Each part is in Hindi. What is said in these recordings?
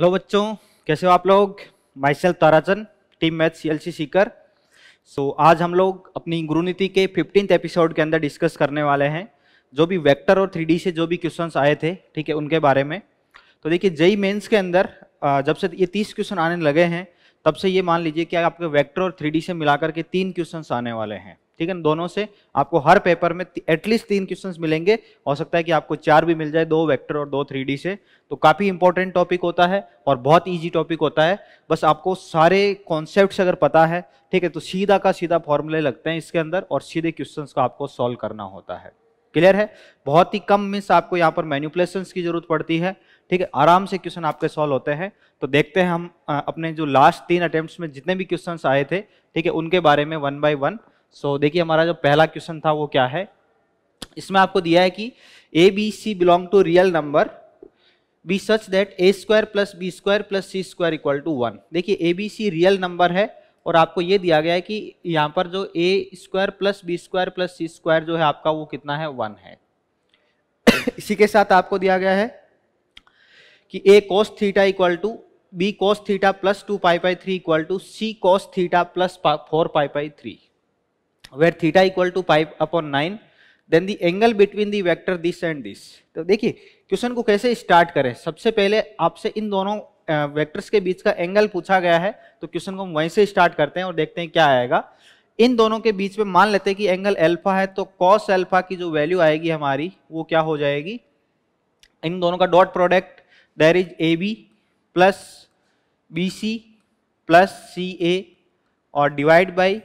हेलो बच्चों कैसे हो आप लोग myself Tarachand team math C L C Sikar so आज हम लोग अपनी गुरु नीति के फिफ्टींथ एपिसोड के अंदर डिस्कस करने वाले हैं जो भी वेक्टर और थ्री से जो भी क्वेश्चंस आए थे ठीक है उनके बारे में तो देखिए जई मेंस के अंदर जब से ये तीस क्वेश्चन आने लगे हैं तब से ये मान लीजिए कि आपके वैक्टर और थ्री से मिलाकर के तीन क्वेश्चन आने वाले हैं ठीक है दोनों से आपको हर पेपर में एटलीस्ट तीन क्वेश्चंस मिलेंगे हो सकता है कि आपको चार भी मिल जाए दो वेक्टर और दो थ्री से तो काफ़ी इंपॉर्टेंट टॉपिक होता है और बहुत ईजी टॉपिक होता है बस आपको सारे कॉन्सेप्ट अगर पता है ठीक है तो सीधा का सीधा फॉर्मूले लगते हैं इसके अंदर और सीधे क्वेश्चन को आपको सॉल्व करना होता है क्लियर है बहुत ही कम मिस आपको यहाँ पर मैन्युपुलेशन की जरूरत पड़ती है ठीक है आराम से क्वेश्चन आपके सॉल्व होते हैं तो देखते हैं हम अपने जो लास्ट तीन अटेम्प्ट में जितने भी क्वेश्चन आए थे ठीक है उनके बारे में one by one so so, देखिए हमारा जो पहला क्वेश्चन था वो क्या है इसमें आपको दिया है कि A B C belong to real number be such that A square plus B square plus C square equal to one देखिए A B C real number है और आपको ये दिया गया है कि यहाँ पर जो A square plus B square plus C square जो है आपका वो कितना है वन है इसी के साथ आपको दिया गया है कि A cos theta equal to B cos theta plus two pi pi three equal to C cos theta plus four pi pi three where theta equal to five upon nine then the angle between the vector this and this तो देखिए क्वेश्चन को कैसे स्टार्ट करें सबसे पहले आपसे इन दोनों वेक्टर्स के बीच का एंगल पूछा गया है तो क्वेश्चन को हम वहीं से स्टार्ट करते हैं और देखते हैं क्या आएगा इन दोनों के बीच में मान लेते हैं कि एंगल अल्फा है तो कॉस अल्फा की जो वैल्यू आएगी हमारी वो क्या हो जाएगी इन दोनों का dot product there is A B plus B C plus C A और डिवाइड बाई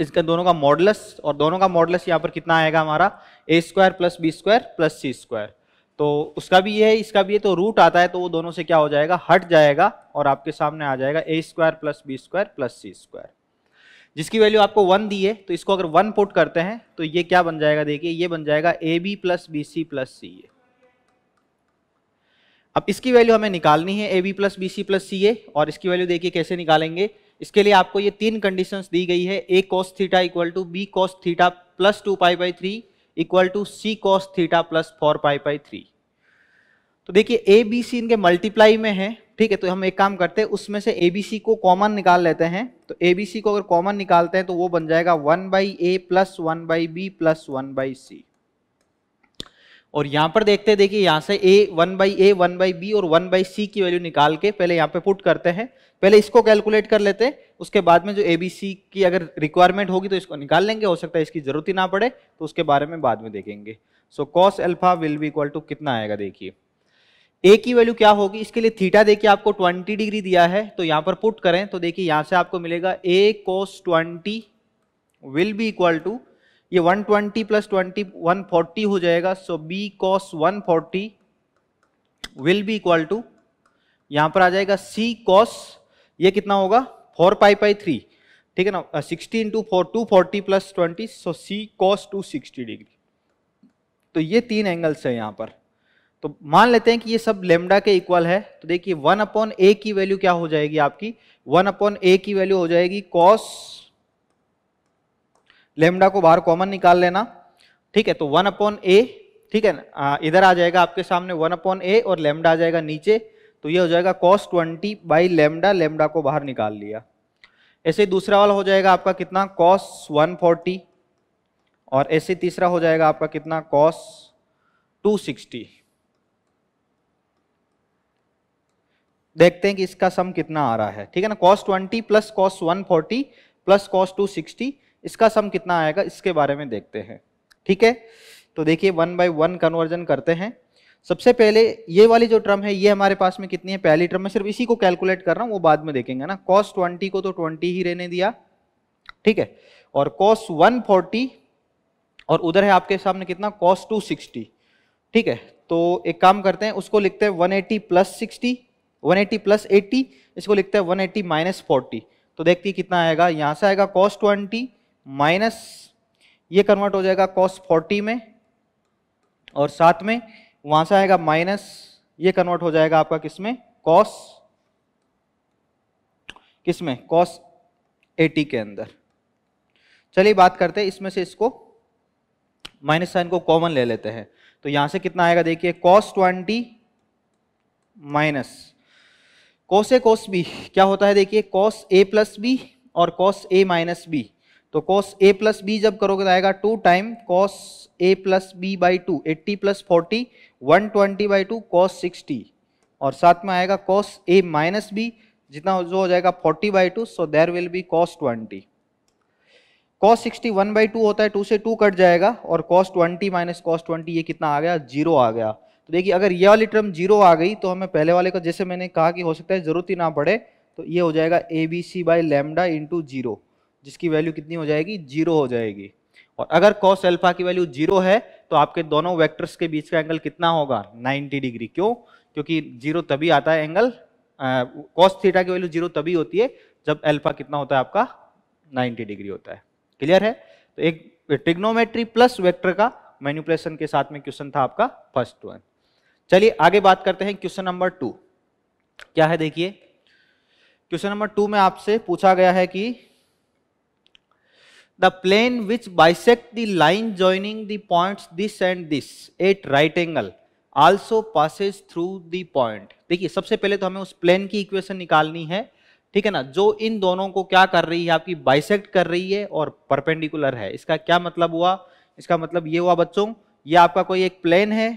इसके दोनों का मॉडलस और दोनों का मॉडलस यहाँ पर कितना आएगा हमारा A square plus B square plus C square तो उसका भी ये है इसका भी है तो रूट आता है तो वो दोनों से क्या हो जाएगा हट जाएगा और आपके सामने आ जाएगा A square plus B square plus C square जिसकी वैल्यू आपको वन दी है तो इसको अगर वन पुट करते हैं तो ये क्या बन जाएगा देखिए ये बन जाएगा A B plus B C plus C A अब इसकी वैल्यू हमें निकालनी है A B plus B C plus C A और इसकी वैल्यू देखिए कैसे निकालेंगे इसके लिए आपको ये तीन कंडीशंस दी गई है A cos theta equal to B cos theta plus two pi by three equal to C cos theta plus four pi by three तो देखिए ए बी सी इनके मल्टीप्लाई में है ठीक है तो हम एक काम करते हैं उसमें से ए बी सी को कॉमन निकाल लेते हैं तो ए बी सी को अगर कॉमन निकालते हैं तो वो बन जाएगा one by A plus one by B plus one by C और यहां पर देखते हैं देखिए यहां से A one by A one by B और वन बाई सी की वैल्यू निकाल के पहले यहां पे पुट करते हैं पहले इसको कैलकुलेट कर लेते हैं उसके बाद में जो ए बी सी की अगर रिक्वायरमेंट होगी तो इसको निकाल लेंगे हो सकता है इसकी जरूरत ही ना पड़े तो उसके बारे में बाद में देखेंगे so cos alpha will be equal to कितना आएगा देखिए ए की वैल्यू क्या होगी इसके लिए थीटा देखिए आपको ट्वेंटी डिग्री दिया है तो यहां पर पुट करें तो देखिए यहां से आपको मिलेगा A cos twenty will be equal to ये 120 ट्वेंटी प्लस ट्वेंटी वन हो जाएगा so B cos 140 forty will be equal to यहाँ पर आ जाएगा सी कॉस ये कितना होगा फोर पाई पाई थ्री ठीक है ना sixty into four two forty plus twenty so C cos two sixty degree तो ये तीन एंगल्स है यहां पर तो मान लेते हैं कि ये सब लेमडा के इक्वल है तो देखिए वन अपॉन ए की वैल्यू क्या हो जाएगी आपकी वन अपॉन ए की वैल्यू हो जाएगी कॉस लेमडा को बाहर कॉमन निकाल लेना ठीक है तो वन अपॉन ए ठीक है ना इधर आ जाएगा आपके सामने वन अपॉन ए और लेमडा आ जाएगा नीचे तो ये हो जाएगा cos twenty by lambda lambda को बाहर निकाल लिया ऐसे दूसरा वाला हो जाएगा आपका कितना कॉस वन फोर्टी और ऐसे तीसरा हो जाएगा आपका कितना कॉस टू सिक्सटी देखते हैं कि इसका सम कितना आ रहा है ठीक है ना cos twenty plus cos one forty plus cos two sixty इसका सम कितना आएगा इसके बारे में देखते हैं ठीक है तो देखिए वन बाई वन कन्वर्जन करते हैं सबसे पहले ये वाली जो टर्म है ये हमारे पास में कितनी है पहली टर्म में सिर्फ इसी को कैलकुलेट कर रहा हूँ वो बाद में देखेंगे ना कॉस ट्वेंटी को तो ट्वेंटी ही रहने दिया ठीक है और कॉस वन फोर्टी और उधर है आपके सामने कितना कॉस टू सिक्सटी ठीक है तो एक काम करते हैं उसको लिखते हैं one eighty plus sixty one eighty plus eighty इसको लिखते हैं वन एटी माइनस फोर्टी तो देखती कितना आएगा यहाँ से आएगा कॉस ट्वेंटी माइनस ये कन्वर्ट हो जाएगा कॉस फोर्टी में और साथ में वहां से आएगा माइनस ये कन्वर्ट हो जाएगा आपका किसमें कॉस किसमें कॉस एटी के अंदर चलिए बात करते हैं इसमें से इसको माइनस साइन को कॉमन ले लेते हैं तो यहां से कितना आएगा देखिए cos twenty minus cos A cos B क्या होता है देखिए कॉस ए प्लस बी और कॉस ए माइनस बी तो कॉस ए प्लस बी जब करोगे तो आएगा two time cos A plus B by two eighty plus forty one twenty by two cos sixty और साथ में आएगा कॉस ए माइनस बी जितना जो हो जाएगा forty by two so there will be cos twenty cos sixty one by two होता है टू से टू कट जाएगा और cos twenty minus cos twenty ये कितना आ गया जीरो आ गया तो देखिए अगर ये वाली टर्म जीरो आ गई तो हमें पहले वाले को जैसे मैंने कहा कि हो सकता है जरूरत ही ना पड़े तो ये हो जाएगा A B C by lambda into zero जिसकी वैल्यू कितनी हो जाएगी जीरो हो जाएगी और अगर कॉस एल्फा की वैल्यू जीरो है तो आपके दोनों वेक्टर्स के बीच का एंगल कितना होगा 90 डिग्री क्यों क्योंकि जीरो तभी आता है एंगल कॉस थीटा की वैल्यू जीरो तभी होती है जब एल्फा कितना होता है आपका 90 डिग्री होता है क्लियर है तो एक टिग्नोमेट्री प्लस वैक्टर का मैन्युपुलेशन के साथ में क्वेश्चन था आपका फर्स्ट वन चलिए आगे बात करते हैं क्वेश्चन नंबर टू क्या है देखिए क्वेश्चन नंबर टू में आपसे पूछा गया है कि the plane which bisects the line joining the points this and this at right angle also passes through the point. देखिए सबसे पहले तो हमें उस प्लेन की इक्वेशन निकालनी है ठीक है ना जो इन दोनों को क्या कर रही है आपकी बाइसेक्ट कर रही है और परपेंडिकुलर है इसका क्या मतलब हुआ इसका मतलब ये हुआ बच्चों ये आपका कोई एक प्लेन है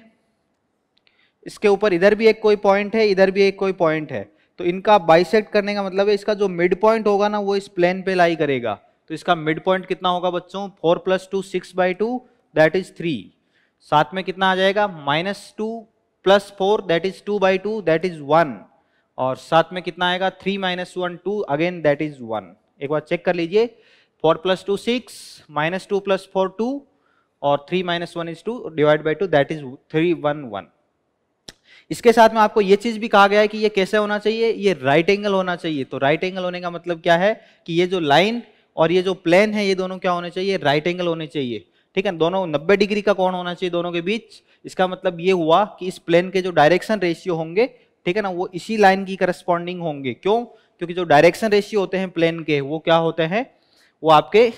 इसके ऊपर इधर भी एक कोई पॉइंट है इधर भी एक कोई पॉइंट है तो इनका बाइसेक्ट करने का मतलब है इसका जो मिड पॉइंट होगा ना वो इस प्लेन पे लाई करेगा तो इसका मिड पॉइंट कितना होगा बच्चों four plus two six by two that is three साथ में कितना आ जाएगा minus two plus four that is two by two that is one और साथ में कितना आएगा three minus one two again that is one एक बार चेक कर लीजिए four plus two six minus two plus four two और three minus one is two divide by two that is three one one इसके साथ में आपको यह चीज भी कहा गया है कि ये कैसे होना चाहिए ये राइट एंगल होना चाहिए तो राइट एंगल होने का मतलब क्या है कि ये जो लाइन और ये जो प्लेन है ये दोनों क्या होने चाहिए राइट एंगल होने चाहिए ठीक है दोनों 90 डिग्री का कोण होना चाहिए दोनों के बीच इसका मतलब ये हुआ कि इस प्लेन के जो डायरेक्शन रेशियो होंगे ठीक है ना वो इसी लाइन की करस्पॉन्डिंग होंगे क्यों क्योंकि जो डायरेक्शन रेशियो होते हैं प्लेन के वो क्या होते हैं वो आपके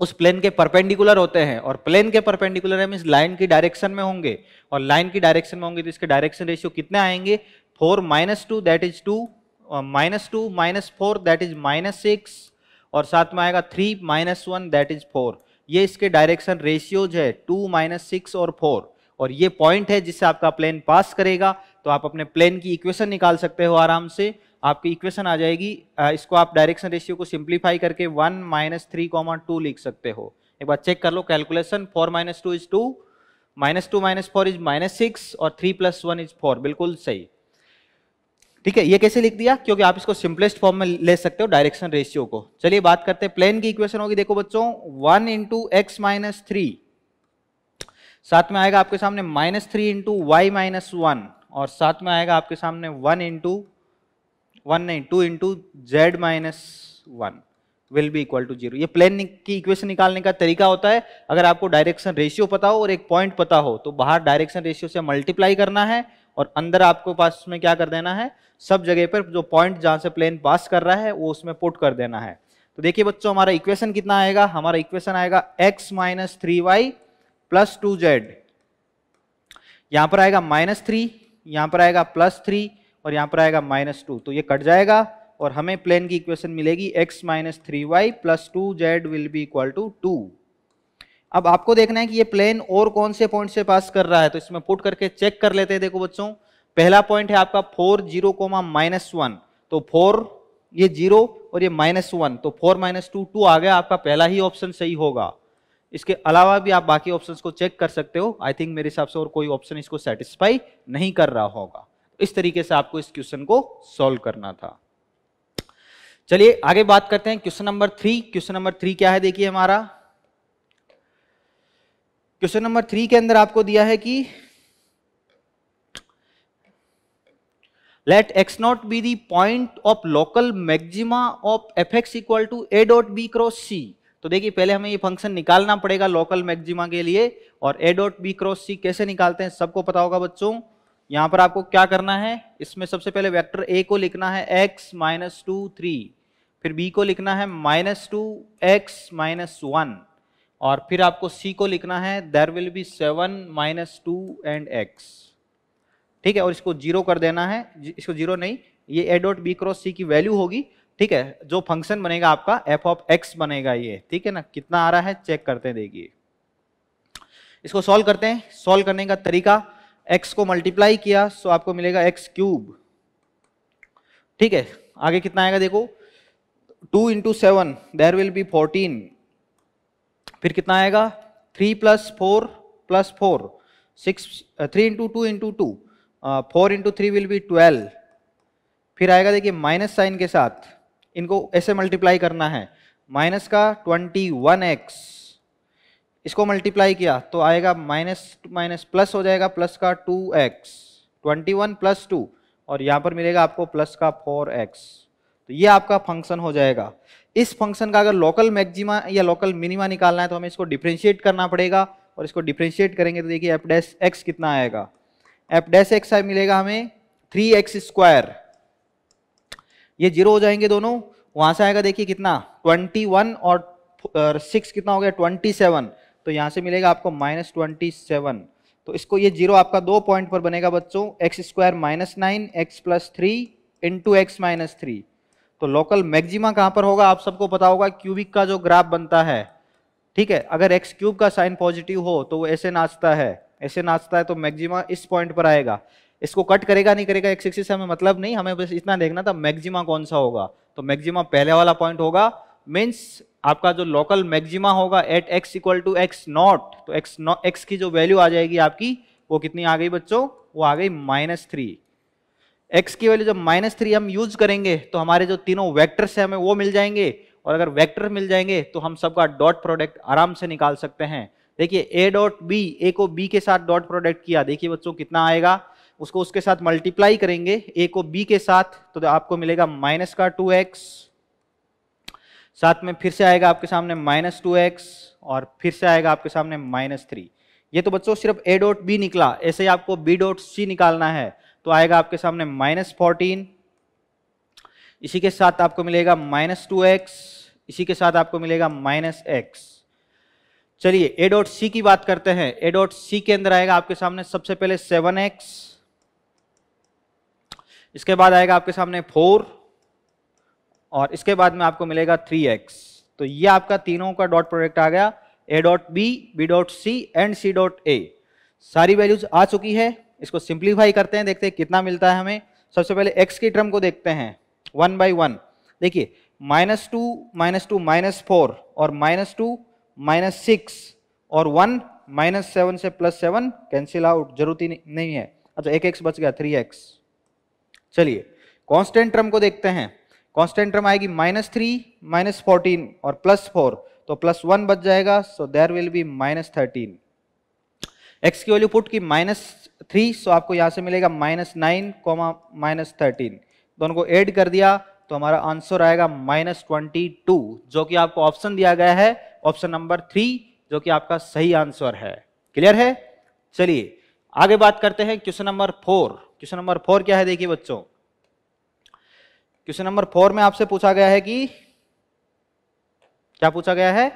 उस प्लेन के परपेंडिकुलर होते हैं और प्लेन के परपेंडिकुलर है मीन लाइन की डायरेक्शन में होंगे और लाइन की डायरेक्शन में होंगे तो इसके डायरेक्शन रेशियो कितने आएंगे four minus two that is two minus two minus four that is minus six और साथ में आएगा three minus one that is four ये इसके डायरेक्शन रेशियोज है टू माइनस सिक्स और फोर और ये पॉइंट है जिससे आपका प्लेन पास करेगा तो आप अपने प्लेन की इक्वेशन निकाल सकते हो आराम से आपकी इक्वेशन आ जाएगी इसको आप डायरेक्शन रेशियो को सिंप्लीफाई करके one minus three comma two लिख सकते हो एक बार चेक कर लो calculation four minus two is two minus two minus four is minus six और three plus one is four बिल्कुल सही ठीक है ये कैसे लिख दिया क्योंकि आप इसको सिंपलेस्ट फॉर्म में ले सकते हो डायरेक्शन रेशियो को चलिए बात करते हैं प्लेन की इक्वेशन होगी देखो बच्चों one into x minus three साथ में आएगा आपके सामने minus three into y minus one और साथ में आएगा आपके सामने वन इंटू वन नहीं two into z minus one will be equal to zero plane की इक्वेशन निकालने का तरीका होता है अगर आपको डायरेक्शन रेशियो पता हो और एक पॉइंट पता हो तो बाहर डायरेक्शन रेशियो से मल्टीप्लाई करना है और अंदर आपको पास में क्या कर देना है सब जगह पर जो पॉइंट जहाँ से प्लेन पास कर रहा है वो उसमें पुट कर देना है तो देखिए बच्चों हमारा इक्वेशन कितना आएगा हमारा इक्वेशन आएगा x minus three y plus two z यहां पर आएगा माइनस थ्री यहां पर आएगा प्लस थ्री और यहां पर आएगा माइनस टू तो ये कट जाएगा और हमें प्लेन की इक्वेशन मिलेगी x minus three y plus two z will be equal to two अब आपको देखना है कि ये प्लेन और कौन से पॉइंट से पास कर रहा है तो इसमें पुट करके चेक कर लेते हैं देखो बच्चों पहला पॉइंट है आपका four zero comma minus one तो फोर ये जीरो और ये माइनस वन तो फोर माइनस टू टू आ गया आपका पहला ही ऑप्शन सही होगा इसके अलावा भी आप बाकी ऑप्शंस को चेक कर सकते हो आई थिंक मेरे हिसाब से और कोई ऑप्शन इसको सेटिस्फाई नहीं कर रहा होगा इस तरीके से आपको इस क्वेश्चन को सॉल्व करना था चलिए आगे बात करते हैं question number three question number three क्या है देखिए हमारा क्वेश्चन नंबर थ्री के अंदर आपको दिया है कि x not be the point of local maxima of f x equal to a dot B cross c तो देखिए पहले हमें ये फंक्शन निकालना पड़ेगा लोकल मैक्सिमा के लिए और a dot B cross c कैसे निकालते हैं सबको पता होगा बच्चों यहां पर आपको क्या करना है इसमें सबसे पहले वेक्टर ए को लिखना है एक्स माइनस टू थ्री फिर बी को लिखना है minus two x minus one और फिर आपको सी को लिखना है there will be seven minus two and X ठीक है और इसको जीरो कर देना है इसको जीरो नहीं ये a dot B cross c की वैल्यू होगी ठीक है जो फंक्शन बनेगा आपका एफ ऑफ एक्स बनेगा ये ठीक है ना कितना आ रहा है चेक करते हैं देखिए इसको सॉल्व करते हैं सॉल्व करने का तरीका एक्स को मल्टीप्लाई किया सो आपको मिलेगा एक्स क्यूब ठीक है आगे कितना आएगा देखो two into seven there will be fourteen फिर कितना आएगा three plus four plus four six three into two into two four into three will be twelve फिर आएगा देखिए माइनस साइन के साथ इनको ऐसे मल्टीप्लाई करना है माइनस का ट्वेंटी वन एक्स इसको मल्टीप्लाई किया तो आएगा माइनस माइनस प्लस हो जाएगा प्लस का two x twenty one plus two और यहाँ पर मिलेगा आपको प्लस का फोर एक्स तो ये आपका फंक्शन हो जाएगा इस फंक्शन का अगर लोकल मैक्सिमा या लोकल मिनिमा निकालना है तो हमें इसको डिफ्रेंशिएट करना पड़ेगा और इसको डिफ्रेंशिएट करेंगे तो देखिए एफ डैश एक्स कितना आएगा एफ डैश एक्स मिलेगा हमें थ्री एक्स स्क्वायर ये जीरो हो जाएंगे दोनों वहां से आएगा देखिए कितना ट्वेंटी वन और सिक्स कितना हो गया ट्वेंटी सेवन तो यहाँ से मिलेगा आपको माइनस ट्वेंटी सेवन तो इसको ये जीरो आपका दो पॉइंट पर बनेगा बच्चों x square minus nine x plus three into x minus three तो लोकल मैक्सिमा कहां पर होगा आप सबको पता होगा क्यूबिक का जो ग्राफ बनता है ठीक है अगर एक्स क्यूब का साइन पॉजिटिव हो तो वो ऐसे नाचता है ऐसे नाचता है तो मैक्सिमा इस पॉइंट पर आएगा इसको कट करेगा नहीं करेगा एक्स एक्सिस हमें मतलब नहीं हमें बस इतना देखना था मैक्सिमा कौन सा होगा तो मैक्सिमा पहले वाला पॉइंट होगा मीन्स आपका जो लोकल मैक्सिमा होगा at x equal to x not तो एक्स नॉट एक्स की जो वैल्यू आ जाएगी आपकी वो कितनी आ गई बच्चों वो आ गई माइनस थ्री एक्स की वैल्यू जब माइनस थ्री हम यूज करेंगे तो हमारे जो तीनों वैक्टर्स हैं हमें वो मिल जाएंगे और अगर वैक्टर मिल जाएंगे तो हम सबका डॉट प्रोडक्ट आराम से निकाल सकते हैं देखिए ए डॉट बी ए को बी के साथ डॉट प्रोडक्ट किया देखिए बच्चों कितना आएगा उसको उसके साथ मल्टीप्लाई करेंगे ए को बी के साथ तो, तो आपको मिलेगा माइनस का टू एक्स साथ में फिर से आएगा आपके सामने माइनस टू एक्स और फिर से आएगा आपके सामने माइनस थ्री ये तो बच्चों सिर्फ ए डॉट बी निकला ऐसे ही आपको बी डॉट सी निकालना है तो आएगा आपके सामने माइनस फोर्टीन इसी के साथ आपको मिलेगा माइनस टू एक्स इसी के साथ आपको मिलेगा माइनस एक्स चलिए ए डॉट सी की बात करते हैं ए डॉट सी के अंदर आएगा आपके सामने सबसे पहले सेवन एक्स इसके बाद आएगा आपके सामने फोर और इसके बाद में आपको मिलेगा थ्री एक्स तो ये आपका तीनों का डॉट प्रोडक्ट आ गया a dot b b dot c and c dot a सारी वैल्यूज आ चुकी है इसको सिंप्लीफाई करते हैं देखते हैं कितना मिलता है हमें सबसे पहले x की टर्म को देखते हैं वन बाई वन देखिए minus two minus two minus four और माइनस टू माइनस सिक्स और वन माइनस सेवन से प्लस सेवन कैंसिल आउट जरूरत ही नहीं है अच्छा एक एक्स बच गया थ्री एक्स चलिए कॉन्स्टेंट टर्म को देखते हैं कॉन्स्टेंट टर्म आएगी माइनस थ्री माइनस फोर्टीन और प्लस फोर तो प्लस वन बच जाएगा so there will be minus thirteen x की वैल्यू पुट की माइनस थ्री सो आपको यहाँ से मिलेगा minus nine comma minus thirteen दोनों को ऐड कर दिया तो हमारा आंसर आएगा माइनस ट्वेंटी टू जो कि आपको ऑप्शन दिया गया है ऑप्शन नंबर थ्री जो कि आपका सही आंसर है क्लियर है चलिए आगे बात करते हैं question number four question number four क्या है देखिए बच्चों क्वेश्चन नंबर फोर में आपसे पूछा गया है कि क्या पूछा गया है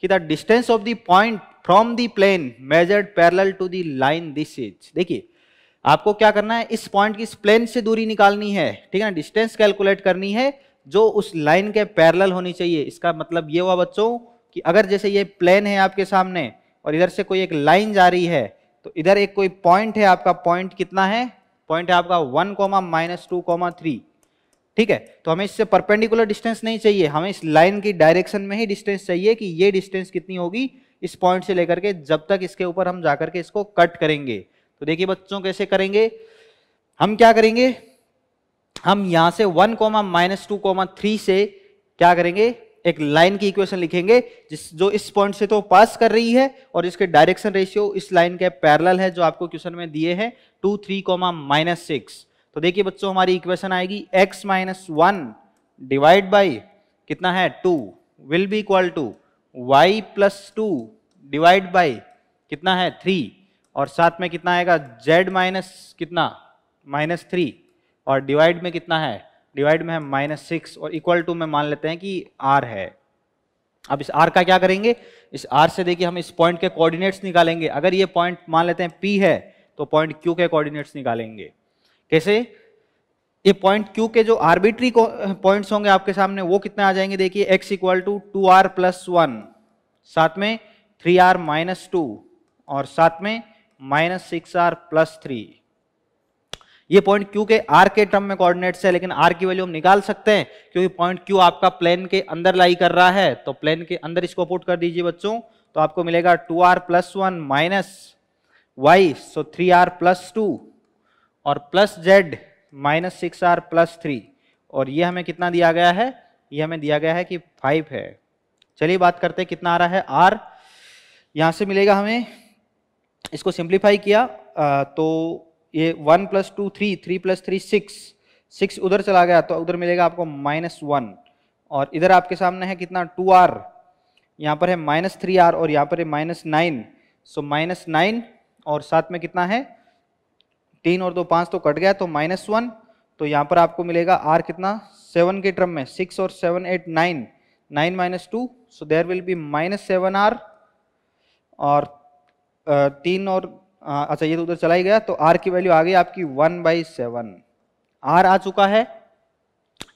कि the distance of the point from the plane measured parallel to the line this is देखिए आपको क्या करना है इस पॉइंट की इस प्लेन से दूरी निकालनी है ठीक है ना डिस्टेंस कैलकुलेट करनी है जो उस लाइन के पैरल होनी चाहिए इसका मतलब ये हुआ बच्चों कि अगर जैसे ये प्लेन है आपके सामने और इधर से कोई एक लाइन जा रही है तो इधर एक कोई पॉइंट है आपका पॉइंट कितना है पॉइंट है आपका one comma minus two comma three ठीक है तो हमें इससे परपेंडिकुलर डिस्टेंस नहीं चाहिए हमें इस लाइन की डायरेक्शन में ही डिस्टेंस चाहिए कि ये डिस्टेंस कितनी होगी इस पॉइंट से लेकर के जब तक इसके ऊपर हम जाकर के इसको कट करेंगे तो देखिए बच्चों कैसे करेंगे हम क्या करेंगे हम यहां से one comma minus two comma three से क्या करेंगे एक लाइन की इक्वेशन लिखेंगे जिस जो इस पॉइंट से तो पास कर रही है और इसके डायरेक्शन रेशियो इस लाइन के पैरल है जो आपको क्वेश्चन में दिए हैं two three comma minus six तो देखिए बच्चों हमारी इक्वेशन आएगी x minus one divide by कितना है two will be equal to y plus two divide by कितना है थ्री और साथ में कितना आएगा जेड माइनस कितना माइनस थ्री और डिवाइड में कितना है डिवाइड में है माइनस सिक्स और इक्वल टू में मान लेते हैं कि आर है अब इस आर का क्या करेंगे इस आर से देखिए हम इस पॉइंट के कोऑर्डिनेट्स निकालेंगे अगर ये पॉइंट मान लेते हैं पी है तो पॉइंट क्यू के कोऑर्डिनेट्स निकालेंगे कैसे ये पॉइंट क्यू के जो आर्बिट्री पॉइंट्स होंगे आपके सामने वो कितने आ जाएंगे देखिए x equal to two r plus one साथ में थ्री आर माइनस टू और साथ में minus six r plus three ये पॉइंट क्यू के आर के टर्म में कोऑर्डिनेट्स है लेकिन आर की वैल्यू हम निकाल सकते हैं क्योंकि पॉइंट क्यू आपका प्लेन के अंदर लाई कर रहा है तो प्लेन के अंदर इसको पुट कर दीजिए बच्चों तो आपको मिलेगा two r plus one minus y so three r plus two और plus z minus six r plus three और ये हमें कितना दिया गया है ये हमें दिया गया है कि फाइव है चलिए बात करते हैं कितना आ रहा है आर यहाँ से मिलेगा हमें इसको सिंप्लीफाई किया तो ये one plus two three three plus three six six उधर चला गया तो उधर मिलेगा आपको माइनस वन और इधर आपके सामने है कितना टू आर यहाँ पर है माइनस थ्री आर और यहाँ पर है minus nine so minus nine और साथ में कितना है तीन और दो पाँच तो कट गया तो माइनस वन तो यहाँ पर आपको मिलेगा आर कितना सेवन के ट्रम में सिक्स और seven eight nine nine minus two so there will be minus seven r और तीन और अच्छा ये तो उधर चला ही गया तो आर की वैल्यू आ गई आपकी वन बाई सेवन आर आ चुका है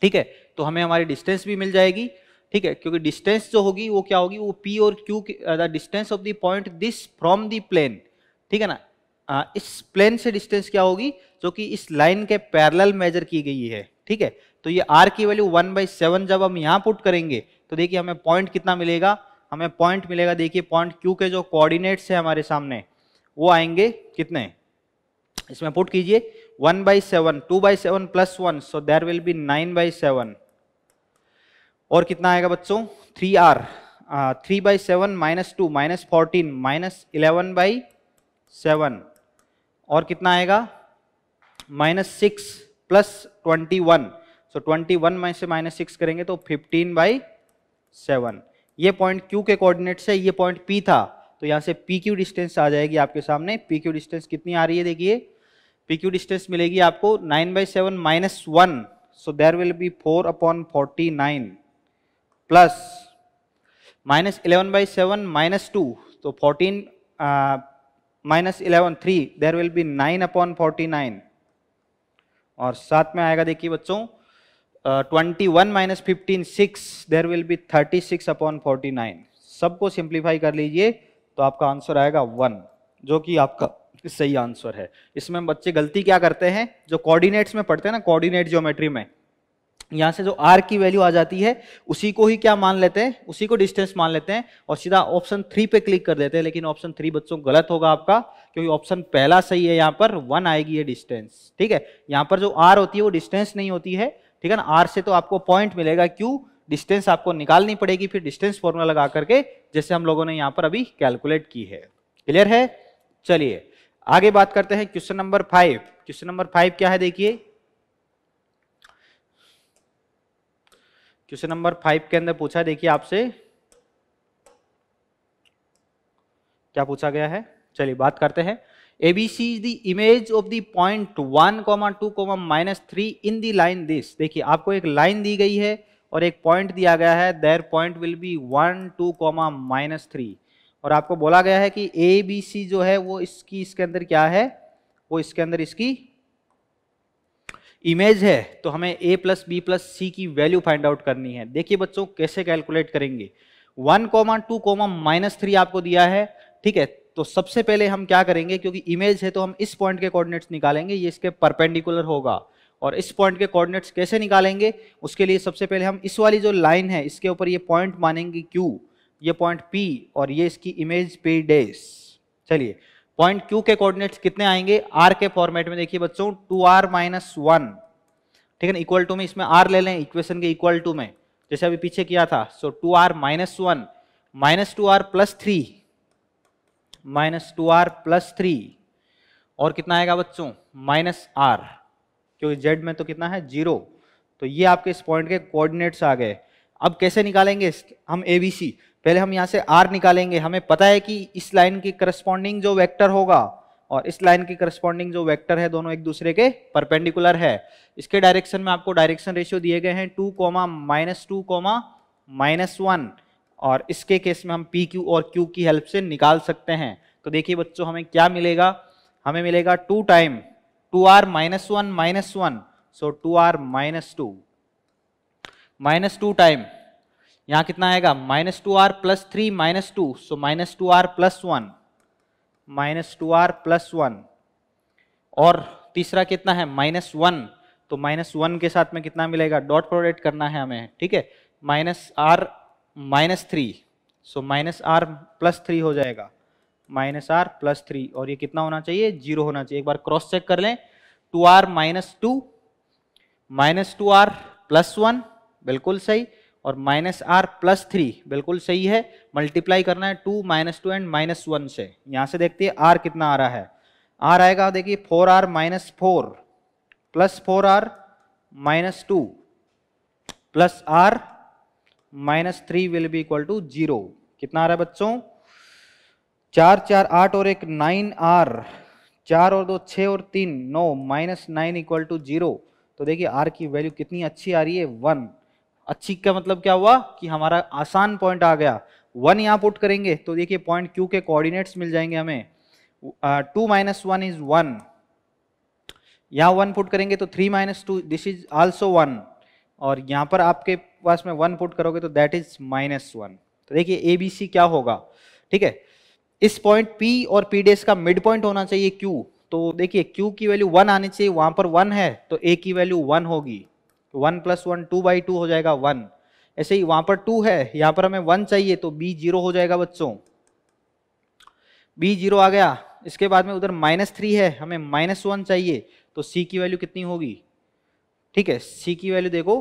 ठीक है तो हमें हमारी डिस्टेंस भी मिल जाएगी ठीक है क्योंकि डिस्टेंस जो होगी वो क्या होगी वो पी और क्यू की the distance of the point this from the plane ठीक है ना आ, इस प्लेन से डिस्टेंस क्या होगी जो कि इस लाइन के पैरेलल मेजर की गई है ठीक है तो ये आर की वैल्यू वन बाई सेवन जब हम यहाँ पुट करेंगे तो देखिए हमें पॉइंट कितना मिलेगा हमें पॉइंट मिलेगा देखिए पॉइंट क्यू के जो कोऑर्डिनेट्स है हमारे सामने वो आएंगे कितने इसमें पुट कीजिए one by seven two by seven plus one so there will be nine by seven और कितना आएगा बच्चों three r three by seven minus two minus fourteen minus eleven by seven और कितना आएगा minus six plus twenty one so twenty one में से माइनस सिक्स करेंगे तो फिफ्टीन बाई सेवन ये पॉइंट क्यू के कोऑर्डिनेट से ये पॉइंट पी था तो यहाँ से पी क्यू डिस्टेंस आ जाएगी आपके सामने पी क्यू डिस्टेंस कितनी आ रही है देखिए पी क्यू डिस्टेंस मिलेगी आपको nine by seven minus one so there will be four upon forty nine plus minus eleven by seven minus two तो fourteen minus eleven three there will be nine upon forty nine और साथ में आएगा देखिए बच्चों twenty 21 minus fifteen six there will be 36 upon nine सबको सिंप्लीफाई कर लीजिए तो आपका आंसर आएगा वन जो कि आपका सही आंसर है इसमें बच्चे गलती क्या करते हैं जो कोऑर्डिनेट्स में पढ़ते हैं ना कोऑर्डिनेट ज्योमेट्री में यहाँ से जो आर की वैल्यू आ जाती है उसी को ही क्या मान लेते हैं उसी को डिस्टेंस मान लेते हैं और सीधा ऑप्शन थ्री पे क्लिक कर देते हैं लेकिन ऑप्शन थ्री बच्चों गलत होगा आपका क्योंकि ऑप्शन पहला सही है यहाँ पर वन आएगी ये डिस्टेंस ठीक है यहाँ पर जो आर होती है वो डिस्टेंस नहीं होती है ठीक है ना आर से तो आपको पॉइंट मिलेगा क्यू डिस्टेंस आपको निकालनी पड़ेगी फिर डिस्टेंस फॉर्मूला लगा करके जैसे हम लोगों ने यहाँ पर अभी कैलकुलेट की है क्लियर है चलिए आगे बात करते हैं question number five question number five क्या है देखिए क्वेश्चन नंबर फाइव के अंदर पूछा देखिए आपसे क्या पूछा गया है चलिए बात करते हैं abc is the image of the point 1 comma 2 comma minus 3 in the line this देखिए आपको एक लाइन दी गई है और एक पॉइंट दिया गया है there point will be 1 2 comma minus three और आपको बोला गया है कि ए बी सी जो है वो इसकी इसके अंदर क्या है वो इसके अंदर इसकी इमेज है तो हमें a plus B plus c की वैल्यू फाइंड आउट करनी है देखिए बच्चों कैसे कैलकुलेट करेंगे one comma two comma minus three आपको दिया है ठीक है तो सबसे पहले हम क्या करेंगे क्योंकि इमेज है तो हम इस पॉइंट के कोऑर्डिनेट्स निकालेंगे ये इसके परपेंडिकुलर होगा और इस पॉइंट के कोऑर्डिनेट्स कैसे निकालेंगे उसके लिए सबसे पहले हम इस वाली जो लाइन है इसके ऊपर ये पॉइंट मानेंगे क्यू ये पॉइंट पी और ये इसकी इमेज पी डेस चलिए पॉइंट क्यू के कोऑर्डिनेट्स कितने आएंगे आर के फॉर्मेट में देखिए बच्चों टू आर माइनस वन ठीक है ना इक्वल टू में इसमें आर ले लें इक्वेशन के इक्वल टू में जैसे अभी पीछे किया था so two r minus one minus two r plus three minus two r plus three और कितना आएगा बच्चों माइनस आर क्योंकि जेड में तो कितना है जीरो तो ये आपके इस पॉइंट के कोऑर्डिनेट्स आ गए अब कैसे निकालेंगे हम ए बी सी पहले हम यहाँ से आर निकालेंगे हमें पता है कि इस लाइन की करस्पॉन्डिंग जो वैक्टर होगा और इस लाइन की करस्पॉन्डिंग जो वेक्टर है दोनों एक दूसरे के परपेंडिकुलर है इसके डायरेक्शन में आपको डायरेक्शन रेशियो दिए गए हैं two comma minus two comma minus one और इसके केस में हम पी क्यू और क्यू की हेल्प से निकाल सकते हैं तो देखिए बच्चों हमें क्या मिलेगा हमें मिलेगा two time two r minus one minus one so two r minus two minus two time यहाँ कितना आएगा minus two r plus three minus two so minus two r plus one minus two r plus one और तीसरा कितना है माइनस वन तो माइनस वन के साथ में कितना मिलेगा डॉट प्रोडक्ट करना है हमें ठीक है minus r minus three so minus r plus three हो जाएगा माइनस आर प्लस थ्री और ये कितना होना चाहिए जीरो होना चाहिए एक बार क्रॉस चेक कर लें two r minus two minus two r plus one बिल्कुल सही और माइनस आर प्लस थ्री बिल्कुल सही है मल्टीप्लाई करना है two minus two and minus one से यहाँ से देखते हैं आर कितना आ रहा है आर आएगा देखिए four are minus four plus four are minus two plus r minus three will be equal to zero कितना आ रहा है बच्चों चार चार आठ और एक नाइन आर चार और दो छः और तीन नौ minus nine equal to zero तो देखिए आर की वैल्यू कितनी अच्छी आ रही है वन अच्छी का मतलब क्या हुआ कि हमारा आसान पॉइंट आ गया वन यहाँ पुट करेंगे तो देखिए पॉइंट क्यू के कोऑर्डिनेट्स मिल जाएंगे हमें two minus one is one यहाँ वन पुट करेंगे तो three minus two this is also one और यहाँ पर आपके पास में वन पुट करोगे तो दैट इज माइनस वन तो देखिए ए बी सी क्या होगा ठीक है इस पॉइंट पी और पी डेस का मिड पॉइंट होना चाहिए क्यू तो देखिए क्यू की वैल्यू वन आनी चाहिए वहां पर वन है तो ए की वैल्यू वन होगी one plus one two by two हो जाएगा वन ऐसे ही वहां पर टू है यहां पर हमें वन चाहिए तो बी जीरो हो जाएगा बच्चों बी जीरो आ गया इसके बाद में उधर माइनस थ्री है हमें माइनस वन चाहिए तो सी की वैल्यू कितनी होगी ठीक है सी की वैल्यू देखो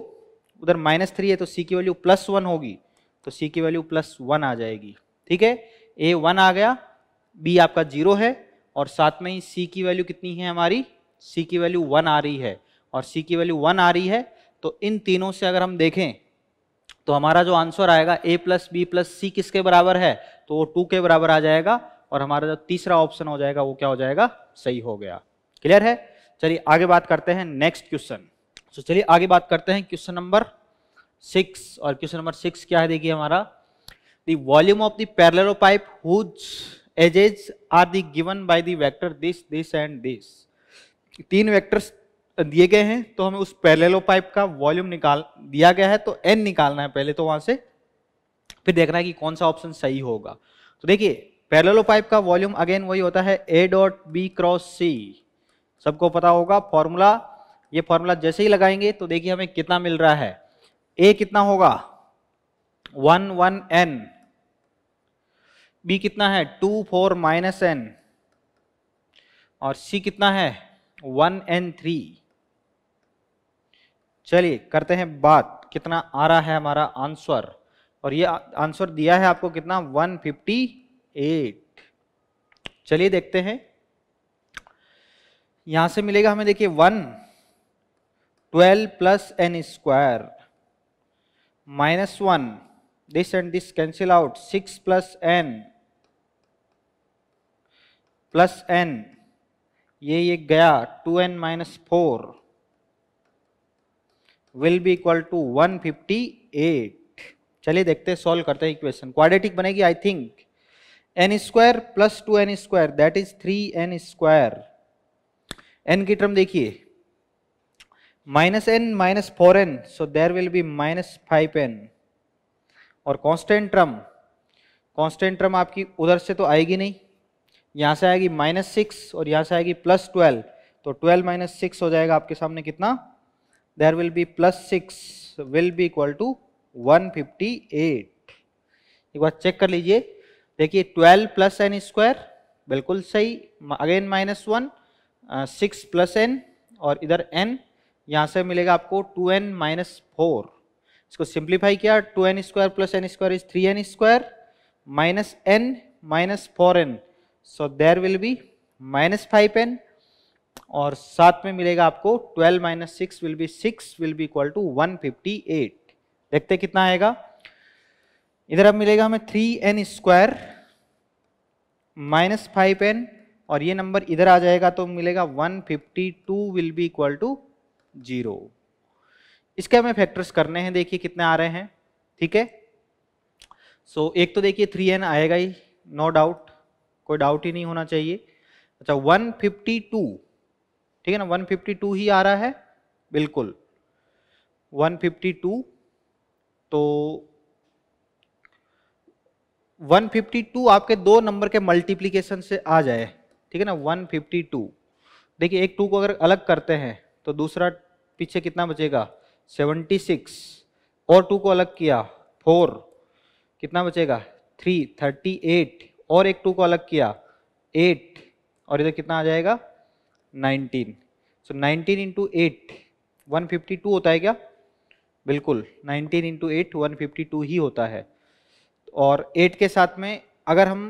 उधर माइनस थ्री है तो सी की वैल्यू प्लस वन होगी तो सी की वैल्यू प्लस वन आ जाएगी ठीक है ए वन आ गया बी आपका जीरो है और साथ में ही सी की वैल्यू कितनी है हमारी सी की वैल्यू वन आ रही है और सी की वैल्यू वन आ रही है तो इन तीनों से अगर हम देखें तो हमारा जो आंसर आएगा A plus B plus C किसके बराबर है तो वो टू के बराबर आ जाएगा और हमारा जो तीसरा ऑप्शन हो जाएगा वो क्या हो जाएगा सही हो गया क्लियर है चलिए आगे बात करते हैं नेक्स्ट क्वेश्चन तो चलिए आगे बात करते हैं क्वेश्चन नंबर सिक्स और क्वेश्चन नंबर सिक्स क्या है देखिए हमारा the volume of the parallel pipe whose edges are the given by the vector this this and this तीन वेक्टर्स दिए गए हैं तो हमें उस पैरलो पाइप का वॉल्यूम निकाल दिया गया है तो एन निकालना है पहले तो वहां से फिर देखना है कि कौन सा ऑप्शन सही होगा तो देखिए पैरलो पाइप का वॉल्यूम अगेन वही होता है A dot B cross C सबको पता होगा फॉर्मूला ये फॉर्मूला जैसे ही लगाएंगे तो देखिए हमें कितना मिल रहा है ए कितना होगा वन वन एन बी कितना है टू फोर माइनस एन और सी कितना है वन एन थ्री चलिए करते हैं बात कितना आ रहा है हमारा आंसर और ये आंसर दिया है आपको कितना 158 चलिए देखते हैं यहां से मिलेगा हमें देखिए one twelve plus N square minus one this and this cancel out six plus N plus N ये ये गया two N minus four will be equal to one fifty eight चलिए देखते हैं सॉल्व करते हैं इक्वेशन क्वाड्रेटिक बनेगी I think N square plus two N square that is three N square N की टर्म देखिए minus N minus four N so there will be minus five N और कांस्टेंट ट्रम कांस्टेंट ट्रम आपकी उधर से तो आएगी नहीं यहाँ से आएगी माइनस सिक्स और यहाँ से आएगी प्लस ट्वेल्व तो ट्वेल्व माइनस सिक्स हो जाएगा आपके सामने कितना there will be plus six will be equal to one fifty eight एक बार चेक कर लीजिए देखिए ट्वेल्व प्लस एन स्क्वायर बिल्कुल सही again minus one six plus N और इधर एन यहाँ से मिलेगा आपको टू एन माइनस फोर इसको सिंप्लीफाई किया two N square plus N square is three N square minus N minus four N so there will be minus five N और साथ में मिलेगा आपको twelve minus six will be six will be equal to one fifty eight देखते कितना आएगा इधर अब मिलेगा हमें three N square minus five N और ये नंबर इधर आ जाएगा तो मिलेगा one fifty two will be equal to zero इसके हमें फैक्टर्स करने हैं देखिए कितने आ रहे हैं ठीक है सो एक तो देखिए थ्री एन आएगा ही नो no डाउट कोई डाउट ही नहीं होना चाहिए अच्छा 152 ठीक है ना 152 ही आ रहा है बिल्कुल 152 तो 152 आपके दो नंबर के मल्टीप्लीकेशन से आ जाए ठीक है ना 152 देखिए एक टू को अगर अलग करते हैं तो दूसरा पीछे कितना बचेगा 76 और टू को अलग किया फोर कितना बचेगा थ्री थर्टी एट और एक टू को अलग किया एट और इधर कितना आ जाएगा nineteen so nineteen into eight one fifty two होता है क्या बिल्कुल nineteen into eight one fifty two ही होता है और एट के साथ में अगर हम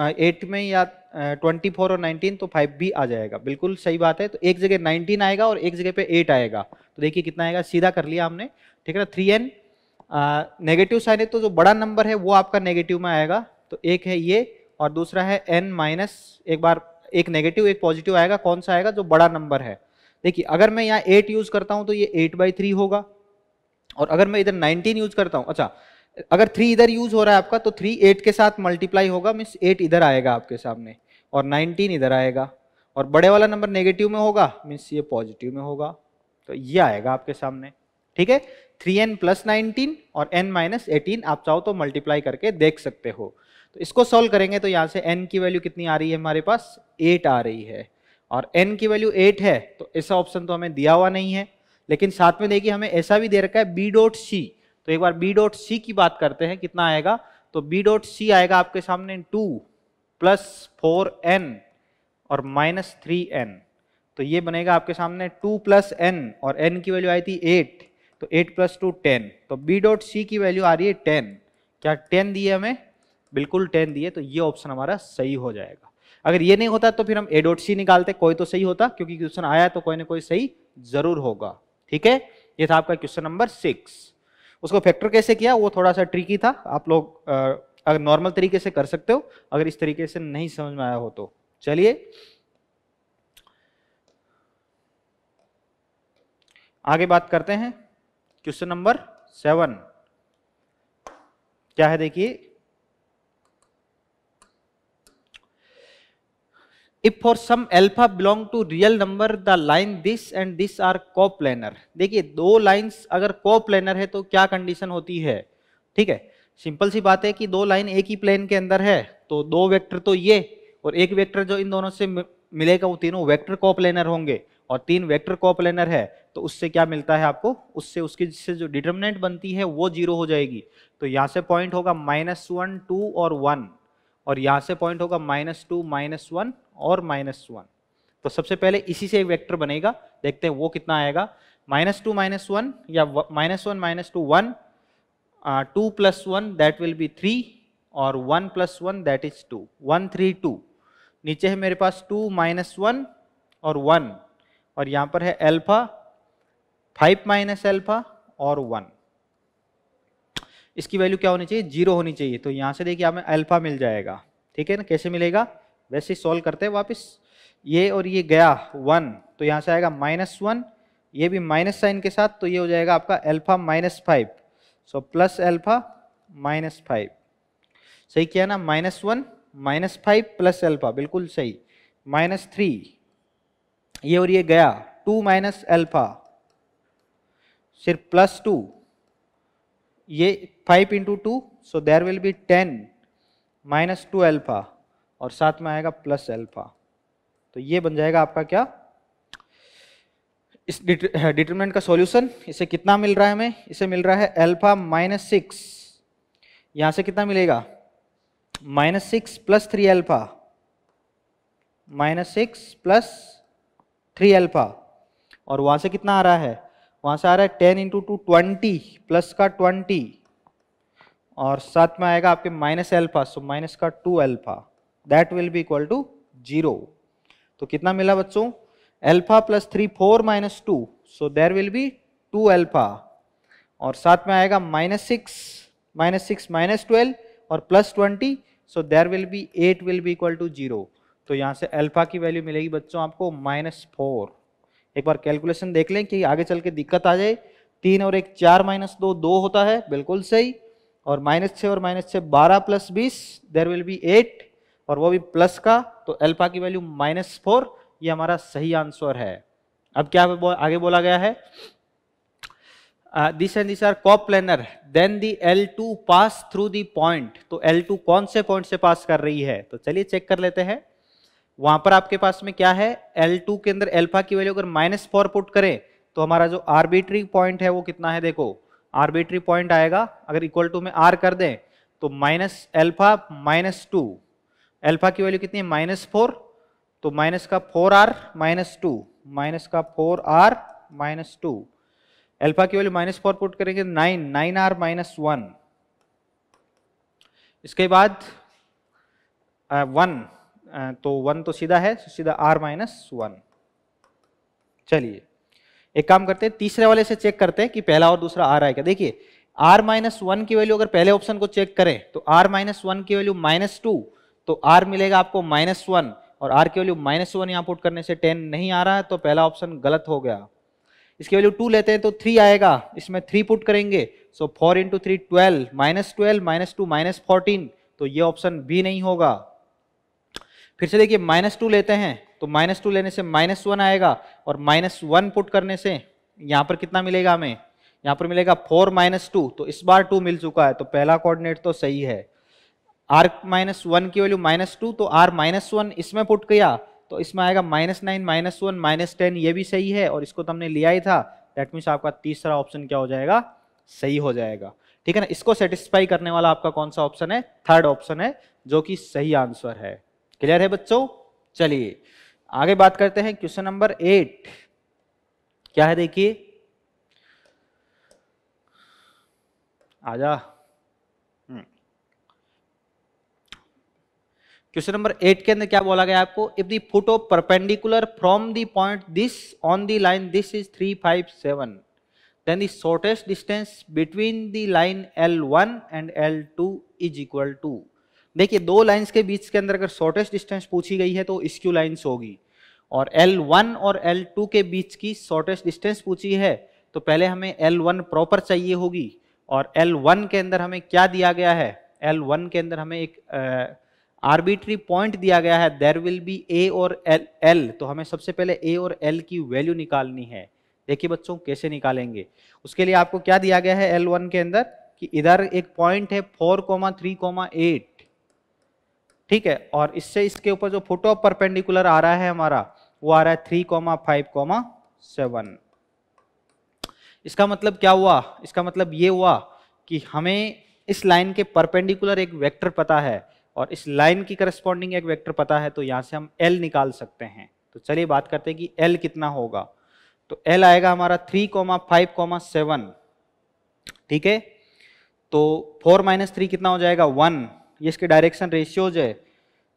एट में या ट्वेंटी फोर और नाइनटीन तो फाइव भी आ जाएगा बिल्कुल सही बात है तो एक जगह नाइनटीन आएगा और एक जगह पे एट आएगा तो देखिए कितना आएगा सीधा कर लिया हमने ठीक है ना थ्री एन नेगेटिव साइन है तो जो बड़ा नंबर है वो आपका नेगेटिव में आएगा तो एक है ये और दूसरा है एन माइनस एक बार एक नेगेटिव एक पॉजिटिव आएगा कौन सा आएगा जो बड़ा नंबर है देखिए अगर मैं यहाँ एट यूज़ करता हूँ तो ये एट बाई थ्री होगा और अगर मैं इधर नाइनटीन यूज़ करता हूँ अच्छा अगर थ्री इधर यूज़ हो रहा है आपका तो थ्री एट के साथ मल्टीप्लाई होगा मीन्स एट इधर आएगा आपके सामने और 19 इधर आएगा और बड़े वाला नंबर नेगेटिव में होगा मीन्स ये पॉजिटिव में होगा तो ये आएगा आपके सामने ठीक है थ्री एन प्लस नाइनटीन और एन माइनस एटीन आप चाहो तो मल्टीप्लाई करके देख सकते हो तो इसको सॉल्व करेंगे तो यहाँ से एन की वैल्यू कितनी आ रही है हमारे पास एट आ रही है और एन की वैल्यू एट है तो ऐसा ऑप्शन तो हमें दिया हुआ नहीं है लेकिन साथ में देखिए हमें ऐसा भी दे रखा है बी डॉट सी तो एक बार बी डॉट सी की बात करते हैं कितना आएगा तो बी डॉट सी आएगा आपके सामने टू प्लस फोर एन और माइनस थ्री एन तो ये बनेगा आपके सामने टू प्लस एन और एन की वैल्यू आई थी एट तो एट प्लस टू टेन तो बी डॉट सी की वैल्यू आ रही है टेन क्या टेन दिए हमें बिल्कुल टेन दिए तो ये ऑप्शन हमारा सही हो जाएगा अगर ये नहीं होता तो फिर हम ए डॉट सी निकालते कोई तो सही होता क्योंकि क्वेश्चन आया तो कोई ना कोई सही जरूर होगा ठीक है ये था आपका क्वेश्चन नंबर सिक्स उसको फैक्टर कैसे किया वो थोड़ा सा ट्रिकी था आप लोग अगर नॉर्मल तरीके से कर सकते हो अगर इस तरीके से नहीं समझ में आया हो तो चलिए आगे बात करते हैं क्वेश्चन नंबर सेवन क्या है देखिए if for some alpha belong to real number the line this and this are planar देखिए दो लाइंस अगर को प्लेनर है तो क्या कंडीशन होती है ठीक है सिंपल सी बात है कि दो लाइन एक ही प्लेन के अंदर है तो दो वेक्टर तो ये और एक वेक्टर जो इन दोनों से मिलेगा वो तीनों वेक्टर कोप्लेनर होंगे और तीन वेक्टर कोप्लेनर है तो उससे क्या मिलता है आपको उससे उसकी जिससे जो डिटर्मिनेंट बनती है वो जीरो हो जाएगी तो यहाँ से पॉइंट होगा माइनस वन टू और वन और यहाँ से पॉइंट होगा माइनस टू माइनस वन और माइनस वन तो सबसे पहले इसी से एक वेक्टर बनेगा देखते हैं वो कितना आएगा माइनस टू माइनस वन या minus one minus two one two uh, 2 plus 1 that will be 3 और 1 प्लस वन दैट इज 2 1 3 2 नीचे है मेरे पास 2 माइनस वन और 1 और यहाँ पर है एल्फा 5 माइनस एल्फा और 1 इसकी वैल्यू क्या होनी चाहिए जीरो होनी चाहिए तो यहाँ से देखिए हमें अल्फा मिल जाएगा ठीक है ना कैसे मिलेगा वैसे ही सॉल्व करते हैं वापस ये और ये गया वन तो यहाँ से आएगा माइनस वन ये भी माइनस साइन के साथ तो ये हो जाएगा आपका alpha minus five so plus alpha minus five सही किया ना minus one minus five plus alpha बिल्कुल सही माइनस थ्री ये और ये गया टू माइनस एल्फा सिर्फ प्लस टू ये five into two so there will be ten minus two alpha और साथ में आएगा प्लस एल्फा तो ये बन जाएगा आपका क्या इस डिटर्मेंट हाँ, का सॉल्यूशन इसे कितना मिल रहा है हमें इसे मिल रहा है अल्फा माइनस सिक्स यहाँ से कितना मिलेगा minus six plus three alpha minus six plus three alpha और वहां से कितना आ रहा है वहां से आ रहा है ten into two twenty plus का ट्वेंटी और साथ में आएगा आपके माइनस एल्फा सो माइनस का two alpha that will be equal to zero तो कितना मिला बच्चों alpha plus three four minus two so there will be two alpha और साथ में आएगा minus six minus six minus twelve और plus twenty so there will be eight will be equal to zero तो यहाँ से अल्फा की वैल्यू मिलेगी बच्चों आपको माइनस फोर एक बार कैलकुलेशन देख लें कि आगे चल के दिक्कत आ जाए तीन और एक चार माइनस दो दो होता है बिल्कुल सही और माइनस छः और माइनस छः बारह प्लस बीस देर विल बी एट और वो भी प्लस का तो एल्फा की वैल्यू माइनस फोर ये हमारा सही आंसर है अब क्या आगे बोला गया है this and this are coplanar then the L two pass through the point तो एल टू कौन से पॉइंट से पास कर रही है तो चलिए चेक कर लेते हैं वहां पर आपके पास में क्या है एल टू के अंदर एल्फा की वैल्यू अगर माइनस फोर पुट करें तो हमारा जो आर्बिट्री पॉइंट है वो कितना है देखो आर्बिट्री पॉइंट आएगा अगर इक्वल टू में आर कर दें तो minus alpha minus two alpha की वैल्यू कितनी है माइनस फोर तो माइनस का फोर आर माइनस टू माइनस का four are minus two alpha की वैल्यू माइनस फोर पुट करेंगे nine nine R minus one इसके बाद वन uh, uh, तो वन तो सीधा है तो सीधा आर माइनस वन चलिए एक काम करते हैं तीसरे वाले से चेक करते हैं कि पहला और दूसरा आ रहा है क्या देखिए आर माइनस वन की वैल्यू अगर पहले ऑप्शन को चेक करें तो आर माइनस वन की वैल्यू माइनस टू तो आर मिलेगा आपको माइनस वन और आर की वैल्यू माइनस वन यहाँ पुट करने से टेन नहीं आ रहा है तो पहला ऑप्शन गलत हो गया इसकी वैल्यू टू लेते हैं तो थ्री आएगा इसमें थ्री पुट करेंगे so four into three twelve minus twelve minus two minus fourteen तो ये ऑप्शन बी नहीं होगा फिर से देखिए माइनस टू लेते हैं तो माइनस टू लेने से माइनस वन आएगा और माइनस वन पुट करने से यहाँ पर कितना मिलेगा हमें यहाँ पर मिलेगा फोर माइनस टू तो इस बार टू मिल चुका है तो पहला कोऑर्डिनेट तो सही है आर माइनस वन की वैल्यू माइनस टू तो आर माइनस वन इसमें पुट किया तो इसमें आएगा minus nine minus one minus ten ये भी सही है और इसको तो हमने लिया ही था दैट मीन्स आपका तीसरा ऑप्शन क्या हो जाएगा सही हो जाएगा ठीक है ना इसको सेटिस्फाई करने वाला आपका कौन सा ऑप्शन है थर्ड ऑप्शन है जो कि सही आंसर है क्लियर है बच्चों चलिए आगे बात करते हैं क्वेश्चन नंबर एट क्या है देखिए आजा क्वेश्चन नंबर एट के अंदर क्या बोला गया आपको if the foot of perpendicular from the point this on the line this is three five seven then distance between distance line L one and L two is equal to देखिए दो लाइंस के बीच के अंदर अगर शॉर्टेस्ट डिस्टेंस पूछी गई है तो इसक्यू लाइन्स होगी और वन और टू के बीच की शॉर्टेस्ट डिस्टेंस पूछी है तो पहले हमें वन प्रॉपर चाहिए होगी और वन के अंदर हमें क्या दिया गया है वन के अंदर हमें एक आर्बिट्री पॉइंट दिया गया है देर विल बी ए और एल एल तो हमें सबसे पहले ए और एल की वैल्यू निकालनी है देखिए बच्चों कैसे निकालेंगे उसके लिए आपको क्या दिया गया है एल वन के अंदर कि इधर एक पॉइंट है four comma three comma eight ठीक है और इससे इसके ऊपर जो फोटो परपेंडिकुलर आ रहा है हमारा वो आ रहा है three comma five comma seven इसका मतलब क्या हुआ इसका मतलब ये हुआ कि हमें इस लाइन के परपेंडिकुलर एक वेक्टर पता है और इस लाइन की करस्पॉन्डिंग एक वेक्टर पता है तो यहाँ से हम एल निकाल सकते हैं तो चलिए बात करते हैं कि एल कितना होगा तो एल आएगा हमारा three comma five comma seven ठीक है तो फोर माइनस थ्री कितना हो जाएगा वन ये इसके डायरेक्शन रेशियोज है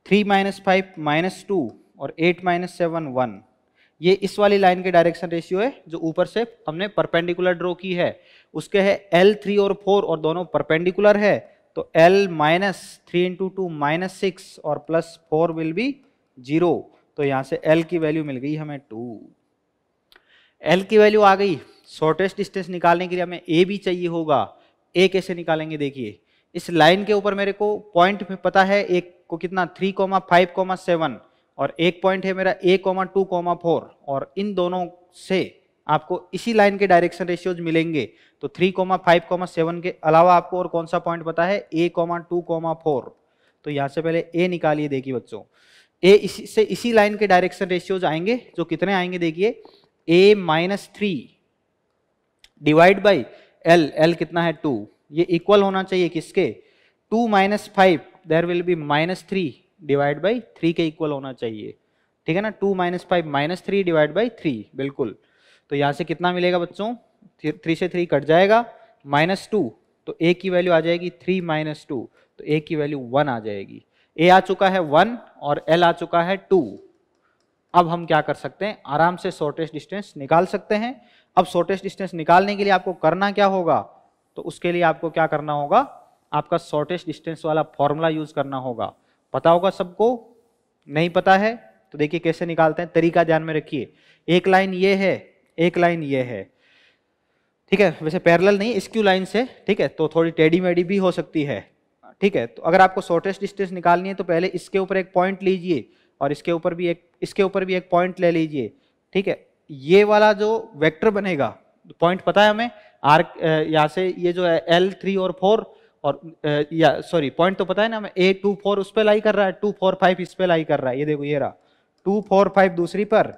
three minus five minus two और एट माइनस सेवन वन ये इस वाली लाइन के डायरेक्शन रेशियो है जो ऊपर से हमने परपेंडिकुलर ड्रॉ की है उसके है एल थ्री और फोर और दोनों परपेंडिकुलर है तो L minus three into two minus six और plus four will be zero तो यहाँ से L की वैल्यू मिल गई हमें टू L की वैल्यू आ गई शॉर्टेस्ट डिस्टेंस निकालने के लिए हमें ए भी चाहिए होगा ए कैसे निकालेंगे देखिए इस लाइन के ऊपर मेरे को पॉइंट पता है एक को कितना three comma five comma seven और एक पॉइंट है मेरा A comma two comma four और इन दोनों से आपको इसी लाइन के डायरेक्शन रेशियोज मिलेंगे तो three comma five comma seven के अलावा आपको और कौन सा पॉइंट पता है ए कोमा टू कोमा फोर तो यहाँ से पहले ए निकालिए देखिए बच्चों ए इसी से इसी लाइन के डायरेक्शन रेशियोज आएंगे जो कितने आएंगे देखिए A minus three divide by L L कितना है टू ये इक्वल होना चाहिए किसके two minus five there will be minus three divide by three के इक्वल होना चाहिए ठीक है ना two minus five minus three divide by three बिल्कुल तो यहाँ से कितना मिलेगा बच्चों थ्री से थ्री कट जाएगा माइनस टू तो ए की वैल्यू आ जाएगी थ्री माइनस टू तो ए की वैल्यू वन आ जाएगी ए आ चुका है वन और एल आ चुका है टू अब हम क्या कर सकते हैं आराम से शॉर्टेस्ट डिस्टेंस निकाल सकते हैं अब शॉर्टेस्ट डिस्टेंस निकालने के लिए आपको करना क्या होगा तो उसके लिए आपको क्या करना होगा आपका शॉर्टेस्ट डिस्टेंस वाला फॉर्मूला यूज करना होगा पता होगा सबको नहीं पता है तो देखिए कैसे निकालते हैं तरीका ध्यान में रखिए एक लाइन ये है एक लाइन ये है ठीक है वैसे पैरेलल नहीं इसक्यू लाइन से ठीक है तो थोड़ी टेढ़ी मेढ़ी भी हो सकती है ठीक है तो अगर आपको शॉर्टेस्ट डिस्टेंस निकालनी है तो पहले इसके ऊपर एक पॉइंट लीजिए और इसके ऊपर भी एक इसके ऊपर भी एक पॉइंट ले लीजिए ठीक है ये वाला जो वेक्टर बनेगा पॉइंट पता है हमें आर यहाँ से ये जो है एल थ्री और फोर और या सॉरी पॉइंट तो पता है ना हमें ए टू फोर उस पर लाई कर रहा है टू फोर फाइव इस पर लाई कर रहा है ये देखो ये रहा टू फोर फाइव दूसरी पर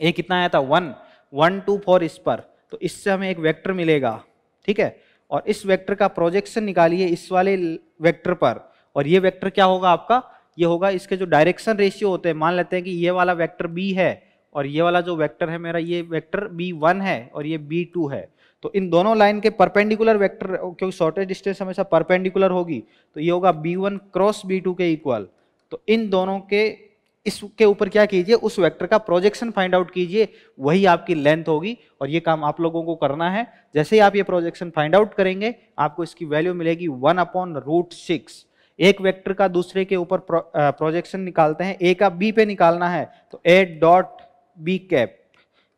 ए कितना आया था वन वन टू फोर इस पर तो इससे हमें एक वेक्टर मिलेगा ठीक है और इस वेक्टर का प्रोजेक्शन निकालिए इस वाले वेक्टर पर और ये वेक्टर क्या होगा आपका ये होगा इसके जो डायरेक्शन रेशियो होते हैं मान लेते हैं कि ये वाला वेक्टर बी है और ये वाला जो वेक्टर है मेरा ये वेक्टर बी वन है और ये बी टू है तो इन दोनों लाइन के परपेंडिकुलर वेक्टर क्योंकि शॉर्टेज डिस्टेंस हमेशा परपेंडिकुलर होगी तो ये होगा B one cross B two के इक्वल तो इन दोनों के इसके ऊपर क्या कीजिए उस वेक्टर का प्रोजेक्शन फाइंड आउट कीजिए वही आपकी लेंथ होगी और ये काम आप लोगों को करना है जैसे ही आप ये प्रोजेक्शन फाइंड आउट करेंगे आपको इसकी वैल्यू मिलेगी वन अपॉन रूट सिक्स एक वेक्टर का दूसरे के ऊपर प्रोजेक्शन निकालते हैं ए का बी पे निकालना है तो ए डॉट बी कैप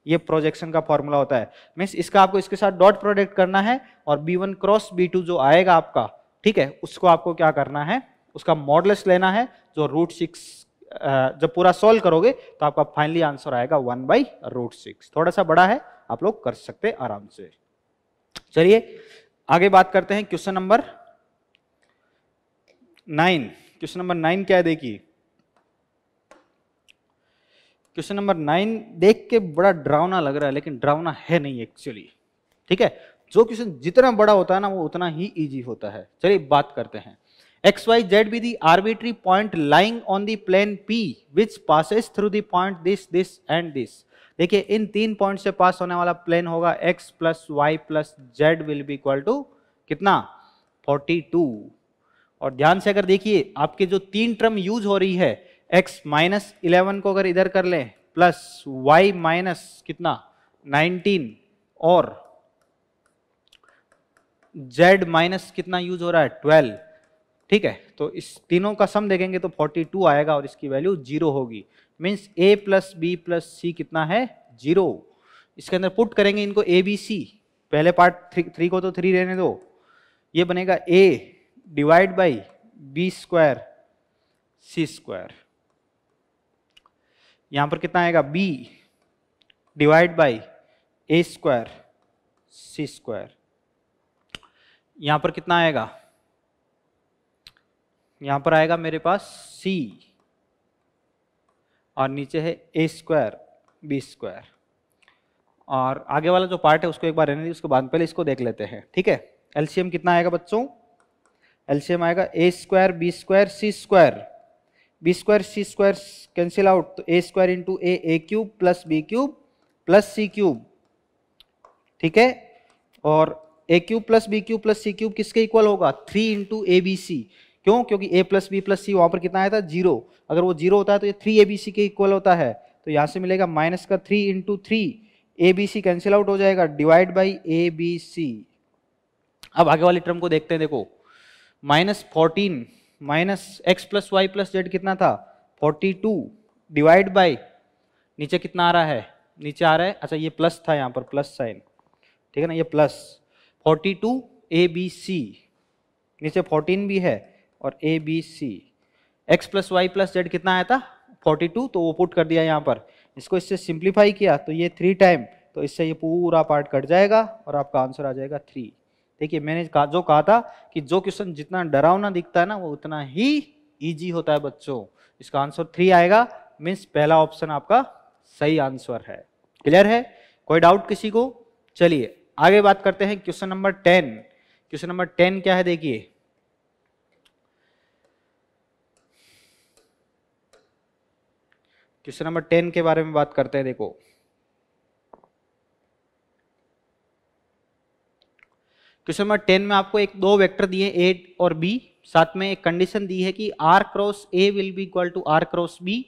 ये प्रोजेक्शन का फॉर्मूला होता है मीन्स इसका आपको इसके साथ डॉट प्रोडक्ट करना है और B one cross B two जो आएगा आपका ठीक है उसको आपको क्या करना है उसका मॉडल्स लेना है जो रूट सिक्स जब पूरा सोल्व करोगे तो आपका फाइनली आंसर आएगा वन बाई रूट सिक्स थोड़ा सा बड़ा है आप लोग कर सकते आराम से चलिए आगे बात करते हैं question number nine question number nine क्या है देखिए क्वेश्चन नंबर नाइन देख के बड़ा ड्रावना लग रहा है लेकिन ड्रावना है नहीं एक्चुअली ठीक है जो क्वेश्चन जितना बड़ा होता है ना वो उतना ही इजी होता है चलिए बात करते हैं xyz be the arbitrary point lying on the plane p which passes through the point this this and this देखिए इन तीन पॉइंट से पास होने वाला प्लेन होगा x plus Y plus Z will be equal to कितना 42 और ध्यान से अगर देखिए आपके जो तीन टर्म यूज हो रही है x माइनस इलेवन को अगर इधर कर लें प्लस y माइनस कितना 19 और z माइनस कितना यूज हो रहा है 12 ठीक है तो इस तीनों का सम देखेंगे तो 42 आएगा और इसकी वैल्यू जीरो होगी means A plus B plus C कितना है जीरो इसके अंदर पुट करेंगे इनको ए बी सी पहले पार्ट थ्री थ्री को तो थ्री रहने दो ये बनेगा A divide by B square C square यहाँ पर कितना आएगा B divide by A square C square यहाँ पर कितना आएगा यहां पर आएगा मेरे पास सी और नीचे है ए स्क्वायर बी स्क्वायर और आगे वाला जो पार्ट है उसको एक बार रहने दी उसके बाद पहले इसको देख लेते हैं ठीक है एलसीएम कितना आएगा बच्चों एलसीएम आएगा a square b square C square b square C square cancel out तो a square into a a cube plus b cube plus c cube ठीक है और a cube plus b cube plus c cube किसके इक्वल होगा three into a B c क्यों क्योंकि a plus B plus c वहाँ पर कितना आया था जीरो अगर वो जीरो होता है तो ये थ्री ए बी सी के इक्वल होता है तो यहाँ से मिलेगा माइनस का three into three a B c cancel out हो जाएगा divide by a B c अब आगे वाली टर्म को देखते हैं देखो minus fourteen minus x plus Y plus z कितना था फोर्टी टू डिवाइड बाई नीचे कितना आ रहा है नीचे आ रहा है अच्छा ये प्लस था यहाँ पर प्लस साइन ठीक है ना ये plus forty two a B c नीचे फोर्टीन भी है और a B c x plus Y plus z कितना आया था 42 तो वो पुट कर दिया यहाँ पर इसको इससे सिंप्लीफाई किया तो ये थ्री टाइम तो इससे ये पूरा पार्ट कट जाएगा और आपका आंसर आ जाएगा थ्री देखिए मैंने कहा जो कहा था कि जो क्वेश्चन जितना डरावना दिखता है ना वो उतना ही ईजी होता है बच्चों इसका आंसर थ्री आएगा मीन्स पहला ऑप्शन आपका सही आंसर है क्लियर है कोई डाउट किसी को चलिए आगे बात करते हैं question number ten question number ten क्या है देखिए क्वेश्चन नंबर टेन के बारे में बात करते हैं देखो क्वेश्चन नंबर टेन में आपको एक दो वेक्टर दिए ए और बी साथ में एक कंडीशन दी है कि r cross A will be equal to r cross b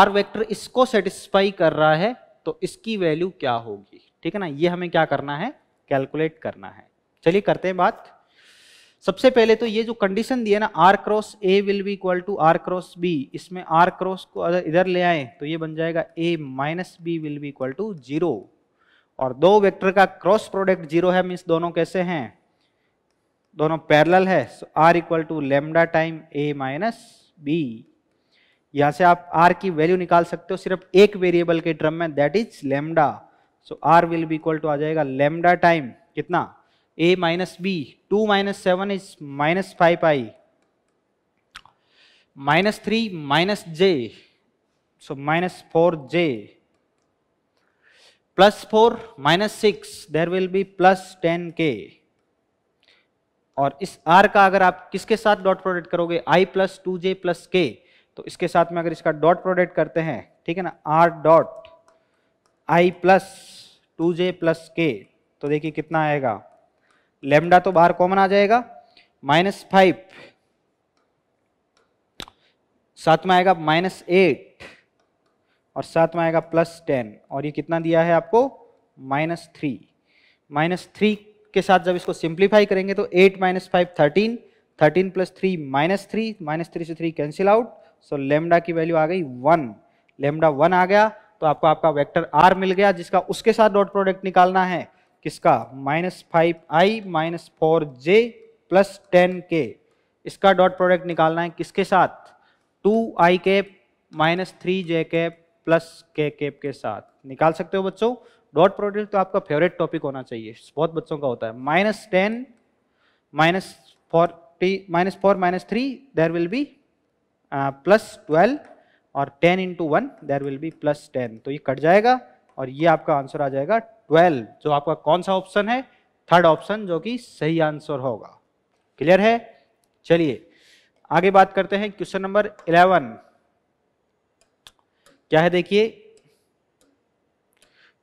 r vector इसको सेटिस्फाई कर रहा है तो इसकी वैल्यू क्या होगी ठीक है ना ये हमें क्या करना है कैलकुलेट करना है चलिए करते हैं बात सबसे पहले तो ये जो कंडीशन दी है ना r cross A will be equal to r cross b इसमें आर क्रॉस को अगर इधर ले आए तो ये बन जाएगा a minus b will be equal to zero और दो वेक्टर का क्रॉस प्रोडक्ट जीरो है मीन्स दोनों कैसे हैं दोनों पैरेलल है so r equal to lambda time a minus b यहाँ से आप आर की वैल्यू निकाल सकते हो सिर्फ एक वेरिएबल के टर्म में that is lambda so r will be equal to आ जाएगा लेमडा टाइम कितना a minus b 2 minus 7 is minus 5 pi minus 3 minus j so minus plus plus 4 minus 6 there will be plus के और इस r का अगर आप किसके साथ डॉट प्रोडक्ट करोगे i plus two j plus k तो इसके साथ में अगर इसका डॉट प्रोडक्ट करते हैं ठीक है ना r dot i plus two j plus k तो देखिए कितना आएगा लेमडा तो बाहर कॉमन आ जाएगा माइनस फाइव सात में आएगा माइनस एट और सात में आएगा प्लस टेन और ये कितना दिया है आपको माइनस थ्री माइनस थ्री के साथ जब इसको सिंप्लीफाई करेंगे तो eight minus five thirteen thirteen plus three minus three minus three से three cancel out so lambda की वैल्यू आ गई वन लेमडा वन आ गया तो आपको आपका वेक्टर आर मिल गया जिसका उसके साथ डॉट प्रोडक्ट निकालना है किसका minus five i minus four j plus ten k इसका डॉट प्रोडक्ट निकालना है किसके साथ two i cap minus three j cap plus k cap के साथ निकाल सकते हो बच्चों डॉट प्रोडक्ट तो आपका फेवरेट टॉपिक होना चाहिए बहुत बच्चों का होता है minus ten minus forty minus four minus three there will be plus twelve और ten into one there will be plus ten तो ये कट जाएगा और ये आपका आंसर आ जाएगा ट्वेल्व जो आपका कौन सा ऑप्शन है थर्ड ऑप्शन जो कि सही आंसर होगा क्लियर है चलिए आगे बात करते हैं क्वेश्चन नंबर इलेवन क्या है देखिए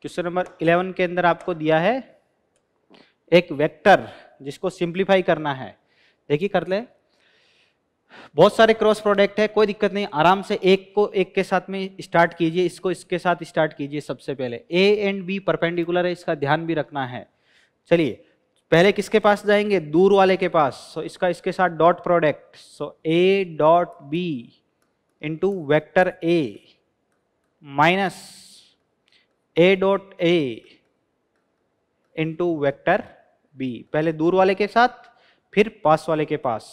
क्वेश्चन नंबर इलेवन के अंदर आपको दिया है एक वेक्टर जिसको सिंप्लीफाई करना है देखिए कर ले बहुत सारे क्रॉस प्रोडक्ट है कोई दिक्कत नहीं आराम से एक को एक के साथ में स्टार्ट कीजिए इसको इसके साथ स्टार्ट कीजिए सबसे पहले ए एंड बी परपेंडिकुलर है इसका ध्यान भी रखना है चलिए पहले किसके पास जाएंगे दूर वाले के पास सो इसका इसके साथ dot product so A dot B into vector a minus a dot a into vector b पहले दूर वाले के साथ फिर पास वाले के पास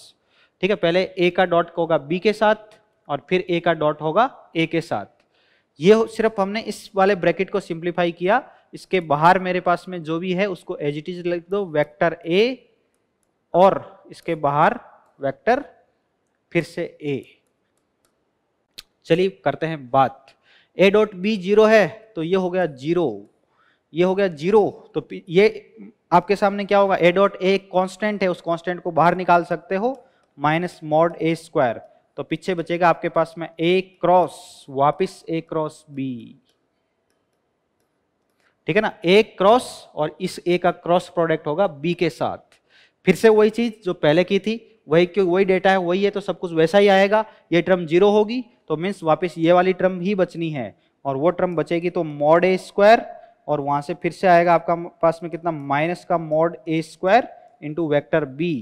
ठीक है पहले ए का डॉट होगा बी के साथ और फिर ए का डॉट होगा ए के साथ ये सिर्फ हमने इस वाले ब्रैकेट को सिंप्लीफाई किया इसके बाहर मेरे पास में जो भी है उसको एज इट इज लिख दो वेक्टर ए और इसके बाहर वेक्टर फिर से ए चलिए करते हैं बात ए डॉट बी जीरो है तो ये हो गया जीरो ये हो गया जीरो तो ये आपके सामने क्या होगा ए डॉट ए कॉन्स्टेंट है उस कॉन्स्टेंट को बाहर निकाल सकते हो माइनस मॉड ए स्क्वायर तो पीछे बचेगा आपके पास में ए क्रॉस वापिस ए क्रॉस बी ठीक है ना ए क्रॉस और इस ए का क्रॉस प्रोडक्ट होगा बी के साथ फिर से वही चीज जो पहले की थी वही क्यों वही डेटा है वही है तो सब कुछ वैसा ही आएगा ये ट्रम जीरो होगी तो मीन्स वापिस ये वाली ट्रम ही बचनी है और वो ट्रम बचेगी तो मॉड ए स्क्वायर और वहां से फिर से आएगा आपका पास में कितना माइनस का mod a square into vector b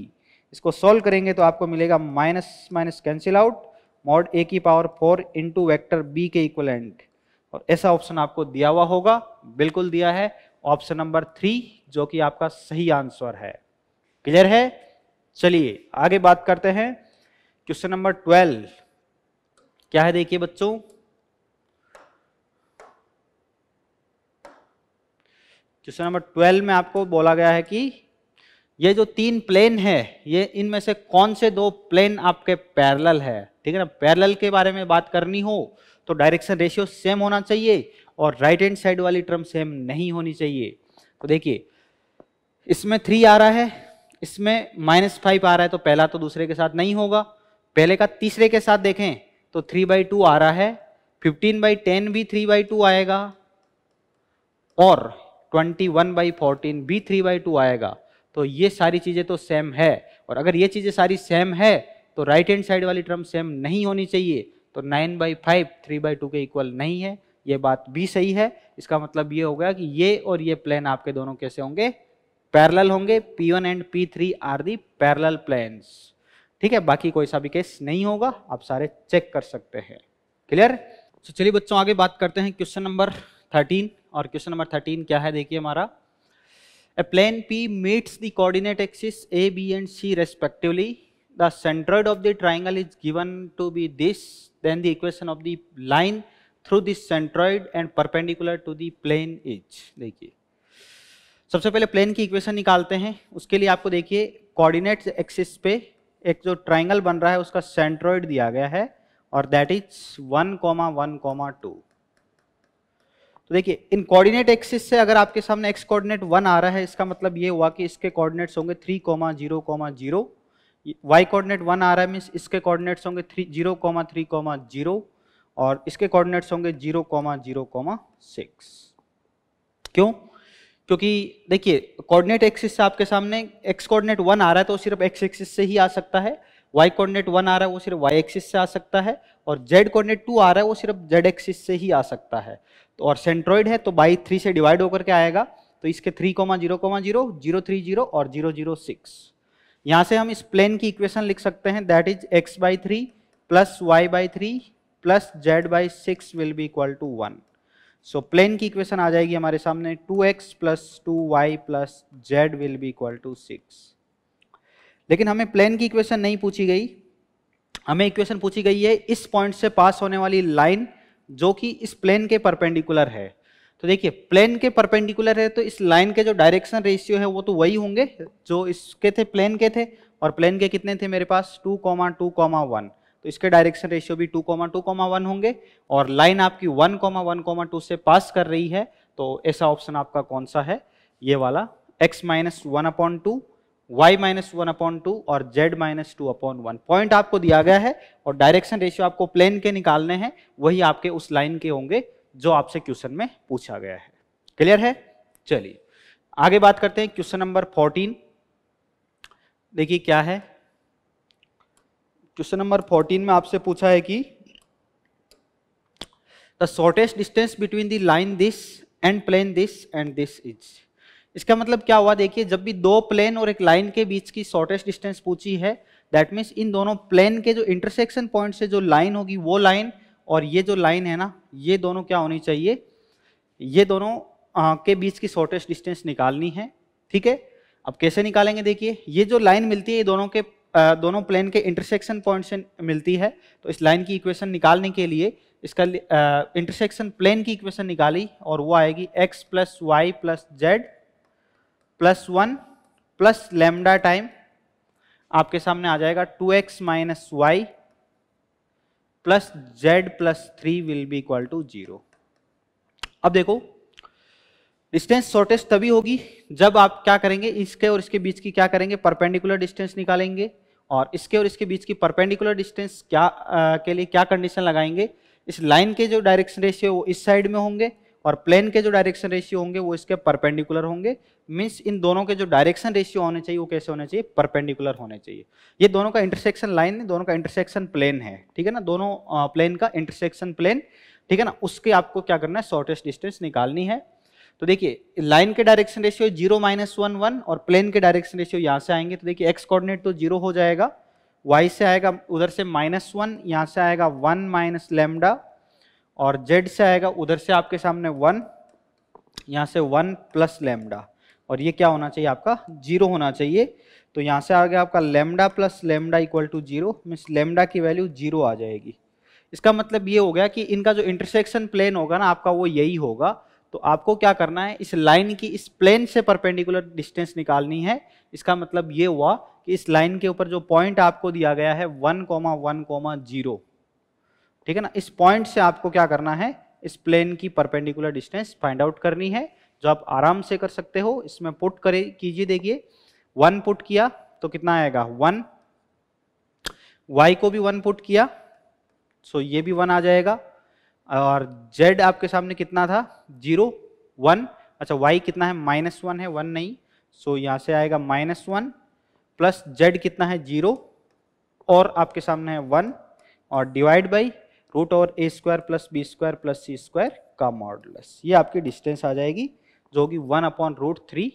इसको सॉल्व करेंगे तो आपको मिलेगा minus minus cancel out mod a की power four into vector b के इक्वलेंट और ऐसा ऑप्शन आपको दिया हुआ होगा बिल्कुल दिया है ऑप्शन नंबर थ्री जो कि आपका सही आंसर है क्लियर है चलिए आगे बात करते हैं क्वेश्चन नंबर ट्वेल्व क्या है देखिए बच्चों क्वेश्चन नंबर ट्वेल्व में आपको बोला गया है कि ये जो तीन प्लेन है ये इनमें से कौन से दो प्लेन आपके पैरल है ठीक है ना पैरल के बारे में बात करनी हो तो डायरेक्शन रेशियो सेम होना चाहिए और राइट हैंड साइड वाली टर्म सेम नहीं होनी चाहिए तो देखिए इसमें थ्री आ रहा है इसमें माइनस फाइव आ रहा है तो पहला तो दूसरे के साथ नहीं होगा पहले का तीसरे के साथ देखें तो थ्री बाई टू आ रहा है फिफ्टीन बाई टेन भी थ्री बाई टू आएगा और ट्वेंटी वन बाई फोर्टीन भी थ्री बाई टू आएगा तो ये सारी चीज़ें तो सेम है और अगर ये चीज़ें सारी सेम है तो राइट हैंड साइड वाली टर्म सेम नहीं होनी चाहिए तो nine by five three by two के इक्वल नहीं है ये बात भी सही है इसका मतलब ये होगा कि ये और ये प्लेन आपके दोनों कैसे होंगे पैरल होंगे p one and p three are the parallel plane ठीक है बाकी कोई सा भी केस नहीं होगा आप सारे चेक कर सकते हैं क्लियर तो चलिए बच्चों आगे बात करते हैं क्वेश्चन नंबर थर्टीन और क्वेश्चन नंबर थर्टीन क्या है देखिए हमारा A plane P meets the coordinate axis A, B and C respectively. The centroid of the triangle is given to be this, then the equation of the line through this centroid and perpendicular to the plane is. देखिए सबसे पहले प्लेन की इक्वेशन निकालते हैं उसके लिए आपको देखिए कोऑर्डिनेट एक्सिस पे एक जो ट्राइंगल बन रहा है उसका सेंट्रोइड दिया गया है और that is one comma one comma two तो देखिए इन कोऑर्डिनेट एक्सिस से अगर आपके सामने एक्स कोऑर्डिनेट वन आ रहा है इसका मतलब ये हुआ कि इसके कोऑर्डिनेट्स होंगे three comma zero comma zero y coordinate one आ रहा है मीन्स इसके कोऑर्डिनेट्स होंगे three zero comma three comma zero और इसके कोऑर्डिनेट्स होंगे zero comma zero comma six क्यों क्योंकि देखिए कोऑर्डिनेट एक्सिस से आपके सामने एक्स कोऑर्डिनेट वन आ रहा है तो सिर्फ एक्स एक्सिस से ही आ सकता है वाई कोऑर्डिनेट वन आ रहा है वो सिर्फ वाई एक्सिस से आ सकता है और जेड कोऑर्डिनेट टू आ रहा है वो सिर्फ जेड एक्सिस से ही आ सकता है तो और सेंट्रोइड है तो बाई थ्री से डिवाइड होकर के आएगा तो इसके three comma zero comma zero zero three zero और जीरो जीरो सिक्स यहाँ से हम इस प्लेन की इक्वेशन लिख सकते हैं that is x by three plus y by three plus z by six will be equal to one so plane की इक्वेशन आ जाएगी हमारे सामने two x plus two y plus Z will be equal to six लेकिन हमें प्लेन की इक्वेशन नहीं पूछी गई हमें इक्वेशन पूछी गई है इस पॉइंट से पास होने वाली लाइन जो कि इस प्लेन के परपेंडिकुलर है तो देखिए प्लेन के परपेंडिकुलर है तो इस लाइन के जो डायरेक्शन रेशियो है वो तो वही होंगे जो इसके थे प्लेन के थे और प्लेन के कितने थे मेरे पास two comma two comma one तो इसके डायरेक्शन रेशियो भी two comma two comma one होंगे और लाइन आपकी one comma one comma two से पास कर रही है तो ऐसा ऑप्शन आपका कौन सा है ये वाला x minus one upon two y minus one upon two और z minus two upon one point आपको दिया गया है और डायरेक्शन रेशियो आपको प्लेन के निकालने हैं वही आपके उस लाइन के होंगे जो आपसे क्वेश्चन में पूछा गया है क्लियर है चलिए आगे बात करते हैं क्वेश्चन नंबर फोर्टीन देखिए क्या है क्वेश्चन नंबर फोर्टीन में आपसे पूछा है कि the shortest distance between the line this and plane this and this is इसका मतलब क्या हुआ देखिए जब भी दो प्लेन और एक लाइन के बीच की शॉर्टेस्ट डिस्टेंस पूछी है दैट मीन्स इन दोनों प्लेन के जो इंटरसेक्शन पॉइंट से जो लाइन होगी वो लाइन और ये जो लाइन है ना ये दोनों क्या होनी चाहिए ये दोनों आ, के बीच की शॉर्टेस्ट डिस्टेंस निकालनी है ठीक है अब कैसे निकालेंगे देखिए ये जो लाइन मिलती है ये दोनों के आ, दोनों प्लेन के इंटरसेक्शन पॉइंट से मिलती है तो इस लाइन की इक्वेशन निकालने के लिए इसका इंटरसेक्शन प्लेन की इक्वेशन निकाली और वो आएगी x plus Y plus z plus one plus lambda time आपके सामने आ जाएगा two x minus y plus z plus three will be equal to zero अब देखो डिस्टेंस शॉर्टेस्ट तभी होगी जब आप क्या करेंगे इसके और इसके बीच की क्या करेंगे परपेंडिकुलर डिस्टेंस निकालेंगे और इसके और इसके बीच की परपेंडिकुलर डिस्टेंस क्या आ, के लिए क्या कंडीशन लगाएंगे इस लाइन के जो डायरेक्शन रेशियो वो इस साइड में होंगे और प्लेन के जो डायरेक्शन रेशियो होंगे वो इसके परपेंडिकुलर होंगे मीन्स इन दोनों के जो डायरेक्शन रेशियो होने चाहिए वो कैसे होने चाहिए परपेंडिकुलर होने चाहिए ये दोनों का इंटरसेक्शन लाइन है दोनों का इंटरसेक्शन प्लेन है ठीक है ना दोनों प्लेन का इंटरसेक्शन प्लेन ठीक है ना उसके आपको क्या करना है शॉर्टेस्ट डिस्टेंस निकालनी है तो देखिए लाइन के direction ratio zero minus one one और प्लेन के डायरेक्शन रेशियो यहाँ से आएंगे तो देखिए एक्स कोऑर्डिनेट तो जीरो हो जाएगा वाई से आएगा उधर से माइनस वन यहाँ से आएगा वन माइनस लेमडा और जेड से आएगा उधर से आपके सामने वन यहाँ से वन प्लस लेमडा और ये क्या होना चाहिए आपका जीरो होना चाहिए तो यहाँ से आ गया आपका lambda plus lambda equal to zero means lambda की वैल्यू जीरो आ जाएगी इसका मतलब ये हो गया कि इनका जो इंटरसेक्शन प्लेन होगा ना आपका वो यही होगा तो आपको क्या करना है इस लाइन की इस प्लेन से परपेंडिकुलर डिस्टेंस निकालनी है इसका मतलब ये हुआ कि इस लाइन के ऊपर जो पॉइंट आपको दिया गया है one comma one comma zero ठीक है ना इस पॉइंट से आपको क्या करना है इस प्लेन की परपेंडिकुलर डिस्टेंस फाइंड आउट करनी है जो आप आराम से कर सकते हो इसमें पुट करे कीजिए देखिए वन पुट किया तो कितना आएगा वन वाई को भी वन पुट किया सो ये भी वन आ जाएगा और जेड आपके सामने कितना था जीरो वन अच्छा वाई कितना है माइनस वन है वन नहीं सो यहाँ से आएगा माइनस वन प्लस जेड कितना है जीरो और आपके सामने है वन और divide by root over a square plus B square plus C square का मॉडलस ये आपकी डिस्टेंस आ जाएगी जो होगी one upon root three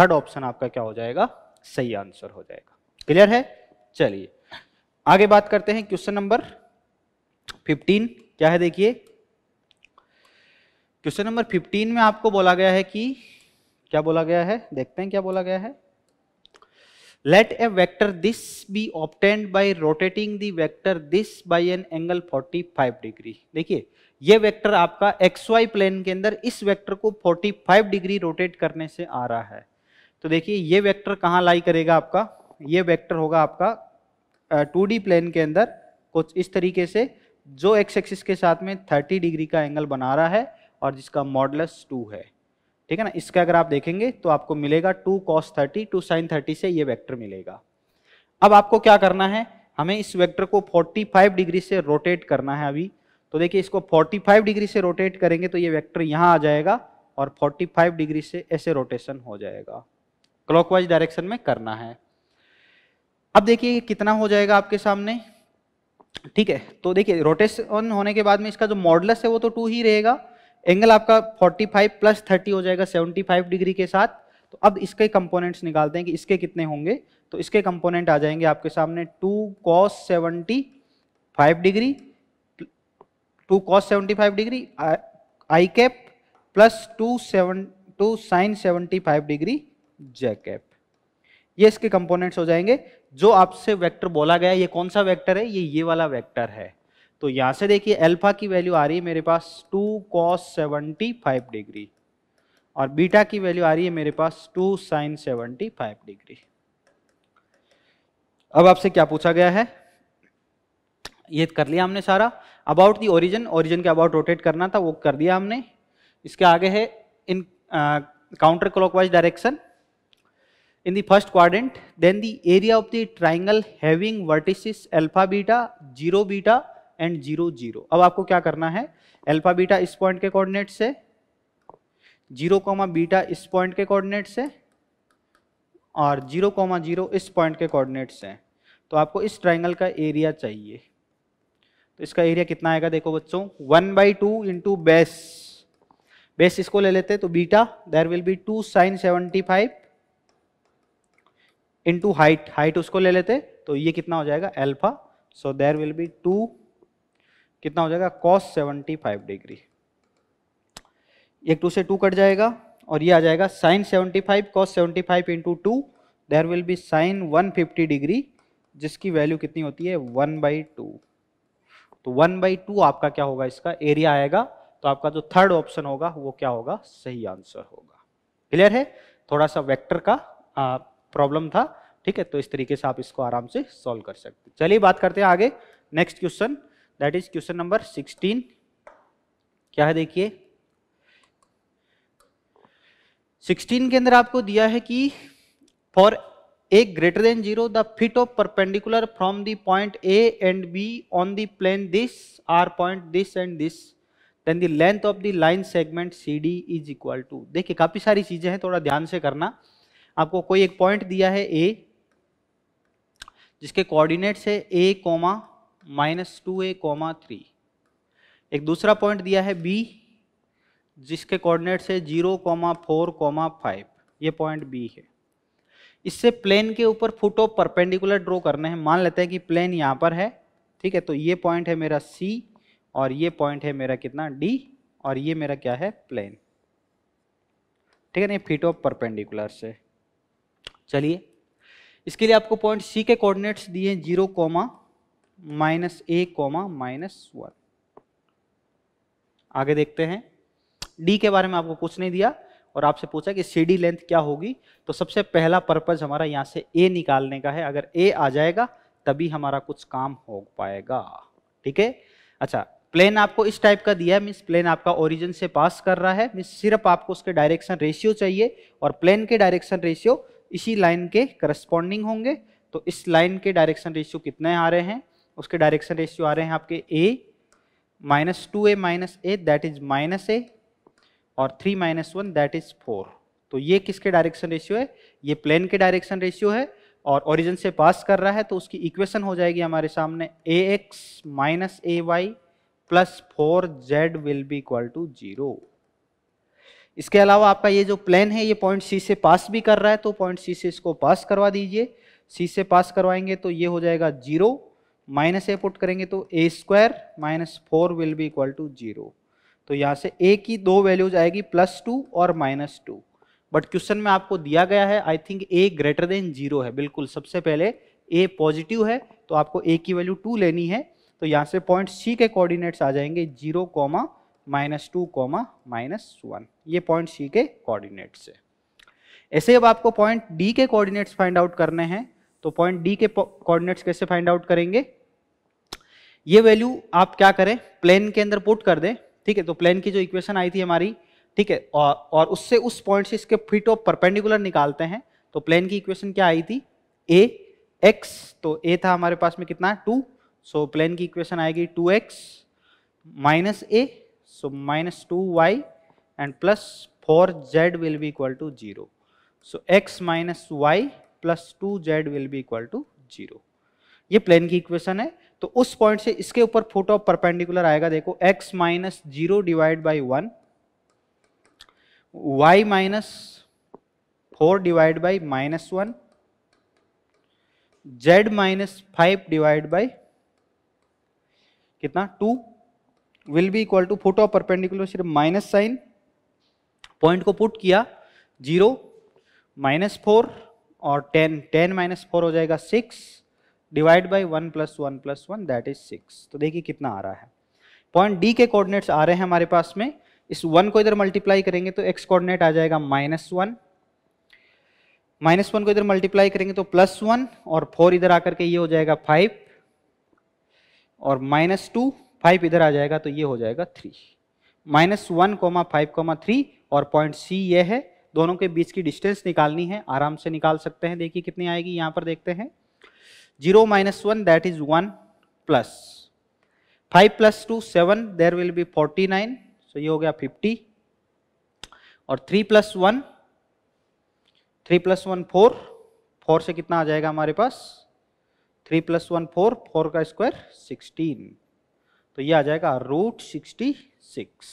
third option आपका क्या हो जाएगा सही आंसर हो जाएगा क्लियर है चलिए आगे बात करते हैं क्वेश्चन नंबर फिफ्टीन क्या है देखिए क्वेश्चन नंबर फिफ्टीन में आपको बोला गया है कि क्या बोला गया है देखते हैं क्या बोला गया है let a vector this be obtained by rotating the vector this by an angle 45 degree देखिए ये वेक्टर आपका एक्स वाई प्लेन के अंदर इस वेक्टर को 45 डिग्री रोटेट करने से आ रहा है तो देखिए ये वेक्टर कहाँ लाई करेगा आपका ये वेक्टर होगा आपका टू डी प्लेन के अंदर कुछ इस तरीके से जो एक्स एक्सिस के साथ में 30 डिग्री का एंगल बना रहा है और जिसका मॉडलस टू है ठीक है ना इसका अगर आप देखेंगे तो आपको मिलेगा two cos thirty two sine thirty से ये वेक्टर मिलेगा अब आपको क्या करना है हमें इस वेक्टर को 45 डिग्री से रोटेट करना है अभी तो देखिए इसको 45 डिग्री से रोटेट करेंगे तो ये वेक्टर यहाँ आ जाएगा और 45 डिग्री से ऐसे रोटेशन हो जाएगा क्लॉकवाइज डायरेक्शन में करना है अब देखिए ये कितना हो जाएगा आपके सामने ठीक है तो देखिए रोटेशन होने के बाद में इसका जो मॉडलस है वो तो टू ही रहेगा एंगल आपका 45 प्लस 30 हो जाएगा 75 डिग्री के साथ तो अब इसके कंपोनेंट्स निकालते हैं कि इसके कितने होंगे तो इसके कंपोनेंट आ जाएंगे आपके सामने two cos seventy five degree two cos seventy five degree i cap plus two seven two sine seventy five degree j cap ये इसके कंपोनेंट्स हो जाएंगे जो आपसे वेक्टर बोला गया ये कौन सा वेक्टर है ये ये वाला वेक्टर है तो यहां से देखिए अल्फा की वैल्यू आ रही है मेरे पास two cos seventy five degree और बीटा की वैल्यू आ रही है मेरे पास two sine seventy five degree अब आपसे क्या पूछा गया है ये कर लिया हमने सारा अबाउट दी ओरिजिन ओरिजिन के अबाउट रोटेट करना था वो कर दिया हमने इसके आगे है in counter clockwise direction in the first quadrant then the area of the triangle having vertices alpha beta zero beta and zero zero अब आपको क्या करना है एल्फा बीटा इस पॉइंट के कोऑर्डिनेट से जीरो कॉमा बीटा इस पॉइंट के कोऑर्डिनेट से और जीरो कॉमा जीरो इस पॉइंट के कोऑर्डिनेट से तो आपको इस ट्राइंगल का एरिया चाहिए तो इसका एरिया कितना आएगा देखो बच्चों one by two into base base इसको ले लेते तो beta there will be two sine seventy five into height height उसको ले लेते तो ये कितना हो जाएगा alpha so there will be two कितना हो जाएगा कॉस सेवेंटी फाइव डिग्री एक टू से टू कट जाएगा और ये आ जाएगा sine seventy five cos seventy five into two there will be sine one fifty degree जिसकी वैल्यू कितनी होती है वन बाई टू तो वन बाई टू आपका क्या होगा इसका एरिया आएगा तो आपका जो थर्ड ऑप्शन होगा वो क्या होगा सही आंसर होगा क्लियर है थोड़ा सा वेक्टर का प्रॉब्लम था ठीक है तो इस तरीके से आप इसको आराम से सॉल्व कर सकते चलिए बात करते हैं आगे next question that is question number 16 क्या है देखिए 16 के अंदर आपको दिया है कि for a greater than zero the feet of perpendicular from the point a and b on the plane this are point this and this then the length of the line segment c d is equal to देखिए काफी सारी चीजें हैं थोड़ा ध्यान से करना आपको कोई एक पॉइंट दिया है ए जिसके कोऑर्डिनेट्स है ए comma minus two a comma three एक दूसरा पॉइंट दिया है बी जिसके कोऑर्डिनेट्स है zero comma four comma five ये पॉइंट बी है इससे प्लेन के ऊपर फुट ऑफ परपेंडिकुलर ड्रॉ करने हैं मान लेते हैं कि प्लेन यहाँ पर है ठीक है तो ये पॉइंट है मेरा सी और ये पॉइंट है मेरा कितना डी और ये मेरा क्या है प्लेन ठीक है ना फिट ऑफ परपेंडिकुलर से चलिए इसके लिए आपको पॉइंट सी के कोऑर्डिनेट्स दिए zero comma minus A comma minus one आगे देखते हैं डी के बारे में आपको कुछ नहीं दिया और आपसे पूछा कि सी डी लेंथ क्या होगी तो सबसे पहला पर्पज हमारा यहाँ से ए निकालने का है अगर ए आ जाएगा तभी हमारा कुछ काम हो पाएगा ठीक है अच्छा प्लेन आपको इस टाइप का दिया है मीन्स प्लेन आपका ओरिजिन से पास कर रहा है मीन्स सिर्फ आपको उसके डायरेक्शन रेशियो चाहिए और प्लेन के डायरेक्शन रेशियो इसी लाइन के करस्पॉन्डिंग होंगे तो इस लाइन के डायरेक्शन रेशियो कितने आ रहे हैं उसके डायरेक्शन रेशियो आ रहे हैं आपके a minus two a minus a that is minus a और three minus one that is four तो ये किसके डायरेक्शन रेशियो है ये प्लेन के डायरेक्शन रेशियो है और ओरिजिन से पास कर रहा है तो उसकी इक्वेशन हो जाएगी हमारे सामने a x minus a y plus four z will be equal to zero इसके अलावा आपका ये जो प्लेन है ये पॉइंट सी से पास भी कर रहा है तो पॉइंट सी से इसको पास करवा दीजिए सी से पास करवाएंगे तो ये हो जाएगा जीरो माइनस ए पुट करेंगे तो a square minus four will be equal to zero तो यहाँ से ए की दो वैल्यूज आएगी प्लस टू और माइनस टू बट क्वेश्चन में आपको दिया गया है I think a greater than zero है बिल्कुल सबसे पहले ए पॉजिटिव है तो आपको ए की वैल्यू टू लेनी है तो यहाँ से पॉइंट सी के कोऑर्डिनेट्स आ जाएंगे zero comma minus two comma minus one ये पॉइंट सी के कोऑर्डिनेट्स है ऐसे अब आपको पॉइंट डी के कोऑर्डिनेट्स फाइंड आउट करने हैं तो पॉइंट डी के कोऑर्डिनेट्स कैसे फाइंड आउट करेंगे ये वैल्यू आप क्या करें प्लेन के अंदर पुट कर दें ठीक है तो प्लेन की जो इक्वेशन आई थी हमारी ठीक है और और उससे उस पॉइंट से इसके फिट ऑफ परपेंडिकुलर निकालते हैं तो प्लेन की इक्वेशन क्या आई थी ए एक्स तो ए था हमारे पास में कितना टू सो प्लेन की इक्वेशन आएगी two x minus a so minus two y and plus four z will be equal to zero so x minus y plus two z will be equal to zero plane की इक्वेशन है तो उस पॉइंट से इसके ऊपर फोटो ऑफ परपेंडिकुलर आएगा देखो x minus zero divide by one y minus four divide by minus one z minus five divide by कितना two will be equal to foot of perpendicular सिर्फ माइनस साइन पॉइंट को पुट किया जीरो माइनस फोर और टेन टेन माइनस फोर हो जाएगा six divide by one plus one plus one that is six तो देखिए कितना आ रहा है पॉइंट डी के कोऑर्डिनेट्स आ रहे हैं हमारे पास में इस वन को इधर मल्टीप्लाई करेंगे तो एक्स कोऑर्डिनेट आ जाएगा माइनस वन माइनस वन को इधर मल्टीप्लाई करेंगे तो प्लस वन और फोर इधर आकर के ये हो जाएगा फाइव और माइनस टू फाइव इधर आ जाएगा तो ये हो जाएगा three minus one comma five comma three और पॉइंट सी ये है दोनों के बीच की डिस्टेंस निकालनी है आराम से निकाल सकते हैं देखिए कितनी आएगी यहाँ पर देखते हैं 0 minus 1 that is 1 plus 5 plus 2 7 there will be 49 so ये हो गया फिफ्टी और three plus one three plus one four four से कितना आ जाएगा हमारे पास three plus one four four का स्क्वायर सिक्सटीन तो ये आ जाएगा रूट सिक्सटी सिक्स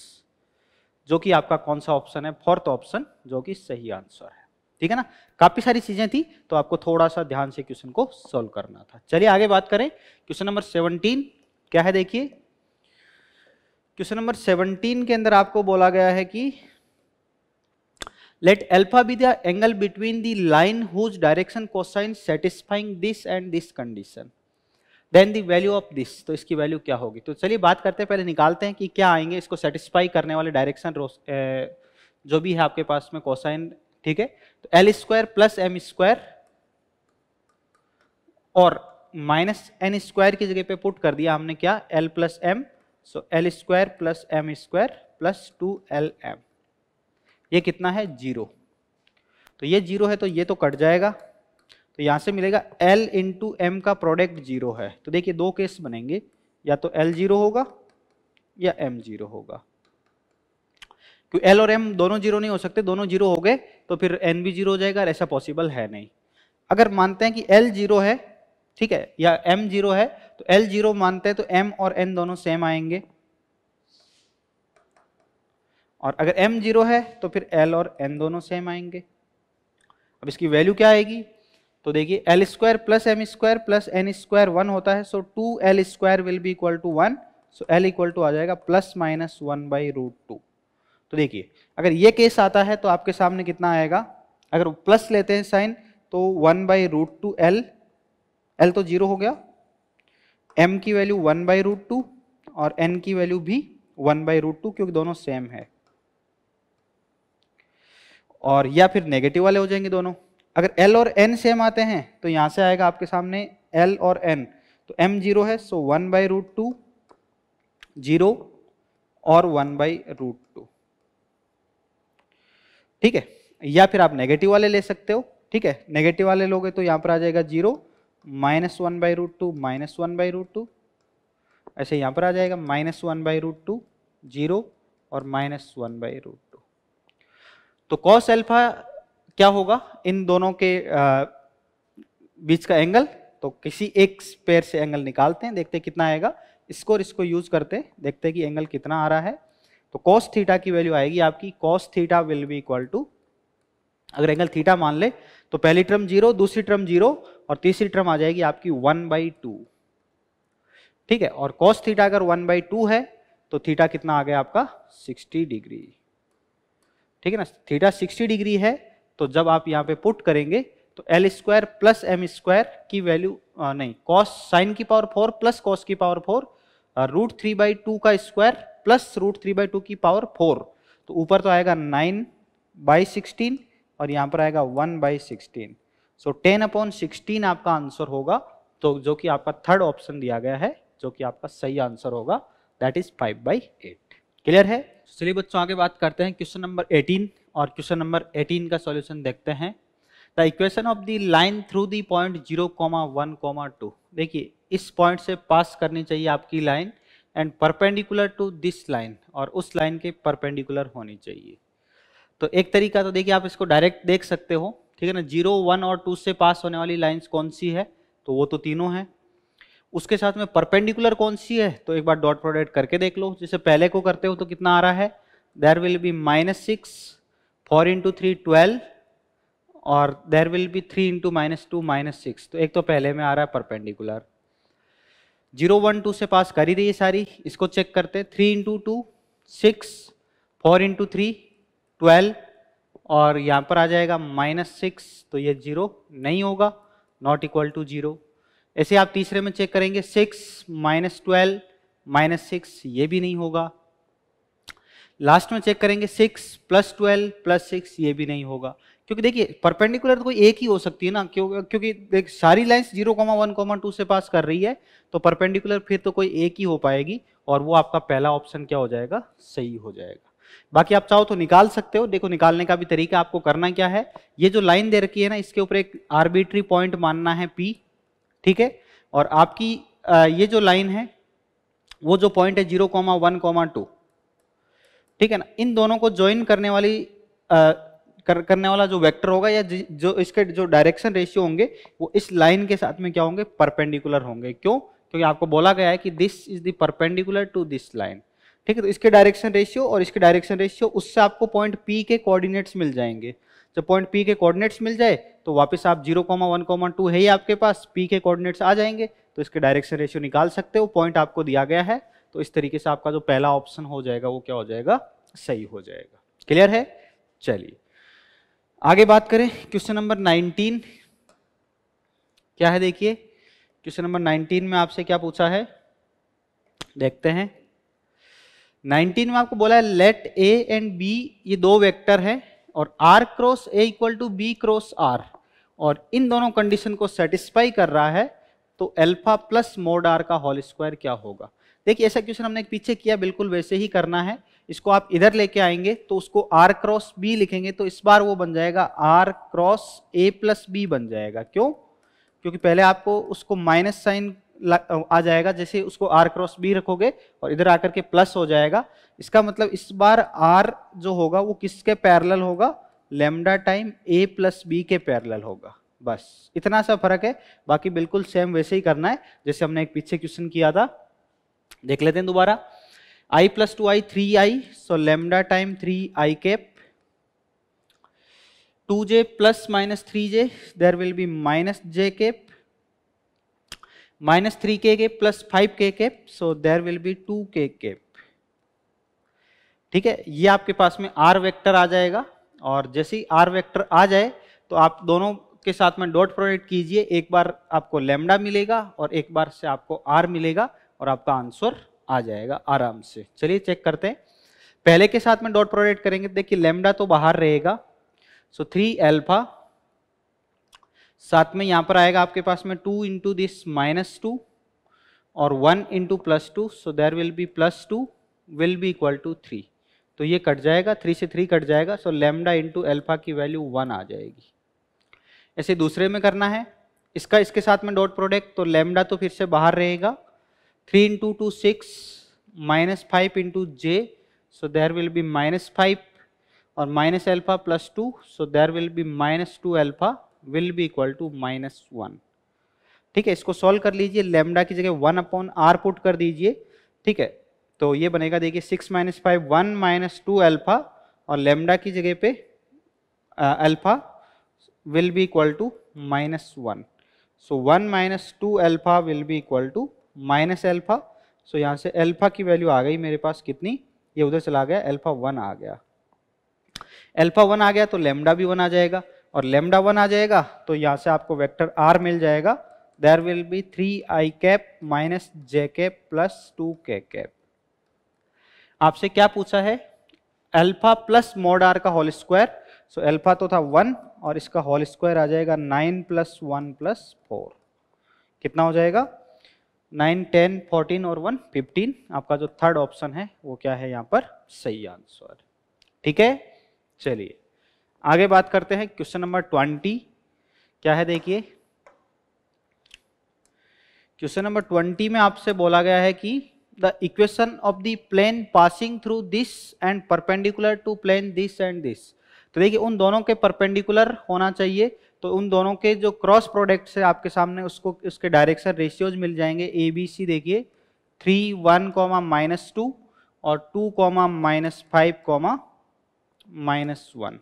जो कि आपका कौन सा ऑप्शन है फोर्थ ऑप्शन जो कि सही आंसर है ठीक है ना काफी सारी चीजें थी तो आपको थोड़ा सा ध्यान से क्वेश्चन को सोल्व करना था चलिए आगे बात करें क्वेश्चन नंबर सेवनटीन क्या है देखिए क्वेश्चन नंबर सेवनटीन के अंदर आपको बोला गया है कि let alpha be be the angle between the line whose direction cosine satisfying this and this condition then the value of तो इसकी वैल्यू क्या होगी तो चलिए बात करते हैं पहले निकालते हैं कि क्या आएंगे इसको सेटिस्फाई करने वाले डायरेक्शन जो भी है आपके पास में कोसाइन ठीक है तो l square plus m square और माइनस एन स्क्वायर की जगह पे पुट कर दिया हमने क्या l plus m so l square plus m square plus two l m ये कितना है जीरो तो ये जीरो है तो ये तो कट जाएगा तो यहां से मिलेगा L इंटू एम का प्रोडक्ट जीरो है तो देखिए दो केस बनेंगे या तो एल जीरो होगा या एम जीरो होगा तो एल और एम दोनों जीरो नहीं हो सकते दोनों जीरो हो गए तो फिर एन भी जीरो हो जाएगा और ऐसा पॉसिबल है नहीं अगर मानते हैं कि एल जीरो है ठीक है या एम जीरो है तो एल जीरो मानते हैं तो एम और एन दोनों सेम आएंगे और अगर एम जीरो है तो फिर एल और एन दोनों सेम आएंगे अब इसकी वैल्यू क्या आएगी तो देखिए l square plus m square plus N square one होता है so two l square will be equal to one so l equal to आ जाएगा plus minus one by root two तो देखिए अगर ये केस आता है तो आपके सामने कितना आएगा अगर प्लस लेते हैं साइन तो one by root two l l तो जीरो हो गया एम की value one by root two और एन की वैल्यू भी वन बाई रूट टू क्योंकि दोनों सेम है और या फिर नेगेटिव वाले हो जाएंगे दोनों अगर एल और एन सेम आते हैं तो यहाँ से आएगा आपके सामने एल और एन तो एम जीरो है so one by root two zero और वन बाई रूट टू ठीक है या फिर आप नेगेटिव वाले ले सकते हो ठीक है नेगेटिव वाले लोगे तो यहाँ पर आ जाएगा zero minus one by root two minus one by root two ऐसे यहाँ पर आ जाएगा minus one by root two zero और minus one by root two तो कॉस एल्फा क्या होगा इन दोनों के बीच का एंगल तो किसी एक पेयर से एंगल निकालते हैं देखते हैं कितना आएगा इसको और इसको यूज करते हैं देखते हैं कि एंगल कितना आ रहा है तो कॉस थीटा की वैल्यू आएगी आपकी cos theta will be equal to अगर एंगल थीटा मान ले तो पहली टर्म जीरो दूसरी टर्म जीरो और तीसरी टर्म आ जाएगी आपकी वन बाई टू ठीक है और कॉस थीटा अगर वन बाई टू है तो थीटा कितना आ गया आपका सिक्सटी डिग्री ठीक है ना थीटा सिक्सटी डिग्री है तो जब आप यहाँ पे पुट करेंगे तो l square plus m square की वैल्यू नहीं कॉस साइन की पावर फोर प्लस कॉस की power four root three by two का square plus root three by two की पावर फोर तो ऊपर तो आएगा नाइन बाई सिक्सटीन और यहाँ पर आएगा one by sixteen so ten upon sixteen आपका आंसर होगा तो जो कि आपका थर्ड ऑप्शन दिया गया है जो कि आपका सही आंसर होगा that is five by eight clear है चलिए बच्चों आगे बात करते हैं क्वेश्चन नंबर एटीन और क्वेश्चन नंबर एटीन का सॉल्यूशन देखते हैं the equation of the line through the point zero comma one comma two देखिए इस पॉइंट से पास करनी चाहिए आपकी line and perpendicular to this line और उस लाइन के परपेंडिकुलर होनी चाहिए तो एक तरीका तो देखिए आप इसको डायरेक्ट देख सकते हो ठीक है ना जीरो वन और टू से पास होने वाली लाइन्स कौन सी है तो वो तो तीनों हैं उसके साथ में परपेंडिकुलर कौन सी है तो एक बार डॉट प्रोडक्ट करके देख लो जैसे पहले को करते हो तो कितना आ रहा है there will be minus six four into three twelve और there will be three into minus two minus six तो एक तो पहले में आ रहा है परपेंडिकुलर जीरो वन टू से पास कर ही रही है सारी इसको चेक करते हैं three into two six four into three twelve और यहाँ पर आ जाएगा माइनस सिक्स तो ये जीरो नहीं होगा नॉट इक्वल टू जीरो ऐसे आप तीसरे में चेक करेंगे six minus twelve minus six ये भी नहीं होगा लास्ट में चेक करेंगे six plus twelve plus six ये भी नहीं होगा क्योंकि देखिए परपेंडिकुलर तो कोई एक ही हो सकती है ना क्यों क्योंकि देख सारी lines zero comma one comma two से पास कर रही है तो परपेंडिकुलर फिर तो कोई एक ही हो पाएगी और वो आपका पहला ऑप्शन क्या हो जाएगा सही हो जाएगा बाकी आप चाहो तो निकाल सकते हो देखो निकालने का भी तरीका आपको करना क्या है ये जो लाइन दे रखी है ना इसके ऊपर एक आर्बिट्री पॉइंट मानना है पी ठीक है और आपकी ये जो लाइन है वो जो पॉइंट है zero comma one comma two ठीक है ना इन दोनों को ज्वाइन करने वाली कर, करने वाला जो वेक्टर होगा या जो इसके जो डायरेक्शन रेशियो होंगे वो इस लाइन के साथ में क्या होंगे परपेंडिकुलर होंगे क्यों क्योंकि आपको बोला गया है कि this is the perpendicular to this line ठीक है तो इसके डायरेक्शन रेशियो और इसके डायरेक्शन रेशियो उससे आपको पॉइंट पी के कोऑर्डिनेट्स मिल जाएंगे जब पॉइंट पी के कोऑर्डिनेट्स मिल जाए तो वापस आप zero comma one comma two है ही आपके पास पी के कोऑर्डिनेट्स आ जाएंगे तो इसके डायरेक्शन रेशियो निकाल सकते हो पॉइंट आपको दिया गया है तो इस तरीके से आपका जो पहला ऑप्शन हो जाएगा वो क्या हो जाएगा सही हो जाएगा क्लियर है चलिए आगे बात करें क्वेश्चन नंबर 19 क्या है देखिए क्वेश्चन नंबर 19 में आपसे क्या पूछा है देखते हैं 19 में आपको बोला है लेट ए एंड बी ये दो वेक्टर है और r cross A equal to b cross r और इन दोनों कंडीशन को सेटिस्फाई कर रहा है तो अल्फा प्लस मोड आर का होल स्क्वायर क्या होगा देखिए ऐसा क्वेश्चन हमने पीछे किया बिल्कुल वैसे ही करना है इसको आप इधर लेके आएंगे तो उसको आर क्रॉस बी लिखेंगे तो इस बार वो बन जाएगा r cross a plus b बन जाएगा क्यों क्योंकि पहले आपको उसको माइनस साइन आ जाएगा जैसे उसको आर क्रॉस बी रखोगे और इधर आकर के प्लस हो जाएगा इसका मतलब इस बार आर जो होगा वो किसके पैरल होगा lambda time a plus b के पैरल होगा बस इतना सा फर्क है बाकी बिल्कुल सेम वैसे ही करना है जैसे हमने एक पीछे क्वेश्चन किया था देख लेते हैं दोबारा i plus 2i 3i so lambda time 3i cap 2j plus minus 3j there will be minus j cap minus 3k cap plus 5k cap so there will be 2k cap ठीक है ये आपके पास में r वेक्टर आ जाएगा और जैसे ही r वेक्टर आ जाए तो आप दोनों के साथ में डॉट प्रोडक्ट कीजिए एक बार आपको लेमडा मिलेगा और एक बार से आपको r मिलेगा और आपका आंसर आ जाएगा आराम से चलिए चेक करते हैं पहले के साथ में डॉट प्रोडक्ट करेंगे देखिए लेमडा तो बाहर रहेगा सो थ्री एल्फा साथ में यहां पर आएगा आपके पास में two into this minus two और one into plus two so there will be plus two will be equal to three तो ये कट जाएगा थ्री से थ्री कट जाएगा सो लेमडा इंटू एल्फा की वैल्यू वन आ जाएगी ऐसे दूसरे में करना है इसका इसके साथ में डॉट प्रोडक्ट तो लेमडा तो फिर से बाहर रहेगा three into two six minus five into j so there will be minus five और minus alpha plus two so there will be minus two alpha will be equal to minus one ठीक है इसको सॉल्व कर लीजिए लेमडा की जगह वन अपॉन आर पुट कर दीजिए ठीक है तो ये बनेगा देखिए six minus five one minus two alpha और लेमडा की जगह पे alpha will be equal to minus one so one minus two alpha will be equal to minus alpha so यहाँ से एल्फा की वैल्यू आ गई मेरे पास कितनी ये उधर चला गया एल्फा वन आ गया एल्फा वन आ गया तो लेमडा भी वन आ जाएगा और लेमडा वन आ जाएगा तो यहाँ से आपको वेक्टर आर मिल जाएगा there will be three i cap minus j cap plus two k cap आपसे क्या पूछा है एल्फा प्लस मोड आर का होल स्क्वायर सो एल्फा तो था वन और इसका होल स्क्वायर आ जाएगा nine plus one plus four कितना हो जाएगा नाइन टेन फोर्टीन और वन फिफ्टीन आपका जो थर्ड ऑप्शन है वो क्या है यहाँ पर सही आंसर ठीक है चलिए आगे बात करते हैं क्वेश्चन नंबर ट्वेंटी क्या है देखिए क्वेश्चन नंबर ट्वेंटी में आपसे बोला गया है कि the equation of the plane passing through this and perpendicular to plane this and this तो देखिए उन दोनों के परपेंडिकुलर होना चाहिए तो उन दोनों के जो क्रॉस प्रोडक्ट है आपके सामने उसको उसके डायरेक्शन रेशियोज मिल जाएंगे ए बी सी देखिए three one comma minus two और two comma minus five comma minus one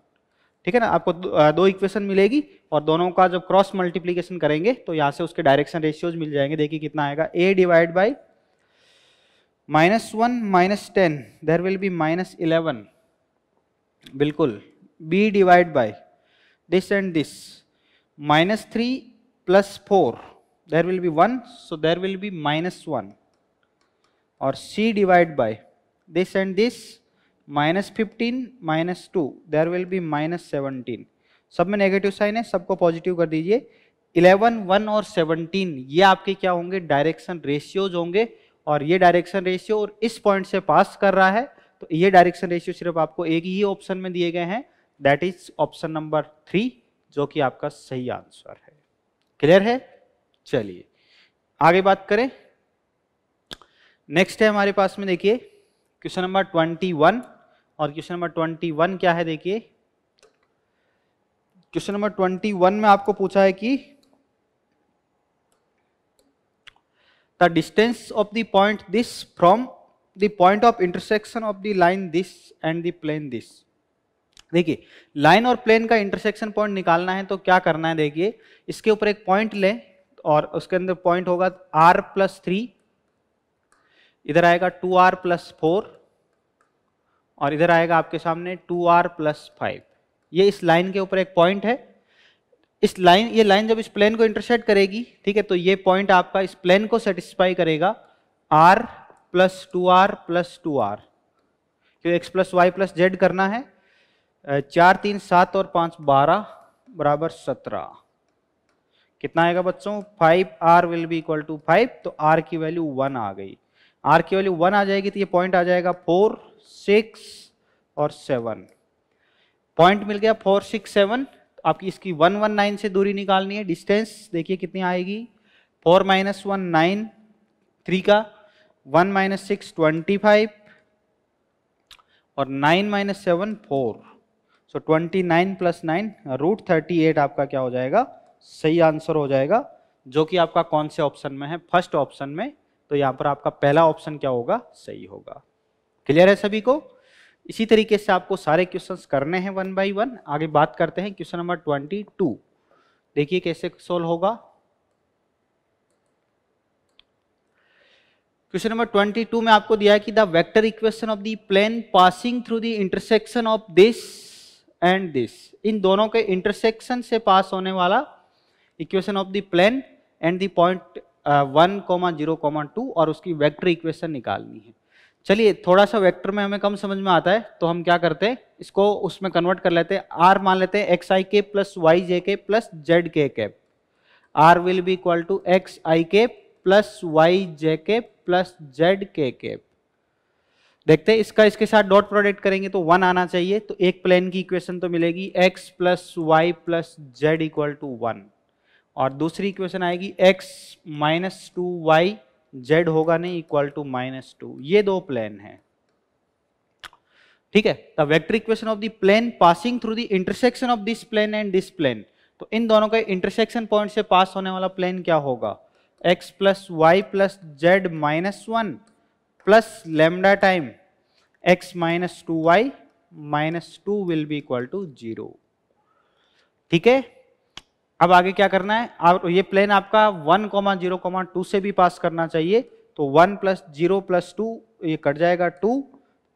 ठीक है ना आपको दो इक्वेशन मिलेगी और दोनों का जब क्रॉस मल्टीप्लीकेशन करेंगे तो यहाँ से उसके डायरेक्शन रेशियोज मिल जाएंगे देखिए कितना आएगा a divide by minus one minus ten there will be minus eleven बिल्कुल b divide by this and this minus 3 plus 4 there will be 1 so there will be minus 1 or c divided by this and this minus fifteen minus two there will be minus seventeen सब में नेगेटिव साइन है सबको पॉजिटिव कर दीजिए इलेवन वन और सेवनटीन ये आपके क्या होंगे डायरेक्शन रेशियोज होंगे और ये डायरेक्शन रेशियो और इस पॉइंट से पास कर रहा है तो ये डायरेक्शन रेशियो सिर्फ आपको एक ही ऑप्शन में दिए गए हैं that is option number three जो कि आपका सही आंसर है क्लियर है चलिए आगे बात करें नेक्स्ट है हमारे पास में देखिए क्वेश्चन नंबर ट्वेंटी वन और क्वेश्चन नंबर ट्वेंटी वन क्या है देखिए क्वेश्चन नंबर ट्वेंटी वन में आपको पूछा है कि the distance of the point this from the point of intersection of the line this and the plane this देखिए लाइन और प्लेन का इंटरसेक्शन पॉइंट निकालना है तो क्या करना है देखिए इसके ऊपर एक पॉइंट लें और उसके अंदर पॉइंट होगा आर प्लस थ्री इधर आएगा टू आर प्लस फोर और इधर आएगा आपके सामने टू आर प्लस फाइव ये इस लाइन के ऊपर एक पॉइंट है इस लाइन ये लाइन जब इस प्लेन को इंटरसेक्ट करेगी ठीक है तो ये पॉइंट आपका इस प्लेन को सेटिस्फाई करेगा r plus two r plus two r क्यों x plus Y plus z करना है चार तीन सात और पाँच बारह बराबर सत्रह कितना आएगा बच्चों five r will be equal to five तो आर की वैल्यू वन आ गई आर की वैल्यू वन आ जाएगी तो ये पॉइंट आ जाएगा फोर सिक्स और सेवन पॉइंट मिल गया फोर सिक्स सेवन आपकी इसकी वन वन नाइन से दूरी निकालनी है डिस्टेंस देखिए कितनी आएगी four minus one nine three का one minus six twenty five और nine minus seven four so twenty nine plus nine root thirty eight आपका क्या हो जाएगा सही आंसर हो जाएगा जो कि आपका कौन से ऑप्शन में है फर्स्ट ऑप्शन में तो यहाँ पर आपका पहला ऑप्शन क्या होगा सही होगा क्लियर है सभी को इसी तरीके से आपको सारे क्वेश्चंस करने हैं वन बाय वन आगे बात करते हैं क्वेश्चन नंबर ट्वेंटी टू देखिए कैसे सोल्व होगा क्वेश्चन नंबर ट्वेंटी टू में आपको दिया है कि the vector equation of the plane passing through the intersection of this and this इन दोनों के इंटरसेक्शन से पास होने वाला equation of the plane and the point one comma zero comma two और उसकी वेक्टर इक्वेशन निकालनी है चलिए थोड़ा सा वेक्टर में हमें कम समझ में आता है तो हम क्या करते हैं इसको उसमें कन्वर्ट कर लेते हैं आर मान लेते हैं एक्स आई के plus y j k plus z k cap r will be equal to x i के plus y j k plus z k cap देखते हैं इसका इसके साथ डॉट प्रोडक्ट करेंगे तो वन आना चाहिए तो एक प्लेन की इक्वेशन तो मिलेगी x plus Y plus z equal to one और दूसरी इक्वेशन आएगी x minus two y z होगा नहीं इक्वल टू माइनस टू ये दो प्लेन है ठीक है the vector equation of the plane passing through the intersection of this plane and this plane तो इन दोनों के इंटरसेक्शन पॉइंट से पास होने वाला प्लेन क्या होगा x plus Y plus z minus one plus lambda time x minus 2y minus two will be equal to zero ठीक है अब आगे क्या करना है आप ये प्लेन आपका one comma zero comma two से भी पास करना चाहिए तो one plus zero plus two ये कट जाएगा टू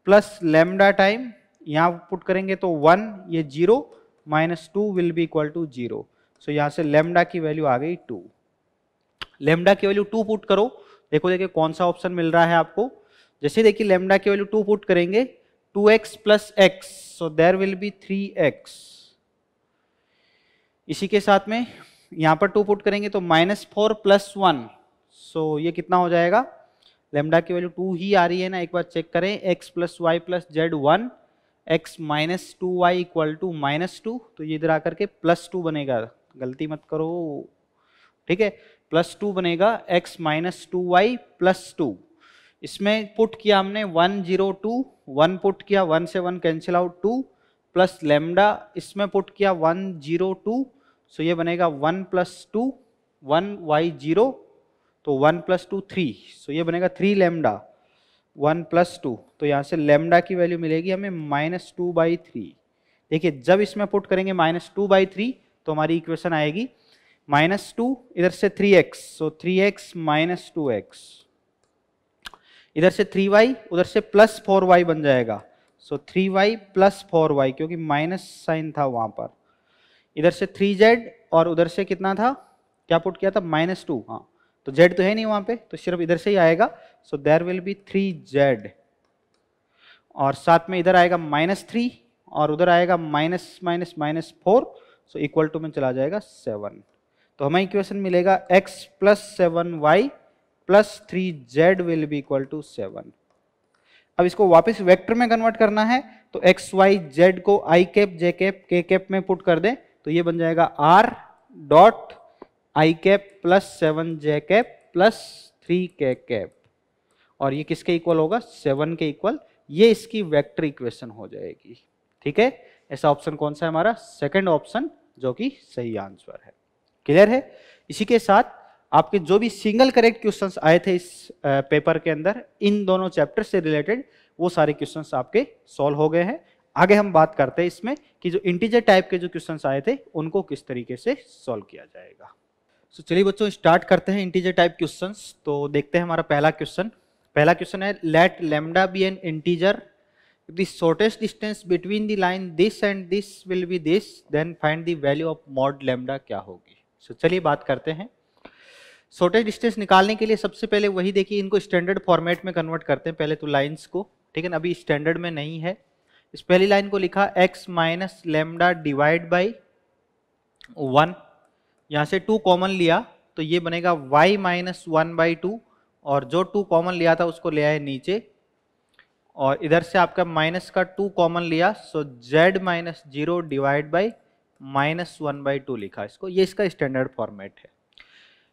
प्लस लेमडा टाइम यहाँ पुट करेंगे तो वन ये zero minus two will be equal to zero so यहाँ से लेमडा की वैल्यू आ गई टू लेमडा की वैल्यू टू पुट करो देखो देखिए कौन सा ऑप्शन मिल रहा है आपको जैसे देखिए लेमडा की वैल्यू टू पुट करेंगे two x plus x so there will be three x इसी के साथ में यहां पर टू पुट करेंगे तो minus four plus one so ये कितना हो जाएगा लेमडा की वैल्यू टू ही आ रही है ना एक बार चेक करें x plus Y plus z one x minus two y equal to minus two तो ये इधर आकर के प्लस टू बनेगा गलती मत करो ठीक है प्लस टू बनेगा x minus two y plus two इसमें पुट किया हमने one zero two one put किया वन से one cancel out two plus lambda इसमें पुट किया वन जीरो टू सो ये बनेगा one plus two one y zero तो one plus two three so ये बनेगा three lambda one plus two तो यहाँ से लेमडा की वैल्यू मिलेगी हमें माइनस टू बाई थ्री देखिए जब इसमें पुट करेंगे माइनस टू बाई थ्री तो हमारी इक्वेशन आएगी माइनस टू इधर से three x so three x minus two x इधर से थ्री वाई उधर से प्लस फोर वाई बन जाएगा so three y plus four y क्योंकि माइनस साइन था वहां पर इधर से थ्री जेड और उधर से कितना था क्या पुट किया था माइनस टू हाँ तो जेड तो है नहीं वहां पे तो सिर्फ इधर से ही आएगा so there will be three z और साथ में इधर आएगा माइनस थ्री और उधर आएगा minus minus minus four so equal to में चला जाएगा सेवन तो हमें इक्वेशन मिलेगा x plus seven y plus three z will be equal to seven अब इसको वापस वेक्टर में कन्वर्ट करना है तो एक्स वाई जेड को आई कैप जे कैप के कैप में पुट कर दें तो ये बन जाएगा r dot i cap plus seven j cap plus three k cap और ये किसके इक्वल होगा सेवन के इक्वल ये इसकी वेक्टर इक्वेशन हो जाएगी ठीक है ऐसा ऑप्शन कौन सा है हमारा सेकेंड ऑप्शन जो कि सही आंसर है क्लियर है इसी के साथ आपके जो भी सिंगल करेक्ट क्वेश्चंस आए थे इस पेपर के अंदर इन दोनों चैप्टर से रिलेटेड वो सारे क्वेश्चंस आपके सॉल्व हो गए हैं आगे हम बात करते हैं इसमें कि जो इंटीजर टाइप के जो क्वेश्चंस आए थे उनको किस तरीके से सॉल्व किया जाएगा सो so, चलिए बच्चों स्टार्ट करते हैं इंटीजर टाइप क्वेश्चन तो देखते हैं हमारा पहला क्वेश्चन पहला क्वेश्चन है let lambda be an integer the shortest distance between the line this and this will be be this then find the value of क्या होगी सो चलिए बात करते हैं शॉर्टेज डिस्टेंस निकालने के लिए सबसे पहले वही देखिए इनको स्टैंडर्ड फॉर्मेट में कन्वर्ट करते हैं पहले तो लाइन्स को ठीक है ना अभी स्टैंडर्ड में नहीं है इस पहली लाइन को लिखा x minus lambda divide by one यहाँ से टू कॉमन लिया तो ये बनेगा y minus one by two और जो टू कॉमन लिया था उसको ले आए नीचे और इधर से आपका माइनस का टू कॉमन लिया so z minus zero divide by minus one by two लिखा इसको ये इसका स्टैंडर्ड फॉर्मेट है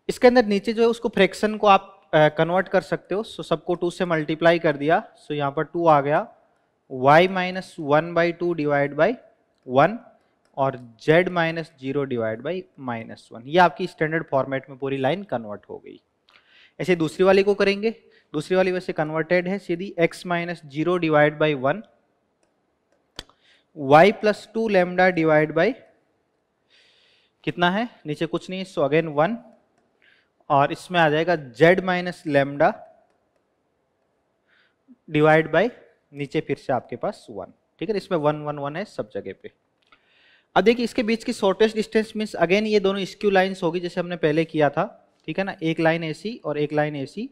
इसके अंदर नीचे जो है उसको फ्रैक्शन को आप कन्वर्ट कर सकते हो सो सबको टू से मल्टीप्लाई कर दिया सो यहाँ पर टू आ गया y minus one by two divide by one और z minus zero divide by minus one ये आपकी स्टैंडर्ड फॉर्मेट में पूरी लाइन कन्वर्ट हो गई ऐसे दूसरी वाली को करेंगे दूसरी वाली वैसे कन्वर्टेड है सीधी x minus zero divide by one y plus two lambda divide by कितना है नीचे कुछ नहीं सो अगेन वन और इसमें आ जाएगा z minus lambda divide by नीचे फिर से आपके पास वन ठीक है इसमें वन वन वन है सब जगह पे अब देखिए इसके बीच की शॉर्टेस्ट डिस्टेंस मीन्स अगेन ये दोनों स्क्यू लाइन्स होगी जैसे हमने पहले किया था ठीक है ना एक लाइन एसी और एक लाइन एसी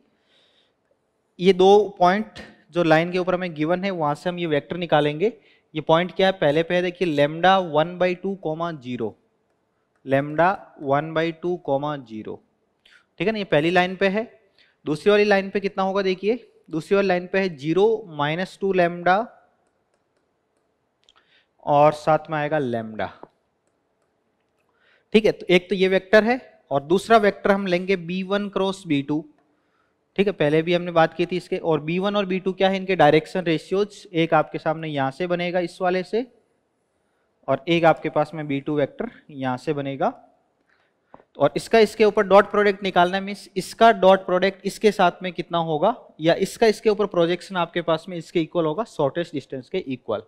ये दो पॉइंट जो लाइन के ऊपर हमें गिवन है वहां से हम ये वेक्टर निकालेंगे ये पॉइंट क्या है पहले पे देखिए lambda one by two comma zero lambda one by two comma zero ठीक है ना ये पहली लाइन पे है दूसरी वाली लाइन पे कितना होगा देखिए दूसरी वाली लाइन पे है जीरो माइनस टू लेमडा और साथ में आएगा लेमडा ठीक है तो एक तो ये वेक्टर है और दूसरा वेक्टर हम लेंगे b one cross B two ठीक है पहले भी हमने बात की थी इसके और बी वन और बी टू क्या है इनके डायरेक्शन रेशियोज एक आपके सामने यहां से बनेगा इस वाले से और एक आपके पास में बी टू वैक्टर यहाँ से बनेगा और इसका इसके ऊपर डॉट प्रोडक्ट निकालना मीन्स इसका डॉट प्रोडक्ट इसके साथ में कितना होगा या इसका इसके ऊपर प्रोजेक्शन आपके पास में इसके इक्वल होगा शॉर्टेस्ट डिस्टेंस के इक्वल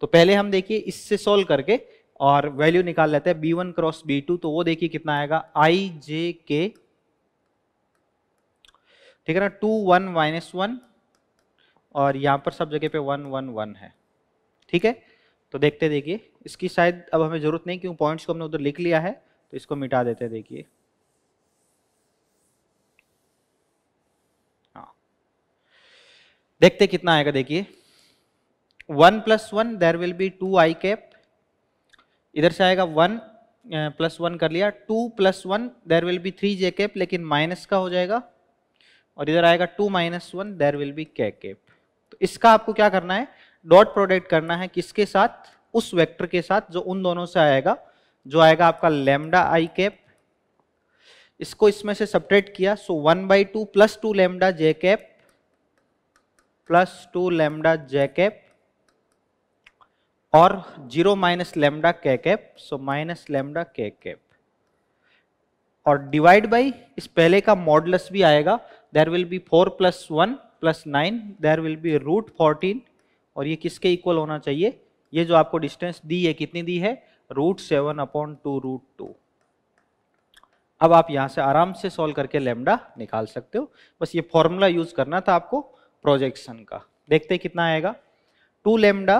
तो पहले हम देखिए इससे सॉल्व करके और वैल्यू निकाल लेते हैं b one cross B two तो वो देखिए कितना आएगा आई जे के ठीक है ना टू वन माइनस वन और यहाँ पर सब जगह पे वन वन वन है ठीक है तो देखते देखिए इसकी शायद अब हमें ज़रूरत नहीं क्यों पॉइंट्स को हमने उधर लिख लिया है तो इसको मिटा देते देखिए हाँ। देखते कितना आएगा देखिए one plus one there will be two i cap इधर से आएगा वन प्लस वन कर लिया two plus one there will be three j cap लेकिन माइनस का हो जाएगा और इधर आएगा two minus one there will be k cap तो इसका आपको क्या करना है डॉट प्रोडक्ट करना है किसके साथ उस वेक्टर के साथ जो उन दोनों से आएगा जो आएगा आपका लेमडा आई कैप इसको इसमें से सपरेट किया so one by two plus two lambda j cap plus two lambda j cap और zero minus lambda k cap so minus lambda k cap और डिवाइड बाई इस पहले का मॉडलस भी आएगा there will be four plus one plus nine there will be root fourteen और ये किसके इक्वल होना चाहिए ये जो आपको डिस्टेंस दी है कितनी दी है root seven upon two root two अब आप यहाँ से आराम से सॉल्व करके लेमडा निकाल सकते हो बस ये फॉर्मूला यूज करना था आपको प्रोजेक्शन का देखते कितना आएगा टू लेमडा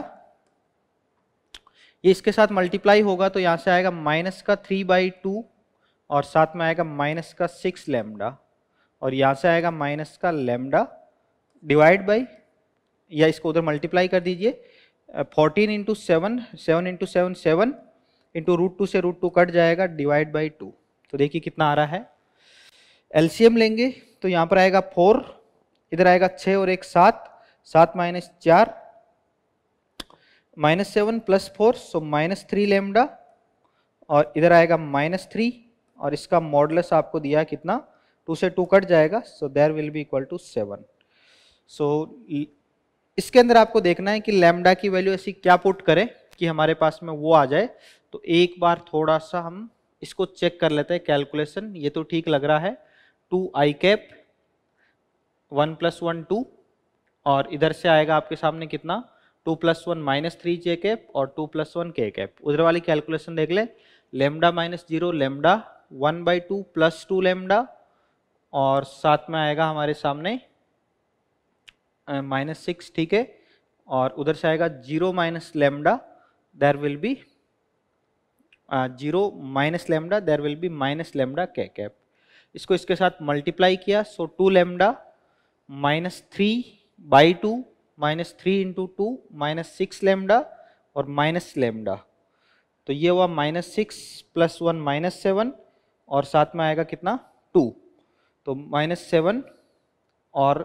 ये इसके साथ मल्टीप्लाई होगा तो यहाँ से आएगा माइनस का थ्री बाई टू और साथ में आएगा माइनस का सिक्स लेमडा और यहाँ से आएगा माइनस का लेमडा डिवाइड बाई या इसको उधर मल्टीप्लाई कर दीजिए fourteen into seven seven into seven seven into root two से रूट टू कट जाएगा डिवाइड बाई टू तो देखिए कितना आ रहा है एलसीएम लेंगे तो यहाँ पर आएगा फोर इधर आएगा छः और एक सात सात माइनस चार minus seven plus four so minus three lambda और इधर आएगा माइनस थ्री और इसका मॉडलस आपको दिया कितना टू से टू कट जाएगा so there will be equal to seven so इसके अंदर आपको देखना है कि लैम्डा की वैल्यू ऐसी क्या पुट करें कि हमारे पास में वो आ जाए तो एक बार थोड़ा सा हम इसको चेक कर लेते हैं कैलकुलेशन ये तो ठीक लग रहा है two i cap one plus one two और इधर से आएगा आपके सामने कितना two plus one minus three j cap और two plus one k cap उधर वाली कैलकुलेशन देख ले lambda minus zero lambda one by two plus two lambda और साथ में आएगा हमारे सामने माइनस सिक्स ठीक है और उधर से आएगा zero minus lambda there will be zero minus lambda there will be minus lambda k cap इसको इसके साथ मल्टीप्लाई किया so two lambda minus three by two minus three into two minus six lambda और माइनस लेमडा तो ये हुआ minus six plus one minus seven और साथ में आएगा कितना टू तो माइनस सेवन और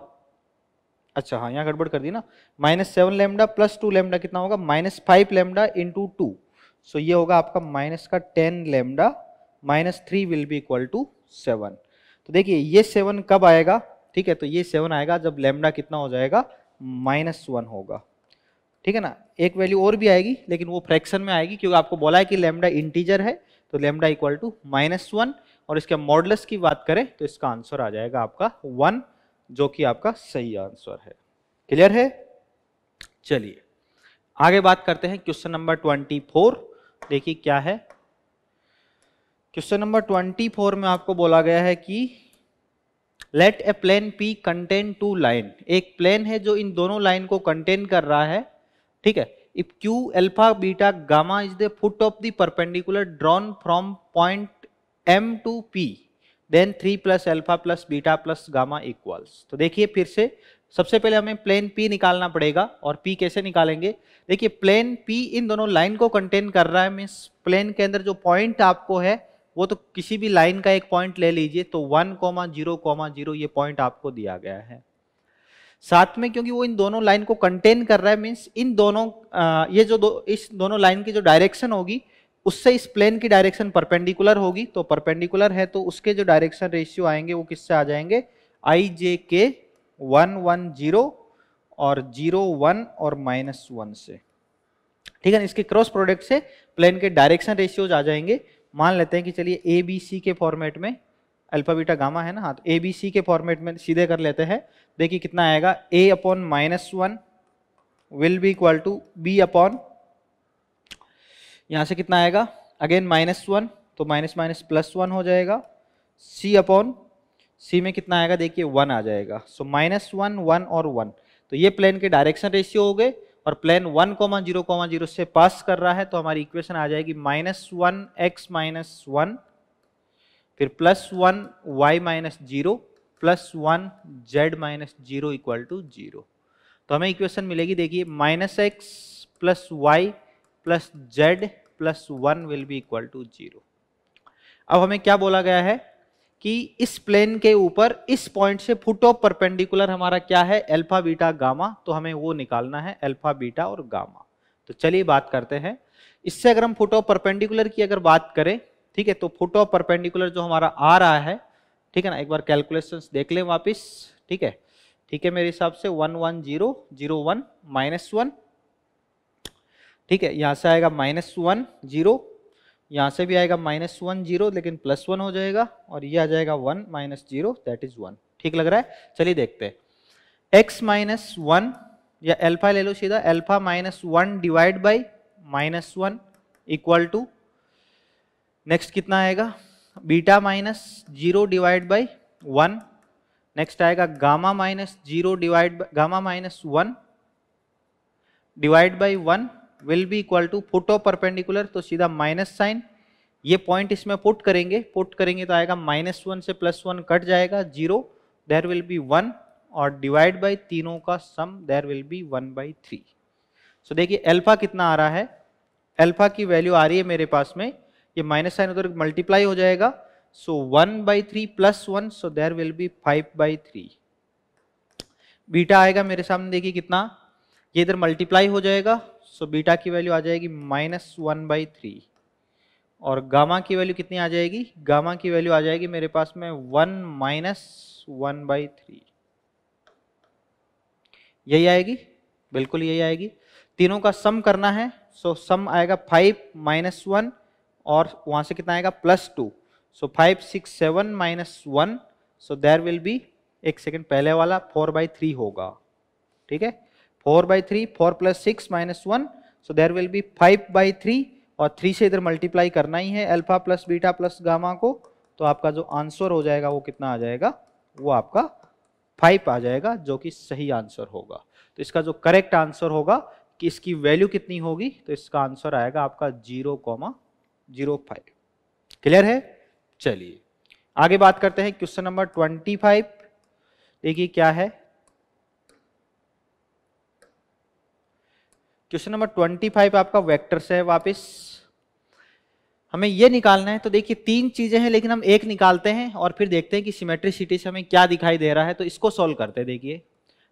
अच्छा हाँ यहाँ गड़बड़ कर दी ना minus seven lambda plus two lambda कितना होगा minus five lambda into two so ये होगा आपका माइनस का ten lambda minus three will be equal to seven तो देखिए ये सेवन कब आएगा ठीक है तो ये सेवन आएगा जब लेमडा कितना हो जाएगा माइनस वन होगा ठीक है ना एक वैल्यू और भी आएगी लेकिन वो फ्रैक्शन में आएगी क्योंकि आपको बोला है कि लेमडा इंटीजर है तो lambda equal to minus one और इसके मॉडल्स की बात करें तो इसका आंसर आ जाएगा आपका वन जो कि आपका सही आंसर है क्लियर है चलिए आगे बात करते हैं क्वेश्चन नंबर ट्वेंटी फोर देखिए क्या है क्वेश्चन नंबर ट्वेंटी फोर में आपको बोला गया है कि let a plane p contain two line एक प्लेन है जो इन दोनों लाइन को कंटेन कर रहा है ठीक है if q alpha beta gamma is the foot of the perpendicular drawn from point m to p then three plus alpha plus beta plus gamma equals तो देखिए फिर से सबसे पहले हमें प्लेन पी निकालना पड़ेगा और पी कैसे निकालेंगे देखिए प्लेन पी इन दोनों लाइन को कंटेन कर रहा है मीन्स प्लेन के अंदर जो पॉइंट आपको है वो तो किसी भी लाइन का एक पॉइंट ले लीजिए तो one comma zero comma zero ये पॉइंट आपको दिया गया है साथ में क्योंकि वो इन दोनों लाइन को कंटेन कर रहा है मीन्स इन दोनों आ, ये जो दो इस दोनों लाइन की जो डायरेक्शन होगी उससे इस प्लेन की डायरेक्शन परपेंडिकुलर होगी तो परपेंडिकुलर है तो उसके जो डायरेक्शन रेशियो आएंगे वो किससे आ जाएंगे i j k one one zero और जीरो वन और माइनस वन से ठीक है इसके क्रॉस प्रोडक्ट से प्लेन के डायरेक्शन रेशियोज आ जाएंगे मान लेते हैं कि चलिए ए बी सी के फॉर्मेट में अल्फा बीटा गामा है ना हाँ तो ए बी सी के फॉर्मेट में सीधे कर लेते हैं देखिए कितना आएगा a upon minus one will be equal to b upon यहाँ से कितना आएगा अगेन माइनस वन तो माइनस माइनस प्लस वन हो जाएगा सी अपॉन सी में कितना आएगा देखिए वन आ जाएगा सो माइनस वन वन और वन तो ये प्लेन के डायरेक्शन रेशियो हो गए और plane one comma zero comma zero से पास कर रहा है तो हमारी इक्वेशन आ जाएगी minus one x minus one फिर plus one y minus zero plus one z minus zero equal to zero तो हमें इक्वेशन मिलेगी देखिए minus x plus Y plus z plus one will be equal to zero अब हमें क्या बोला गया है कि इस प्लेन के ऊपर इस पॉइंट से फुट ऑफ परपेंडिकुलर हमारा क्या है अल्फा बीटा गामा तो हमें वो निकालना है अल्फा बीटा और गामा तो चलिए बात करते हैं इससे अगर हम फुट ऑफ परपेंडिकुलर की अगर बात करें ठीक है तो फुट ऑफ परपेंडिकुलर जो हमारा आ रहा है ठीक है ना एक बार कैलकुलेशन देख लें वापिस ठीक है ठीक है मेरे हिसाब से one one zero zero one minus one ठीक है यहाँ से आएगा माइनस वन जीरो यहाँ से भी आएगा माइनस वन जीरो लेकिन प्लस वन हो जाएगा और ये आ जाएगा one minus zero that is one ठीक लग रहा है चलिए देखते हैं एक्स माइनस वन या एल्फा ले लो सीधा alpha minus one divide by minus one equal to next कितना आएगा beta minus zero divide by one next आएगा gamma minus zero divide gamma minus one divide by one will be equal to foot of perpendicular तो सीधा माइनस साइन ये पॉइंट इसमें पुट करेंगे पुट करेंगे तो आएगा माइनस वन से प्लस वन कट जाएगा zero there will be one और डिवाइड बाई तीनों का sum there will be one by three so देखिए एल्फा कितना आ रहा है एल्फा की वैल्यू आ रही है मेरे पास में ये माइनस साइन उधर मल्टीप्लाई हो जाएगा so one by three plus one so there will be five by three beta आएगा मेरे सामने देखिए कितना ये इधर मल्टीप्लाई हो जाएगा सो बीटा की वैल्यू आ जाएगी माइनस वन बाई थ्री और गामा की वैल्यू कितनी आ जाएगी गामा की वैल्यू आ जाएगी मेरे पास में one minus one by three यही आएगी बिल्कुल यही आएगी तीनों का सम करना है सो so, सम आएगा फाइव माइनस वन और वहां से कितना आएगा plus two so five six seven minus one so there will be एक सेकेंड पहले वाला फोर बाई थ्री होगा ठीक है four by three four plus six minus one so there will be five by three और थ्री से इधर मल्टीप्लाई करना ही है alpha plus beta plus gamma को तो आपका जो आंसर हो जाएगा वो कितना आ जाएगा वो आपका फाइव आ जाएगा जो कि सही आंसर होगा तो इसका जो करेक्ट आंसर होगा कि इसकी वैल्यू कितनी होगी तो इसका आंसर आएगा आपका zero comma zero five clear है चलिए आगे बात करते हैं क्वेश्चन नंबर ट्वेंटी फाइव देखिए क्या है क्वेश्चन नंबर ट्वेंटी फाइव आपका वेक्टर से है वापस हमें ये निकालना है तो देखिए तीन चीजें हैं लेकिन हम एक निकालते हैं और फिर देखते हैं कि सिमेट्रिसिटी से हमें क्या दिखाई दे रहा है तो इसको सॉल्व करते हैं देखिए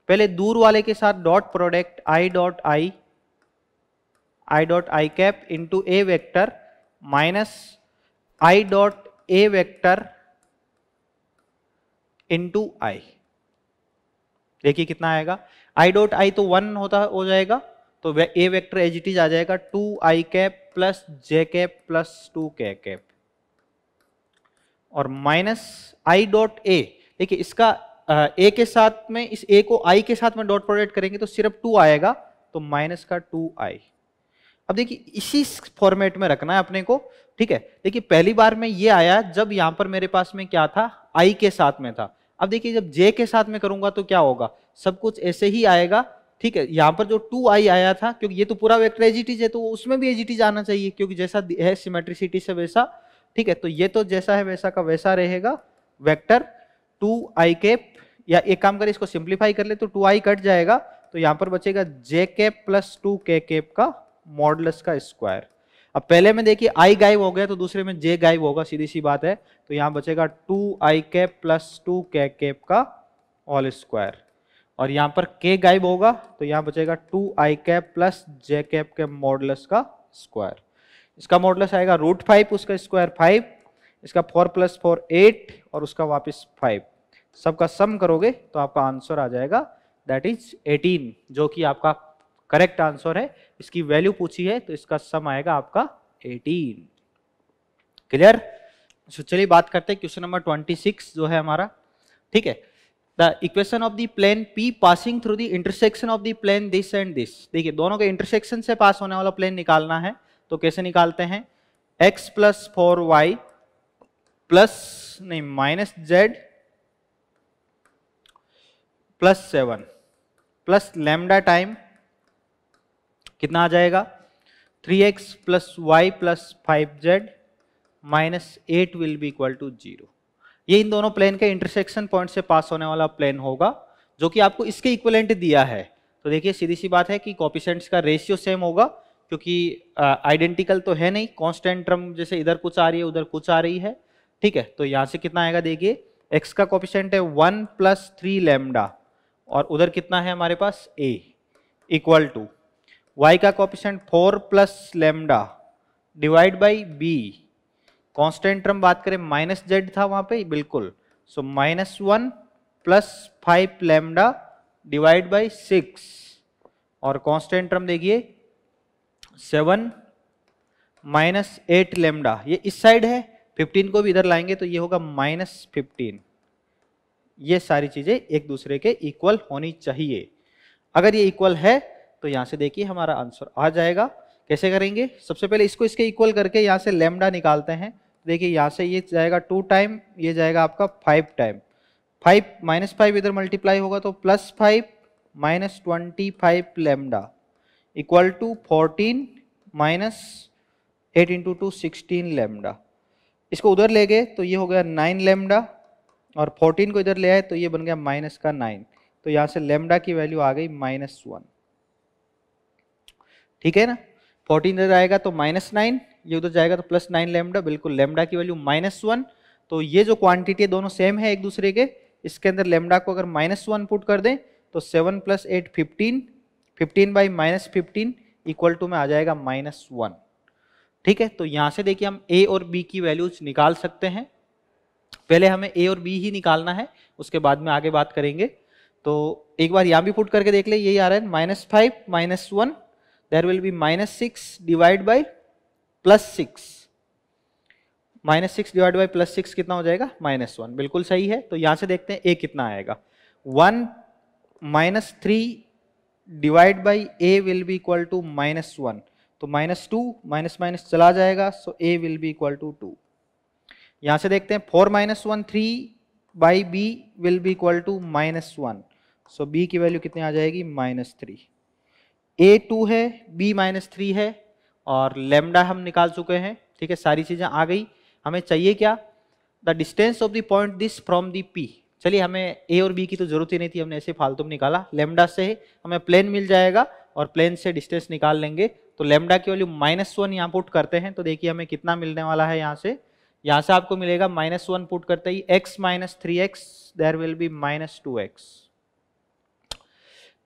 पहले दूर वाले के साथ dot product i dot i i dot i cap into a vector minus i dot a vector into i देखिए कितना आएगा आई डॉट आई तो वन होता हो जाएगा तो a vector as it is आ जाएगा two i cap plus j cap plus two k cap और माइनस आई डॉट ए देखिए इसका ए के साथ में इस ए को आई के साथ में डॉट प्रोडक्ट करेंगे तो सिर्फ टू आएगा तो माइनस का टू आई अब देखिए इसी फॉर्मेट में रखना है अपने को ठीक है देखिए पहली बार में ये आया जब यहां पर मेरे पास में क्या था आई के साथ में था अब देखिए जब जे के साथ में करूंगा तो क्या होगा सब कुछ ऐसे ही आएगा ठीक है यहाँ पर जो टू आई आया था क्योंकि ये तो पूरा वेक्टर एजीटीज है तो उसमें भी एजीटी आना चाहिए क्योंकि जैसा है सिमेट्रिसिटी से वैसा ठीक है तो ये तो जैसा है वैसा का वैसा रहेगा वेक्टर टू आई कैप या एक काम करें इसको सिंप्लीफाई कर ले तो टू आई कट जाएगा तो यहाँ पर बचेगा j cap plus two k cap का मॉडलस का स्क्वायर अब पहले में देखिए आई गायब हो गया तो दूसरे में जे गायब होगा सीधी सी बात है तो यहाँ बचेगा two i cap plus two k cap का ऑल स्क्वायर और यहाँ पर k गायब होगा तो यहाँ बचेगा two i cap plus j cap के मॉडलस का स्क्वायर इसका मॉडलस आएगा रूट फाइव उसका स्क्वायर फाइव इसका फोर प्लस फोर एट और उसका वापस फाइव सबका सम करोगे तो आपका आंसर आ जाएगा दैट इज एटीन जो कि आपका करेक्ट आंसर है इसकी वैल्यू पूछी है तो इसका सम आएगा आपका एटीन क्लियर चलिए बात करते हैं क्वेश्चन नंबर ट्वेंटी सिक्स जो है हमारा ठीक है the equation of the plane P passing through the intersection of the plane this and this देखिए दोनों के इंटरसेक्शन से पास होने वाला प्लेन निकालना है तो कैसे निकालते हैं x plus four y plus नहीं minus z plus seven plus lambda time कितना आ जाएगा three x plus Y plus five z minus eight will be equal to zero ये इन दोनों प्लेन के इंटरसेक्शन पॉइंट से पास होने वाला प्लेन होगा जो कि आपको इसके इक्वलेंट दिया है तो देखिए सीधी सी बात है कि कॉपिशेंट्स का रेशियो सेम होगा क्योंकि आइडेंटिकल तो है नहीं कॉन्स्टेंट ट्रम जैसे इधर कुछ आ रही है उधर कुछ आ रही है ठीक है तो यहाँ से कितना आएगा देखिए एक्स का कॉपिशेंट है वन प्लस थ्री लेमडा और उधर कितना है हमारे पास ए इक्वल टू वाई का coefficient four plus lambda divide by b constant term बात करें माइनस जेड था वहां पे बिल्कुल so minus one plus five lambda divide by six और कांस्टेंट टर्म देखिए सेवन माइनस एट लेमडा ये इस साइड है फिफ्टीन को भी इधर लाएंगे तो ये होगा माइनस फिफ्टीन ये सारी चीजें एक दूसरे के इक्वल होनी चाहिए अगर ये इक्वल है तो यहां से देखिए हमारा आंसर आ जाएगा कैसे करेंगे सबसे पहले इसको इसके इक्वल करके यहां से लेमडा निकालते हैं देखिए यहाँ से ये जाएगा टू टाइम ये जाएगा आपका five time five minus five इधर मल्टीप्लाई होगा तो plus five minus twenty five lambda equal to fourteen minus eight into two sixteen lambda इसको उधर ले गए तो ये हो गया नाइन लेमडा और फोर्टीन को इधर ले आए तो ये बन गया माइनस का नाइन तो यहाँ से लेमडा की वैल्यू आ गई माइनस वन ठीक है ना फोर्टीन इधर आएगा तो माइनस नाइन ये उधर जाएगा तो प्लस नाइन लेमडा बिल्कुल लेमडा की वैल्यू माइनस वन तो ये जो क्वांटिटी है दोनों सेम है एक दूसरे के इसके अंदर लेमडा को अगर माइनस वन पुट कर दें तो seven plus eight fifteen fifteen by minus fifteen equal to में आ जाएगा माइनस वन ठीक है तो यहाँ से देखिए हम ए और बी की वैल्यूज निकाल सकते हैं पहले हमें ए और बी ही निकालना है उसके बाद में आगे बात करेंगे तो एक बार यहाँ भी पुट करके देख ले यही आ रहा है minus five minus one there will be minus six divide by plus six minus six divide by plus six कितना हो जाएगा माइनस वन बिल्कुल सही है तो यहाँ से देखते हैं ए कितना आएगा one minus three divide by a will be equal to minus one तो माइनस टू माइनस माइनस चला जाएगा so a will be equal to two यहाँ से देखते हैं four minus one three by b will be equal to minus one so b की वैल्यू कितनी आ जाएगी माइनस थ्री ए टू है बी माइनस थ्री है और लेमडा हम निकाल चुके हैं ठीक है सारी चीज़ें आ गई हमें चाहिए क्या the distance of the point this from the p चलिए हमें ए और बी की तो जरूरत ही नहीं थी हमने ऐसे फालतू निकाला लेमडा से हमें प्लेन मिल जाएगा और प्लेन से डिस्टेंस निकाल लेंगे तो लेमडा की वैल्यू माइनस वन यहाँ पुट करते हैं तो देखिए हमें कितना मिलने वाला है यहाँ से यहाँ से आपको मिलेगा माइनस वन पुट करते ही x minus three x there will be minus two x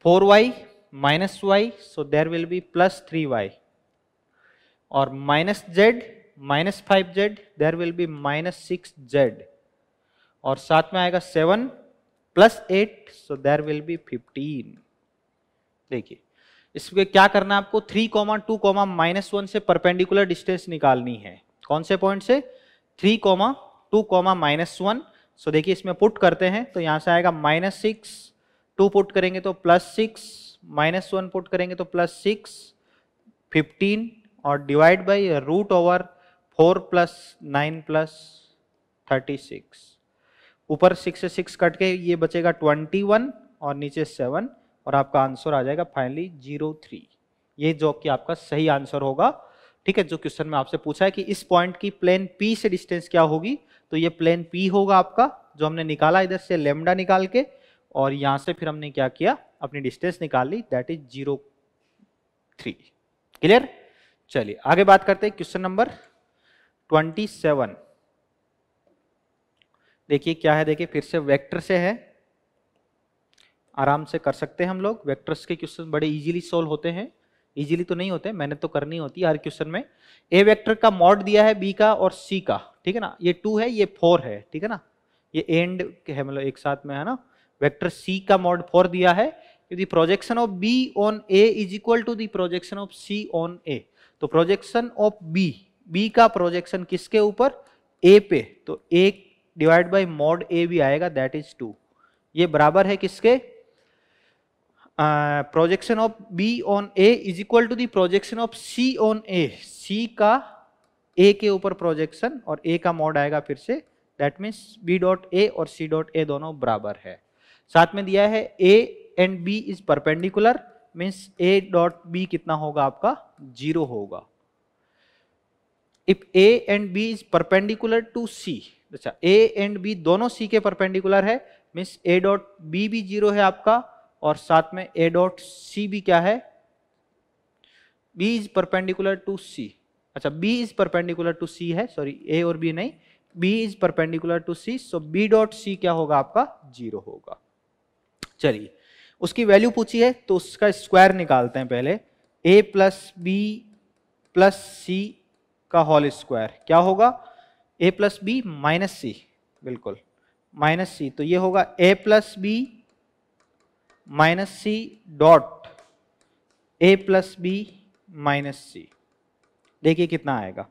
four y minus y so there will be plus three y और minus z minus five z there will be minus six z और साथ में आएगा seven plus eight so there will be fifteen देखिए इसमें क्या करना है आपको three comma two comma minus one से परपेंडिकुलर डिस्टेंस निकालनी है कौन से पॉइंट से three comma two comma minus one so देखिए इसमें पुट करते हैं तो यहां से आएगा माइनस सिक्स टू पुट करेंगे तो plus six minus one put करेंगे तो प्लस सिक्स फिफ्टीन और divide by root over four plus nine plus thirty six ऊपर सिक्स से सिक्स कट के ये बचेगा ट्वेंटी वन और नीचे सेवन और आपका आंसर आ जाएगा फाइनली जीरो थ्री ये जो कि आपका सही आंसर होगा ठीक है जो क्वेश्चन में आपसे पूछा है कि इस पॉइंट की प्लेन पी से डिस्टेंस क्या होगी तो ये प्लेन पी होगा आपका जो हमने निकाला इधर से लेमडा निकाल के और यहाँ से फिर हमने क्या किया अपनी डिस्टेंस निकाल ली that is zero three clear चलिए आगे बात करते हैं क्वेश्चन नंबर ट्वेंटी सेवन देखिए क्या है देखिए फिर से वेक्टर से है आराम से कर सकते हैं हम लोग वेक्टर्स के क्वेश्चन बड़े इजीली सोल्व होते हैं इजीली तो नहीं होते मैंने तो करनी होती है हर क्वेश्चन में ए वेक्टर का मॉड दिया है बी का और सी का ठीक है ना ये टू है ये फोर है ठीक है ना ये एंड है मतलब एक साथ में है ना वेक्टर सी का मॉड फोर दिया है projection of b on a is equal to the projection of c on a तो प्रोजेक्शन ऑफ बी बी का प्रोजेक्शन किसके ऊपर ए पे तो a divide by mod a भी आएगा दैट इज टू ये बराबर है किसके projection of b on a is equal to the projection of c on a c का ए के ऊपर प्रोजेक्शन और ए का मॉड आएगा फिर से that means b dot a और सी डॉट ए दोनों बराबर है साथ में दिया है A and B is perpendicular means A dot B कितना होगा आपका जीरो होगा if A and B is perpendicular to सी अच्छा ए एंड बी दोनों सी के परपेंडिकुलर है मीन्स ए डॉट बी भी जीरो है आपका और साथ में ए डॉट सी भी क्या है बी इज परपेंडिकुलर टू सी अच्छा b is perpendicular to c है सॉरी ए और बी नहीं b is perpendicular to c so b dot सी क्या होगा आपका जीरो होगा चलिए उसकी वैल्यू पूछी है तो उसका स्क्वायर निकालते हैं पहले ए प्लस बी प्लस सी का होल स्क्वायर क्या होगा a plus b minus c बिल्कुल माइनस सी तो ये होगा a plus b minus c dot a plus b minus c देखिए कितना आएगा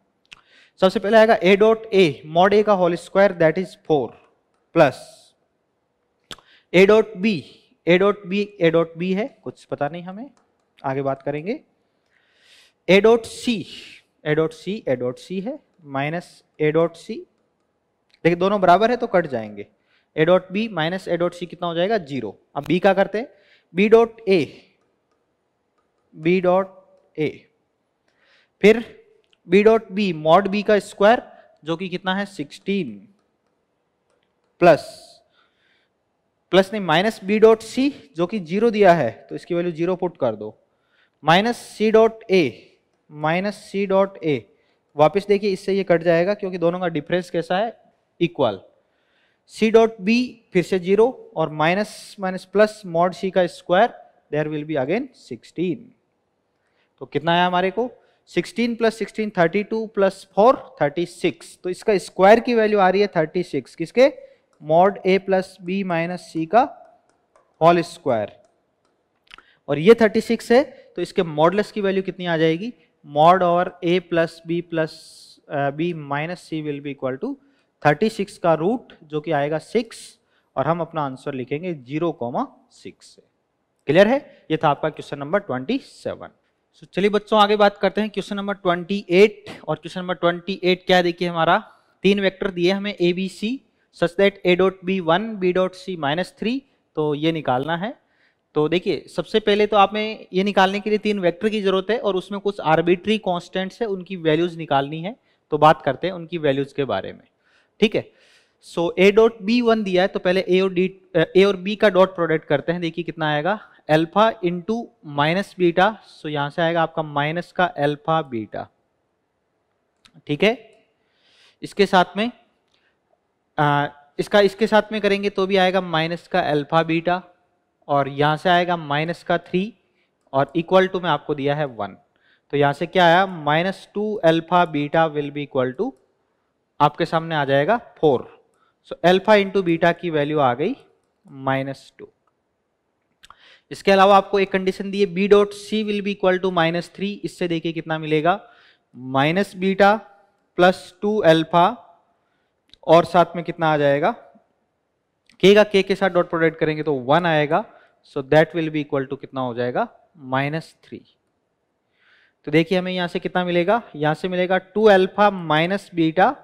सबसे पहले आएगा ए डॉट ए मॉड ए का whole square that is four plus a dot b a dot b a dot b है कुछ पता नहीं हमें आगे बात करेंगे a dot c a dot c a dot c है माइनस ए डॉट सी देखिए दोनों बराबर है तो कट जाएंगे a dot b minus a dot c कितना हो जाएगा जीरो अब बी क्या करते हैं b dot a b dot a फिर b dot b mod B का स्क्वायर जो कि कितना है सिक्सटीन प्लस प्लस नहीं माइनस बी डॉट सी जो कि जीरो दिया है तो इसकी वैल्यू जीरो पुट कर दो minus c dot a minus c dot a वापस देखिए इससे ये कट जाएगा क्योंकि दोनों का डिफरेंस कैसा है इक्वल सी डॉट बी फिर से जीरो और minus minus plus mod c का square there will be again 16 तो कितना आया हमारे को 16 plus sixteen thirty two plus four thirty six तो इसका स्क्वायर की वैल्यू आ रही है थर्टी सिक्स किसके mod a plus b minus c का होल स्क्वायर और ये थर्टी सिक्स है तो इसके मॉडलस की वैल्यू कितनी आ जाएगी मॉड और a plus B plus b minus c will be equal to thirty six का रूट जो कि आएगा सिक्स और हम अपना आंसर लिखेंगे जीरो कॉमा सिक्स से क्लियर है ये था आपका question number twenty seven so चलिए बच्चों आगे बात करते हैं क्वेश्चन नंबर ट्वेंटी एट और क्वेश्चन नंबर ट्वेंटी एट क्या देखिए हमारा तीन वेक्टर दिए हमें a B c such that A dot b one b dot c minus three तो ये निकालना है तो देखिए सबसे पहले तो आप में ये निकालने के लिए तीन वेक्टर की जरूरत है और उसमें कुछ आर्बिट्री कॉन्स्टेंट्स है उनकी वैल्यूज निकालनी है तो बात करते हैं उनकी वैल्यूज के बारे में ठीक है सो ए डॉट बी वन दिया है तो पहले ए और डी ए और बी का डॉट प्रोडक्ट करते हैं देखिए कितना आएगा alpha into minus beta so यहां से आएगा आपका माइनस का एल्फा बीटा ठीक है इसके साथ में आ, इसका इसके साथ में करेंगे तो भी आएगा माइनस का एल्फा बीटा और यहाँ से आएगा माइनस का थ्री और इक्वल टू में आपको दिया है वन तो यहाँ से क्या आया minus two alpha beta will be equal to आपके सामने आ जाएगा four so alpha into beta की वैल्यू आ गई माइनस टू इसके अलावा आपको एक कंडीशन दी है B dot C will be equal to minus three इससे देखिए कितना मिलेगा minus beta plus two alpha और साथ में कितना आ जाएगा के का के के साथ डॉट प्रोडक्ट करेंगे तो वन आएगा so that will be equal to कितना हो जाएगा माइनस थ्री तो देखिए हमें यहां से कितना मिलेगा यहां से मिलेगा two alpha minus beta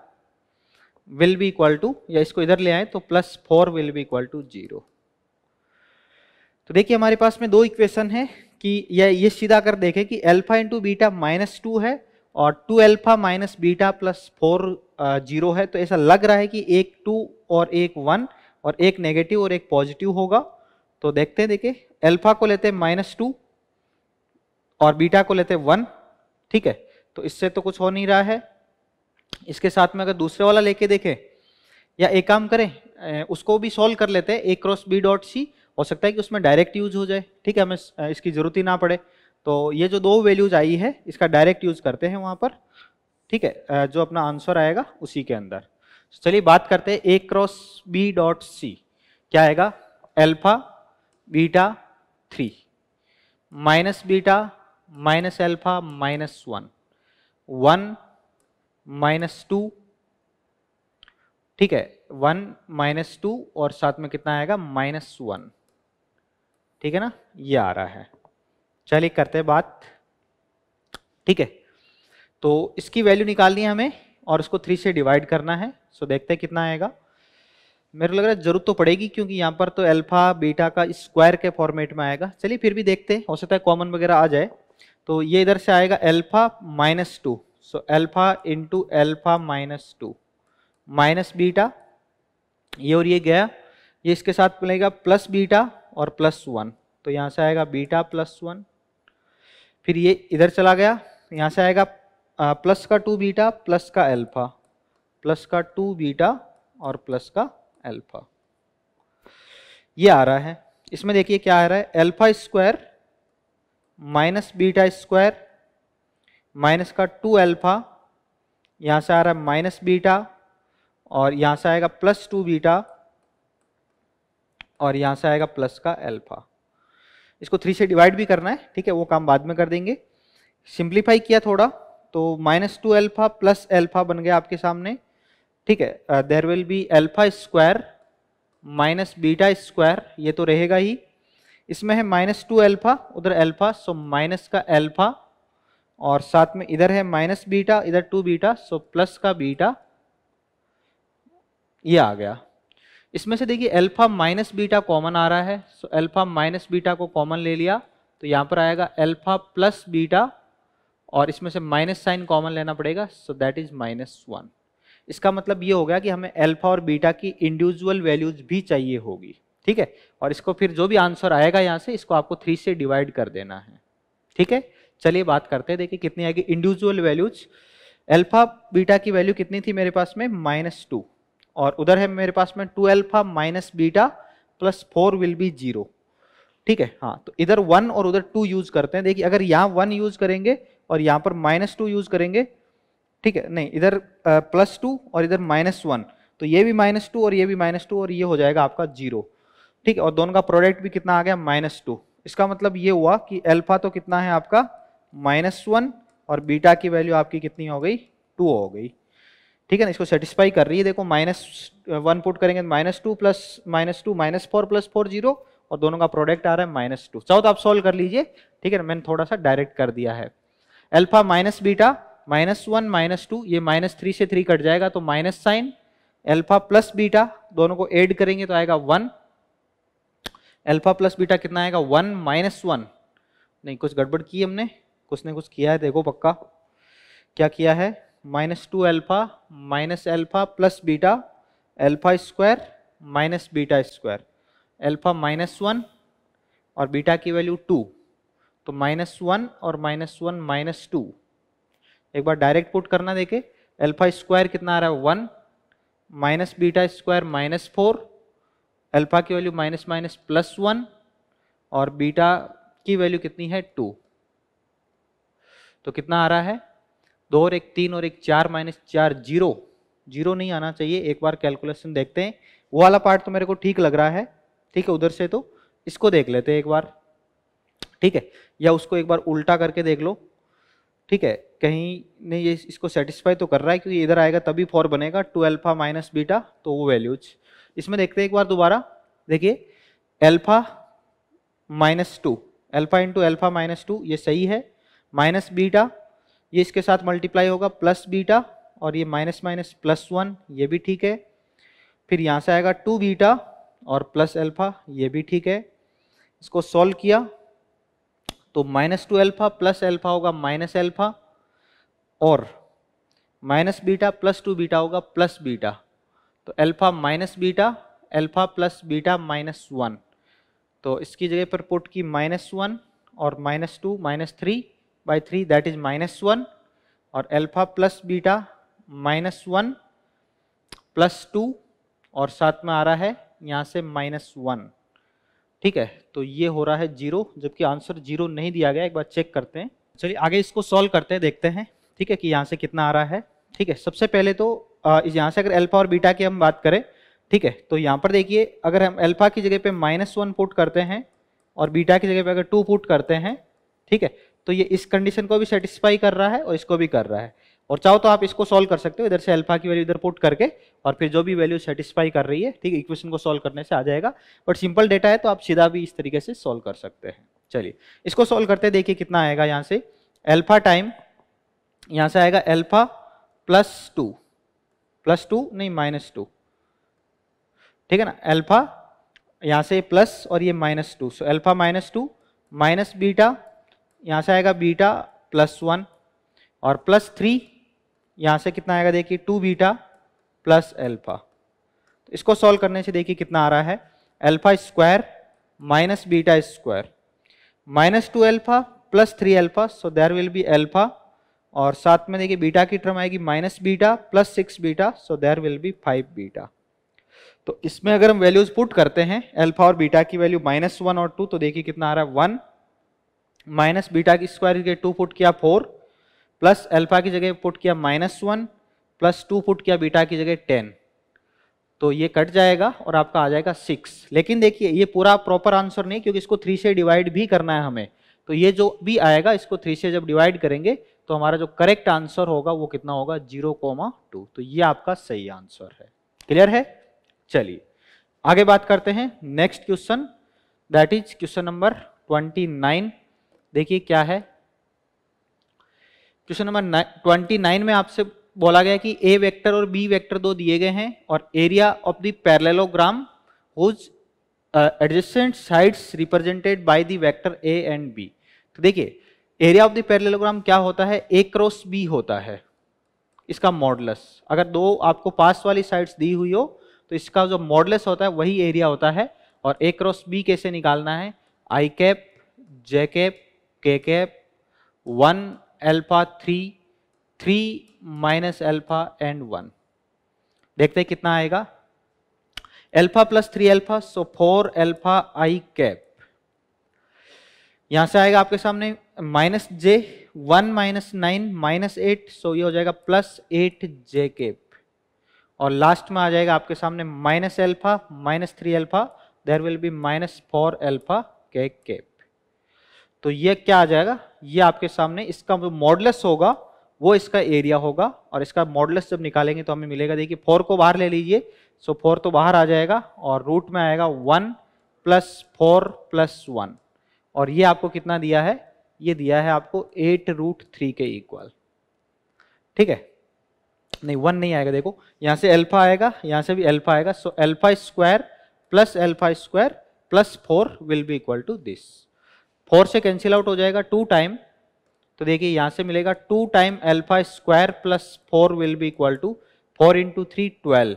will be equal to या इसको इधर ले आए तो plus four will be equal to zero तो देखिए हमारे पास में दो इक्वेशन है कि यह ये सीधा कर देखें कि alpha into beta minus two है और two alpha minus beta plus four zero है तो ऐसा लग रहा है कि एक टू और एक वन और एक नेगेटिव और एक पॉजिटिव होगा तो देखते हैं देखिए एल्फा को लेते हैं माइनस टू और बीटा को लेते हैं वन ठीक है तो इससे तो कुछ हो नहीं रहा है इसके साथ में अगर दूसरे वाला लेके देखें या एक काम करें उसको भी सॉल्व कर लेते हैं A cross B dot C हो सकता है कि उसमें डायरेक्ट यूज हो जाए ठीक है हमें इसकी ज़रूरत ही ना पड़े तो ये जो दो वैल्यूज आई है इसका डायरेक्ट यूज करते हैं वहाँ पर ठीक है जो अपना आंसर आएगा उसी के अंदर चलिए बात करते हैं ए क्रॉस बी डॉट सी क्या आएगा alpha beta three minus beta minus alpha minus one one minus two ठीक है वन माइनस टू और साथ में कितना आएगा माइनस वन ठीक है ना ये आ रहा है चलिए करते हैं बात ठीक है तो इसकी वैल्यू निकालनी है हमें और उसको थ्री से डिवाइड करना है सो देखते हैं कितना आएगा मेरे लग रहा है जरूरत तो पड़ेगी क्योंकि यहाँ पर तो अल्फा बीटा का स्क्वायर के फॉर्मेट में आएगा चलिए फिर भी देखते हैं हो सकता है कॉमन वगैरह आ जाए तो ये इधर से आएगा alpha minus two so alpha into alpha minus two minus beta ये और ये गया ये इसके साथ मिलेगा प्लस बीटा और प्लस वन तो यहाँ से आएगा बीटा प्लस वन फिर ये इधर चला गया यहाँ से आएगा प्लस का टू बीटा प्लस का एल्फ़ा प्लस का टू बीटा और प्लस का अल्फा ये आ रहा है इसमें देखिए क्या आ रहा है alpha square minus beta square minus का टू अल्फा यहाँ से आ रहा है माइनस बीटा और यहाँ से आएगा प्लस टू बीटा और यहाँ से आएगा प्लस का अल्फा इसको थ्री से डिवाइड भी करना है ठीक है वो काम बाद में कर देंगे सिंप्लीफाई किया थोड़ा तो minus two alpha plus alpha बन गया आपके सामने ठीक है there will be alpha square minus beta square ये तो रहेगा ही इसमें है माइनस टू एल्फा उधर एल्फा सो माइनस का एल्फा और साथ में इधर है माइनस बीटा इधर टू बीटा सो प्लस का बीटा ये आ गया इसमें से देखिए एल्फा माइनस बीटा कॉमन आ रहा है सो एल्फा माइनस बीटा को कॉमन ले लिया तो यहाँ पर आएगा एल्फा प्लस बीटा और इसमें से माइनस साइन कॉमन लेना पड़ेगा so that is minus one इसका मतलब ये हो गया कि हमें अल्फा और बीटा की इंडिविजुअल वैल्यूज भी चाहिए होगी ठीक है और इसको फिर जो भी आंसर आएगा यहाँ से इसको आपको थ्री से डिवाइड कर देना है ठीक है चलिए बात करते हैं देखिए कितनी आएगी इंडिविजुअल वैल्यूज एल्फा बीटा की वैल्यू कितनी थी मेरे पास में माइनस टू और उधर है मेरे पास में two alpha minus beta plus four will be zero ठीक है हाँ तो इधर वन और उधर टू यूज करते हैं देखिए अगर यहाँ वन यूज करेंगे और यहाँ पर माइनस टू यूज करेंगे ठीक है नहीं इधर प्लस टू और इधर माइनस वन तो ये भी माइनस टू और ये भी माइनस टू और ये हो जाएगा आपका जीरो ठीक है और दोनों का प्रोडक्ट भी कितना आ गया माइनस टू इसका मतलब ये हुआ कि एल्फा तो कितना है आपका माइनस वन और बीटा की वैल्यू आपकी कितनी हो गई टू हो गई ठीक है ना इसको सेटिस्फाई कर रही है देखो माइनस वन पुट करेंगे minus two plus minus two minus four plus four zero और दोनों का प्रोडक्ट आ रहा है माइनस टू चाहो तो आप सॉल्व कर लीजिए ठीक है ना मैंने थोड़ा सा डायरेक्ट कर दिया है alpha minus beta minus one minus two ये माइनस थ्री से थ्री कट जाएगा तो minus sign alpha plus beta दोनों को ऐड करेंगे तो आएगा वन एल्फा प्लस बीटा कितना आएगा वन माइनस वन नहीं कुछ गड़बड़ की हमने कुछ ने कुछ किया है देखो पक्का क्या किया है minus two alpha minus alpha plus beta alpha square minus beta square alpha minus one और बीटा की वैल्यू टू तो माइनस वन और माइनस वन माइनस टू एक बार डायरेक्ट पुट करना देखे अल्फा स्क्वायर कितना आ रहा है one minus beta square minus four alpha की value minus minus plus one और बीटा की वैल्यू कितनी है टू तो कितना आ रहा है दो और एक तीन और एक चार माइनस चार जीरो जीरो नहीं आना चाहिए एक बार कैलकुलेशन देखते हैं वो वाला पार्ट तो मेरे को ठीक लग रहा है ठीक है उधर से तो इसको देख लेते हैं एक बार ठीक है या उसको एक बार उल्टा करके देख लो ठीक है कहीं नहीं ये इसको सेटिस्फाई तो कर रहा है क्योंकि इधर आएगा तभी फोर बनेगा टू एल्फा माइनस बीटा तो वो वैल्यूज इसमें देखते हैं एक बार दोबारा देखिए alpha minus two alpha into alpha minus two ये सही है माइनस बीटा ये इसके साथ मल्टीप्लाई होगा प्लस बीटा और ये माइनस माइनस प्लस वन ये भी ठीक है फिर यहाँ से आएगा टू बीटा और प्लस एल्फा ये भी ठीक है इसको सॉल्व किया तो minus two alpha plus alpha होगा माइनस एल्फा और minus beta plus two beta होगा प्लस बीटा तो alpha minus beta alpha plus beta minus one तो इसकी जगह पर पुट की माइनस वन और minus two minus three by three that is minus one और alpha plus beta minus one plus two और साथ में आ रहा है यहाँ से माइनस वन ठीक है तो ये हो रहा है जीरो जबकि आंसर जीरो नहीं दिया गया एक बार चेक करते हैं चलिए आगे इसको सॉल्व करते हैं देखते हैं ठीक है कि यहाँ से कितना आ रहा है ठीक है सबसे पहले तो यहाँ से अगर एल्फा और बीटा की हम बात करें ठीक है तो यहाँ पर देखिए अगर हम अल्फा की जगह पे माइनस वन पुट करते हैं और बीटा की जगह पे अगर टू पुट करते हैं ठीक है तो ये इस कंडीशन को भी सेटिस्फाई कर रहा है और इसको भी कर रहा है और चाहो तो आप इसको सॉल्व कर सकते हो इधर से अल्फा की वैल्यू इधर पुट करके और फिर जो भी वैल्यू सेटिस्फाई कर रही है ठीक है इक्वेशन को सॉल्व करने से आ जाएगा बट सिंपल डेटा है तो आप सीधा भी इस तरीके से सॉल्व कर सकते हैं चलिए इसको सॉल्व करते देखिए कितना आएगा यहाँ से एल्फा टाइम यहाँ से आएगा alpha plus two plus two नहीं माइनस टू ठीक है ना एल्फा यहाँ से प्लस और ये minus two so alpha minus two minus beta यहाँ से आएगा बीटा प्लस वन और प्लस थ्री यहाँ से कितना आएगा देखिए टू बीटा प्लस एल्फा तो इसको सॉल्व करने से देखिए कितना आ रहा है alpha square minus beta square minus two alpha plus three alpha so there will be alpha और साथ में देखिए बीटा की टर्म आएगी minus beta plus six beta so there will be five beta तो इसमें अगर हम वैल्यूज पुट करते हैं एल्फा और बीटा की वैल्यू माइनस वन और टू तो देखिए कितना आ रहा है वन माइनस बीटा की स्क्वायर के टू पुट किया फोर प्लस एल्फा की जगह पुट किया minus one plus two put किया बीटा की जगह टेन तो ये कट जाएगा और आपका आ जाएगा सिक्स लेकिन देखिए ये पूरा प्रॉपर आंसर नहीं क्योंकि इसको थ्री से डिवाइड भी करना है हमें तो ये जो भी आएगा इसको थ्री से जब डिवाइड करेंगे तो हमारा जो करेक्ट आंसर होगा वो कितना होगा जीरो कोमा टू तो ये आपका सही आंसर है क्लियर है चलिए आगे बात करते हैं next question that is question number twenty nine देखिए क्या है क्वेश्चन नंबर ट्वेंटी नाइन में आपसे बोला गया कि ए वेक्टर और बी वेक्टर दो दिए गए हैं और area of the parallelogram whose adjacent sides represented by the vector A and B तो देखिए एरिया ऑफ द पैरेललोग्राम क्या होता है ए क्रॉस बी होता है इसका मॉडलस अगर दो आपको पास वाली साइड्स दी हुई हो तो इसका जो मॉडलस होता है वही एरिया होता है और ए क्रॉस बी कैसे निकालना है आई कैप जे कैप के cap one alpha three three minus alpha and one देखते हैं कितना आएगा alpha plus three alpha so four alpha I cap यहां से आएगा आपके सामने minus J one minus nine minus eight so ये हो जाएगा प्लस एट जे केप और लास्ट में आ जाएगा आपके सामने minus alpha minus three alpha there will be minus four alpha के केप तो ये क्या आ जाएगा ये आपके सामने इसका मॉडलस होगा वो इसका एरिया होगा और इसका मॉडलस जब निकालेंगे तो हमें मिलेगा देखिए फोर को बाहर ले लीजिए सो फोर तो बाहर आ जाएगा और रूट में आएगा one plus four plus one और ये आपको कितना दिया है ये दिया है आपको एट रूट थ्री के इक्वल ठीक है नहीं वन नहीं आएगा देखो यहां से एल्फा आएगा यहां से भी एल्फा आएगा so alpha square plus alpha square plus four will be equal to this four से कैंसिल आउट हो जाएगा टू टाइम तो देखिए यहां से मिलेगा two time alpha square plus four will be equal to four into three twelve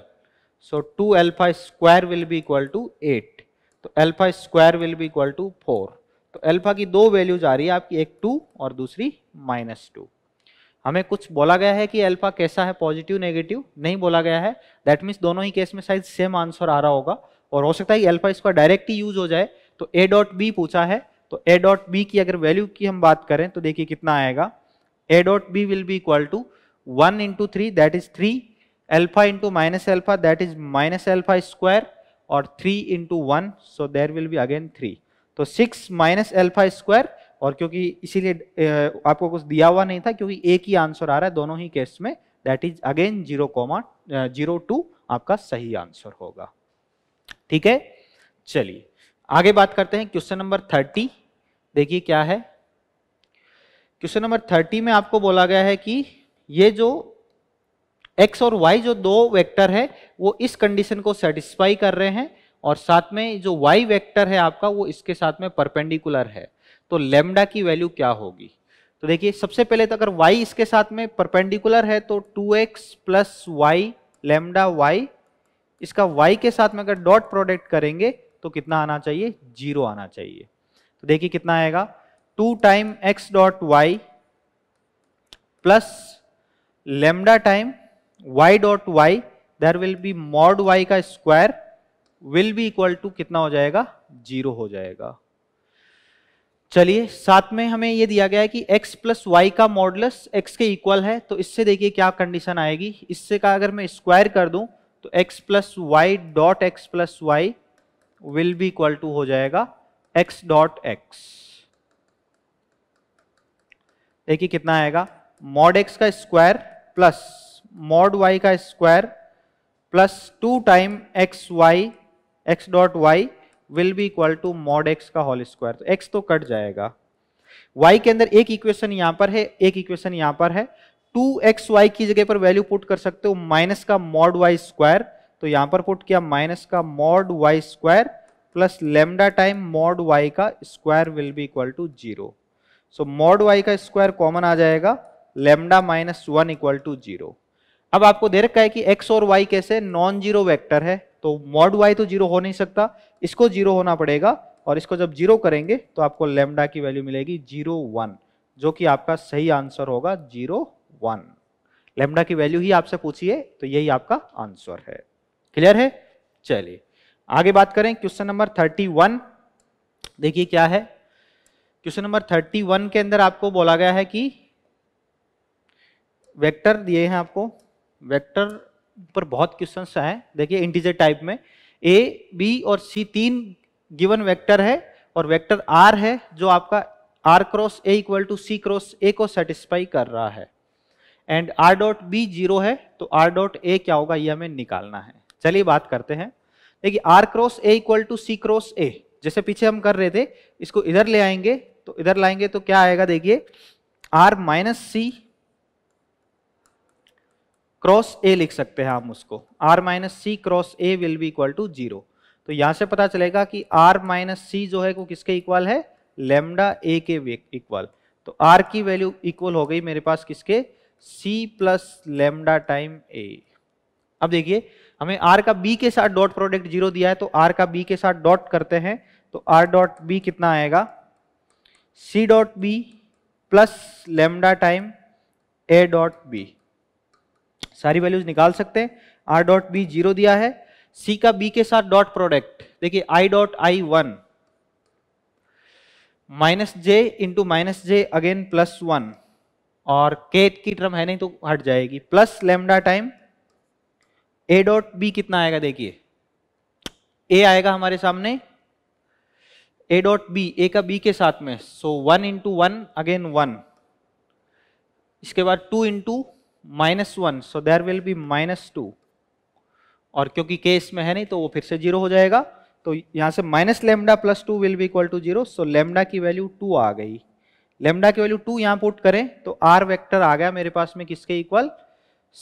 so two alpha square will be equal to eight तो alpha square will be equal to four तो अल्फा की दो वैल्यूज आ रही है आपकी एक टू और दूसरी माइनस टू हमें कुछ बोला गया है कि अल्फा कैसा है पॉजिटिव नेगेटिव नहीं बोला गया है दैट मीन्स दोनों ही केस में शायद सेम आंसर आ रहा होगा और हो सकता है कि अल्फा इसका डायरेक्ट ही यूज हो जाए तो ए डॉट बी पूछा है तो ए डॉट बी की अगर वैल्यू की हम बात करें तो देखिए कितना आएगा A dot B will be equal to one into three that is three alpha into minus alpha that is minus alpha square और three into one so there will be again three तो सिक्स माइनस एल्फा स्क्वायर और क्योंकि इसीलिए आपको कुछ दिया हुआ नहीं था क्योंकि एक ही आंसर आ रहा है दोनों ही केस में that is again zero comma zero two आपका सही आंसर होगा ठीक है चलिए आगे बात करते हैं क्वेश्चन नंबर थर्टी देखिए क्या है क्वेश्चन नंबर थर्टी में आपको बोला गया है कि ये जो एक्स और वाई जो दो वेक्टर है वो इस कंडीशन को सेटिस्फाई कर रहे हैं और साथ में जो वाई वेक्टर है आपका वो इसके साथ में परपेंडिकुलर है तो लेमडा की वैल्यू क्या होगी तो देखिए सबसे पहले तो अगर वाई इसके साथ में परपेंडिकुलर है तो two x plus y lambda y इसका वाई के साथ में अगर डॉट प्रोडक्ट करेंगे तो कितना आना चाहिए जीरो आना चाहिए तो देखिए कितना आएगा two time x dot y plus lambda time y dot y there will be mod y का square will be equal to कितना हो जाएगा जीरो हो जाएगा चलिए साथ में हमें यह दिया गया है कि x प्लस वाई का मॉडलस x के इक्वल है तो इससे देखिए क्या कंडीशन आएगी इससे का अगर मैं स्क्वायर कर दूं तो x plus y dot x plus y will be equal to हो जाएगा x डॉट x देखिए कितना आएगा मॉड x का स्क्वायर प्लस मॉड y का square plus two time x y x dot y will be equal to mod x का होल स्क्वायर तो एक्स तो कट जाएगा वाई के अंदर एक इक्वेशन यहां पर है एक इक्वेशन यहां पर है टू एक्स वाई की जगह पर वैल्यू पुट कर सकते हो माइनस का मॉड वाई स्क्वायर तो यहां पर पुट किया माइनस का mod y square plus lambda time mod y का square will be equal to zero so mod y का स्क्वायर कॉमन आ जाएगा lambda minus one equal to zero अब आपको दे रखा है कि एक्स और वाई कैसे नॉन जीरो वेक्टर है तो मॉड वाई तो जीरो हो नहीं सकता इसको जीरो होना पड़ेगा और इसको जब जीरो करेंगे तो आपको लेमडा की वैल्यू मिलेगी जीरो वन जो कि आपका सही आंसर होगा जीरो वन लेमडा की वैल्यू ही आपसे पूछी है तो यही आपका आंसर है क्लियर है चलिए आगे बात करें क्वेश्चन नंबर थर्टी वन देखिए क्या है क्वेश्चन नंबर थर्टी वन के अंदर आपको बोला गया है कि वेक्टर दिए हैं आपको वेक्टर पर बहुत क्वेश्चन आए देखिए इंटीजर टाइप में ए बी और सी तीन गिवन वेक्टर है और वेक्टर आर है जो आपका R cross A equal to C cross A को सेटिस्फाई कर रहा है and R dot B zero है तो आर डॉट ए क्या होगा ये हमें निकालना है चलिए बात करते हैं देखिए R cross A equal to C cross A जैसे पीछे हम कर रहे थे इसको इधर ले आएंगे तो इधर लाएंगे तो क्या आएगा देखिए R minus C cross A लिख सकते हैं हम उसको R minus C cross A will be equal to zero तो यहां से पता चलेगा कि आर माइनस सी जो है वो किसके इक्वल है लेमडा ए के इक्वल तो आर की वैल्यू इक्वल हो गई मेरे पास किसके C plus lambda time A अब देखिए हमें आर का बी के साथ डॉट प्रोडक्ट जीरो दिया है तो आर का बी के साथ डॉट करते हैं तो आर डॉट बी कितना आएगा C dot B plus lambda time A dot B सारी वैल्यूज निकाल सकते हैं आर डॉट बी जीरो दिया है सी का बी के साथ डॉट प्रोडक्ट देखिए I dot I one minus J into minus J again plus one और के की टर्म है नहीं तो हट जाएगी plus lambda time A dot B कितना आएगा देखिए ए आएगा हमारे सामने ए डॉट बी ए का बी के साथ में so one into one again one इसके बाद two into minus one so there will be minus two और क्योंकि के इसमें है नहीं तो वो फिर से जीरो हो जाएगा तो यहां से minus lambda plus two will be equal to zero so lambda की वैल्यू टू आ गई लेमडा की वैल्यू टू यहां पुट करें तो आर वेक्टर आ गया मेरे पास में किसके equal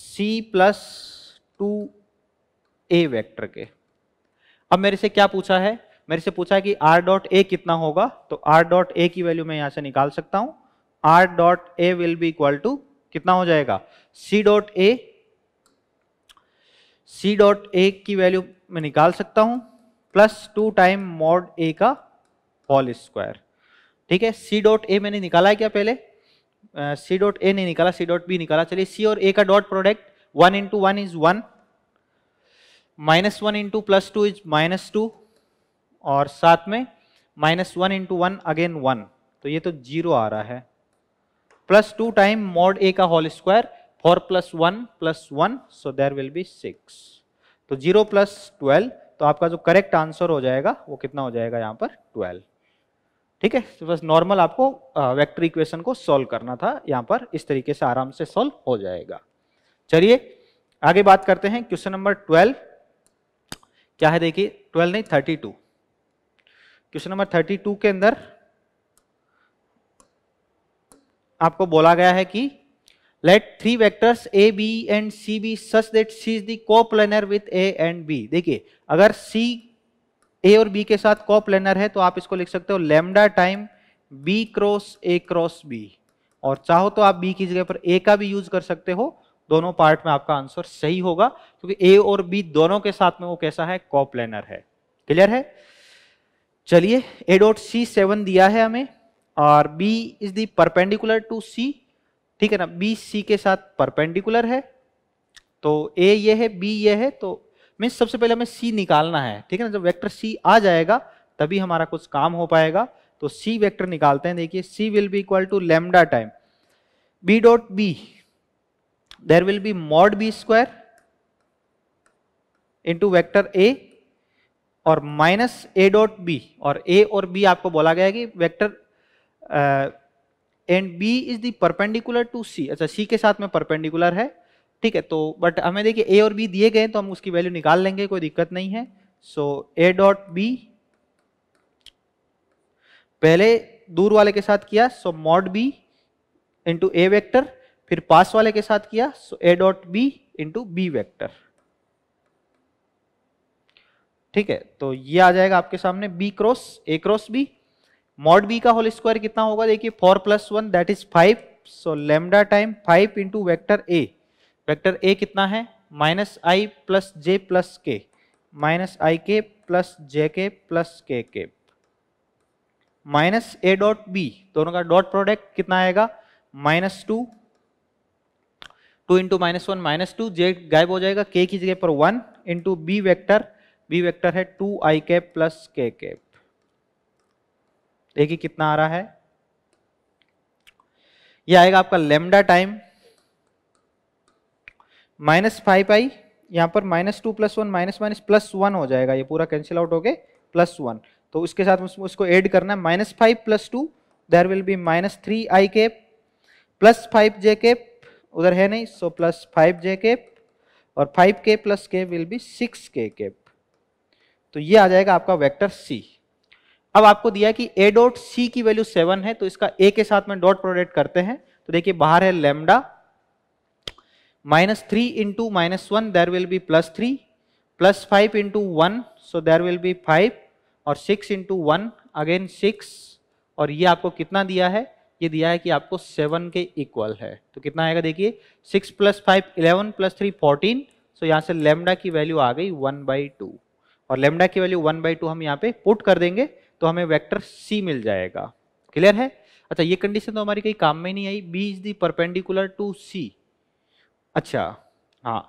C plus two A vector के अब मेरे से क्या पूछा है मेरे से पूछा है कि आर डॉट ए कितना होगा तो आर डॉट ए की वैल्यू मैं यहां से निकाल सकता हूं R dot A will be equal to कितना हो जाएगा सी डॉट ए सी डॉट ए की वैल्यू मैं निकाल सकता हूं प्लस टू टाइम मॉड ए का होल स्क्वायर ठीक है सी डॉट ए मैंने निकाला है क्या पहले सी डॉट ए नहीं निकाला सी डॉट बी निकाला चलिए सी और ए का dot product one into one is one minus one into plus two is minus two और साथ में minus one into one again one तो ये तो जीरो आ रहा है प्लस टू टाइम मॉड ए का whole square four plus one plus one so there will be six तो जीरो प्लस ट्वेल्व तो आपका जो करेक्ट आंसर हो जाएगा वो कितना हो जाएगा यहाँ पर ट्वेल्व ठीक है तो बस नॉर्मल आपको वेक्टर uh, इक्वेशन को सॉल्व करना था यहाँ पर इस तरीके से आराम से सॉल्व हो जाएगा चलिए आगे बात करते हैं क्वेश्चन नंबर ट्वेल्व क्या है देखिए ट्वेल्व नहीं thirty two question number thirty two के अंदर आपको बोला गया है कि let three vectors A B and C be such that C is the coplanar with A and B देखिए अगर सी ए और बी के साथ को प्लेनर है तो आप इसको लिख सकते हो lambda time B cross A cross B और चाहो तो आप बी की जगह पर ए का भी यूज कर सकते हो दोनों पार्ट में आपका आंसर सही होगा क्योंकि ए और बी दोनों के साथ में वो कैसा है कोप्लेनर है क्लियर है चलिए ए डॉट सी सेवन दिया है हमें और B is the perpendicular to C ठीक है ना B C के साथ परपेंडिकुलर है तो A ये है B ये है तो मीन्स सबसे पहले हमें C निकालना है ठीक है ना जब वेक्टर C आ जाएगा तभी हमारा कुछ काम हो पाएगा तो C वेक्टर निकालते हैं देखिए C will be equal to lambda time B dot B there will be mod B square into vector A और माइनस ए डॉट बी और ए और बी आपको बोला गया कि vector and B is the perpendicular to सी अच्छा सी के साथ में परपेंडिकुलर है ठीक है तो बट हमें देखिए ए और बी दिए गए तो हम उसकी वैल्यू निकाल लेंगे कोई दिक्कत नहीं है सो ए डॉट बी पहले दूर वाले के साथ किया so mod B into A vector फिर पास वाले के साथ किया सो ए dot B into B vector ठीक है तो ये आ जाएगा आपके सामने B cross A cross B mod B का होल स्क्वायर कितना होगा देखिए four plus one that is five so lambda time five into vector A vector A कितना है minus I plus J plus K minus I के प्लस जे के प्लस के के माइनस ए डॉट बी दोनों का डॉट प्रोडक्ट कितना आएगा minus two two into minus one minus two J गायब हो जाएगा के की जगह पर one into B vector B vector है टू आई के प्लस के के देखिए कितना आ रहा है ये आएगा आपका lambda time minus five I यहां पर minus two plus one minus minus plus one हो जाएगा ये पूरा कैंसिल आउट हो गए प्लस वन तो उसके साथ उसको ऐड करना है minus five plus two there will be minus three I cap plus five J K उधर है नहीं सो प्लस फाइव जे के और फाइव के प्लस के विल बी सिक्स के के तो ये आ जाएगा आपका वेक्टर सी अब आपको दिया कि ए डॉट सी की वैल्यू सेवन है तो इसका ए के साथ में डॉट प्रोडक्ट करते हैं तो देखिए बाहर है lambda minus three into minus one there will be plus three plus five into one so there will be five और six into one again six और ये आपको कितना दिया है ये दिया है कि आपको सेवन के इक्वल है तो कितना आएगा देखिए six plus five eleven plus three fourteen so यहाँ से लेमडा की वैल्यू आ गई वन बाई टू और लेमडा की वैल्यू वन बाई टू हम यहाँ पे पुट कर देंगे तो हमें वेक्टर सी मिल जाएगा क्लियर है अच्छा ये कंडीशन तो हमारी कहीं काम में नहीं आई B is the perpendicular to सी अच्छा हाँ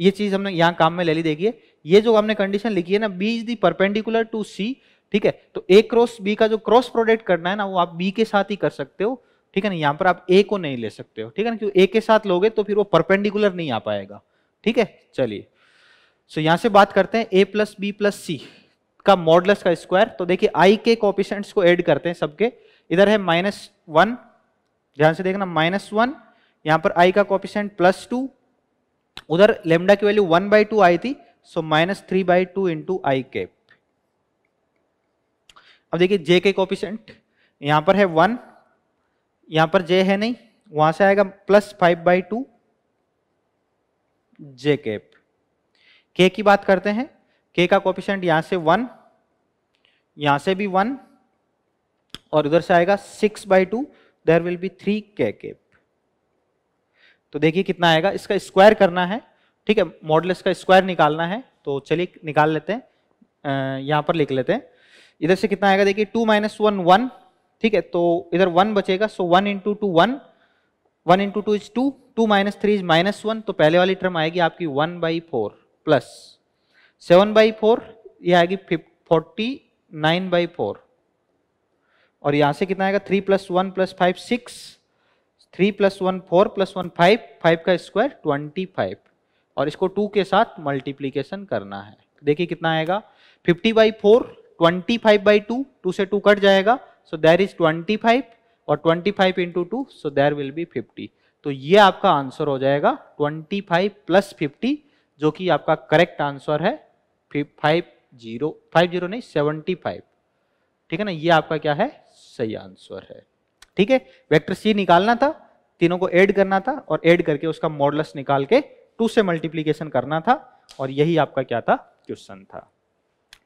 ये चीज हमने यहाँ काम में ले ली देखिए ये जो हमने कंडीशन लिखी है ना B is the perpendicular to C ठीक है तो ए क्रॉस बी का जो क्रॉस प्रोडक्ट करना है ना वो आप बी के साथ ही कर सकते हो ठीक है ना यहाँ पर आप ए को नहीं ले सकते हो ठीक है ना क्योंकि ए के साथ लोगे तो फिर वो परपेंडिकुलर नहीं आ पाएगा ठीक है चलिए सो so, यहाँ से बात करते हैं ए प्लस बी प्लस सी का मॉडलस का स्क्वायर तो देखिए आई के कॉपिशेंट्स को ऐड करते हैं सबके इधर है माइनस वन ध्यान से देखना माइनस वन यहाँ पर आई का कॉपिशेंट प्लस टू उधर लेमडा की वैल्यू वन बाई टू आई थी so minus three by two into I K अब देखिए जे के कॉपिशेंट यहाँ पर है वन यहाँ पर जे है नहीं वहां से आएगा plus five by two J cap K की बात करते हैं के का कोपिशेंट यहां से वन यहां से भी वन और उधर से आएगा six by two there will be three K के तो देखिए कितना आएगा इसका स्क्वायर करना है ठीक है मॉडल का स्क्वायर निकालना है तो चलिए निकाल लेते हैं यहां पर लिख लेते हैं इधर से कितना आएगा देखिए टू माइनस वन वन ठीक है तो इधर वन बचेगा so one into two one one into two is two two minus three is minus one तो पहले वाली टर्म आएगी आपकी one by four plus seven by four यह आएगी फोर्टी नाइन बाई फोर और यहां से कितना आएगा three plus one plus five six three plus one four plus one five five का स्क्वायर ट्वेंटी फाइव और इसको टू के साथ मल्टीप्लीकेशन करना है देखिए कितना आएगा fifty by four twenty five by two two से टू कट जाएगा so there is twenty five और twenty five into two so there will be fifty तो ये आपका आंसर हो जाएगा ट्वेंटी फाइव प्लस फिफ्टी जो कि आपका करेक्ट आंसर है फाइव जीरो फाइव जीरो नहीं सेवेंटी फाइव ठीक है ना ये आपका क्या है सही आंसर है ठीक है वेक्टर सी निकालना था तीनों को ऐड करना था और ऐड करके उसका मॉडलस निकाल के टू से मल्टीप्लीकेशन करना था और यही आपका क्या था क्वेश्चन था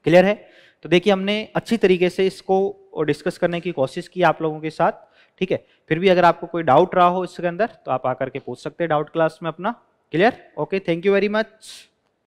क्लियर है तो देखिए हमने अच्छी तरीके से इसको डिस्कस करने की कोशिश की आप लोगों के साथ ठीक है फिर भी अगर आपको कोई डाउट रहा हो इसके अंदर तो आप आकर के पूछ सकते हैं डाउट क्लास में अपना clear okay thank you very much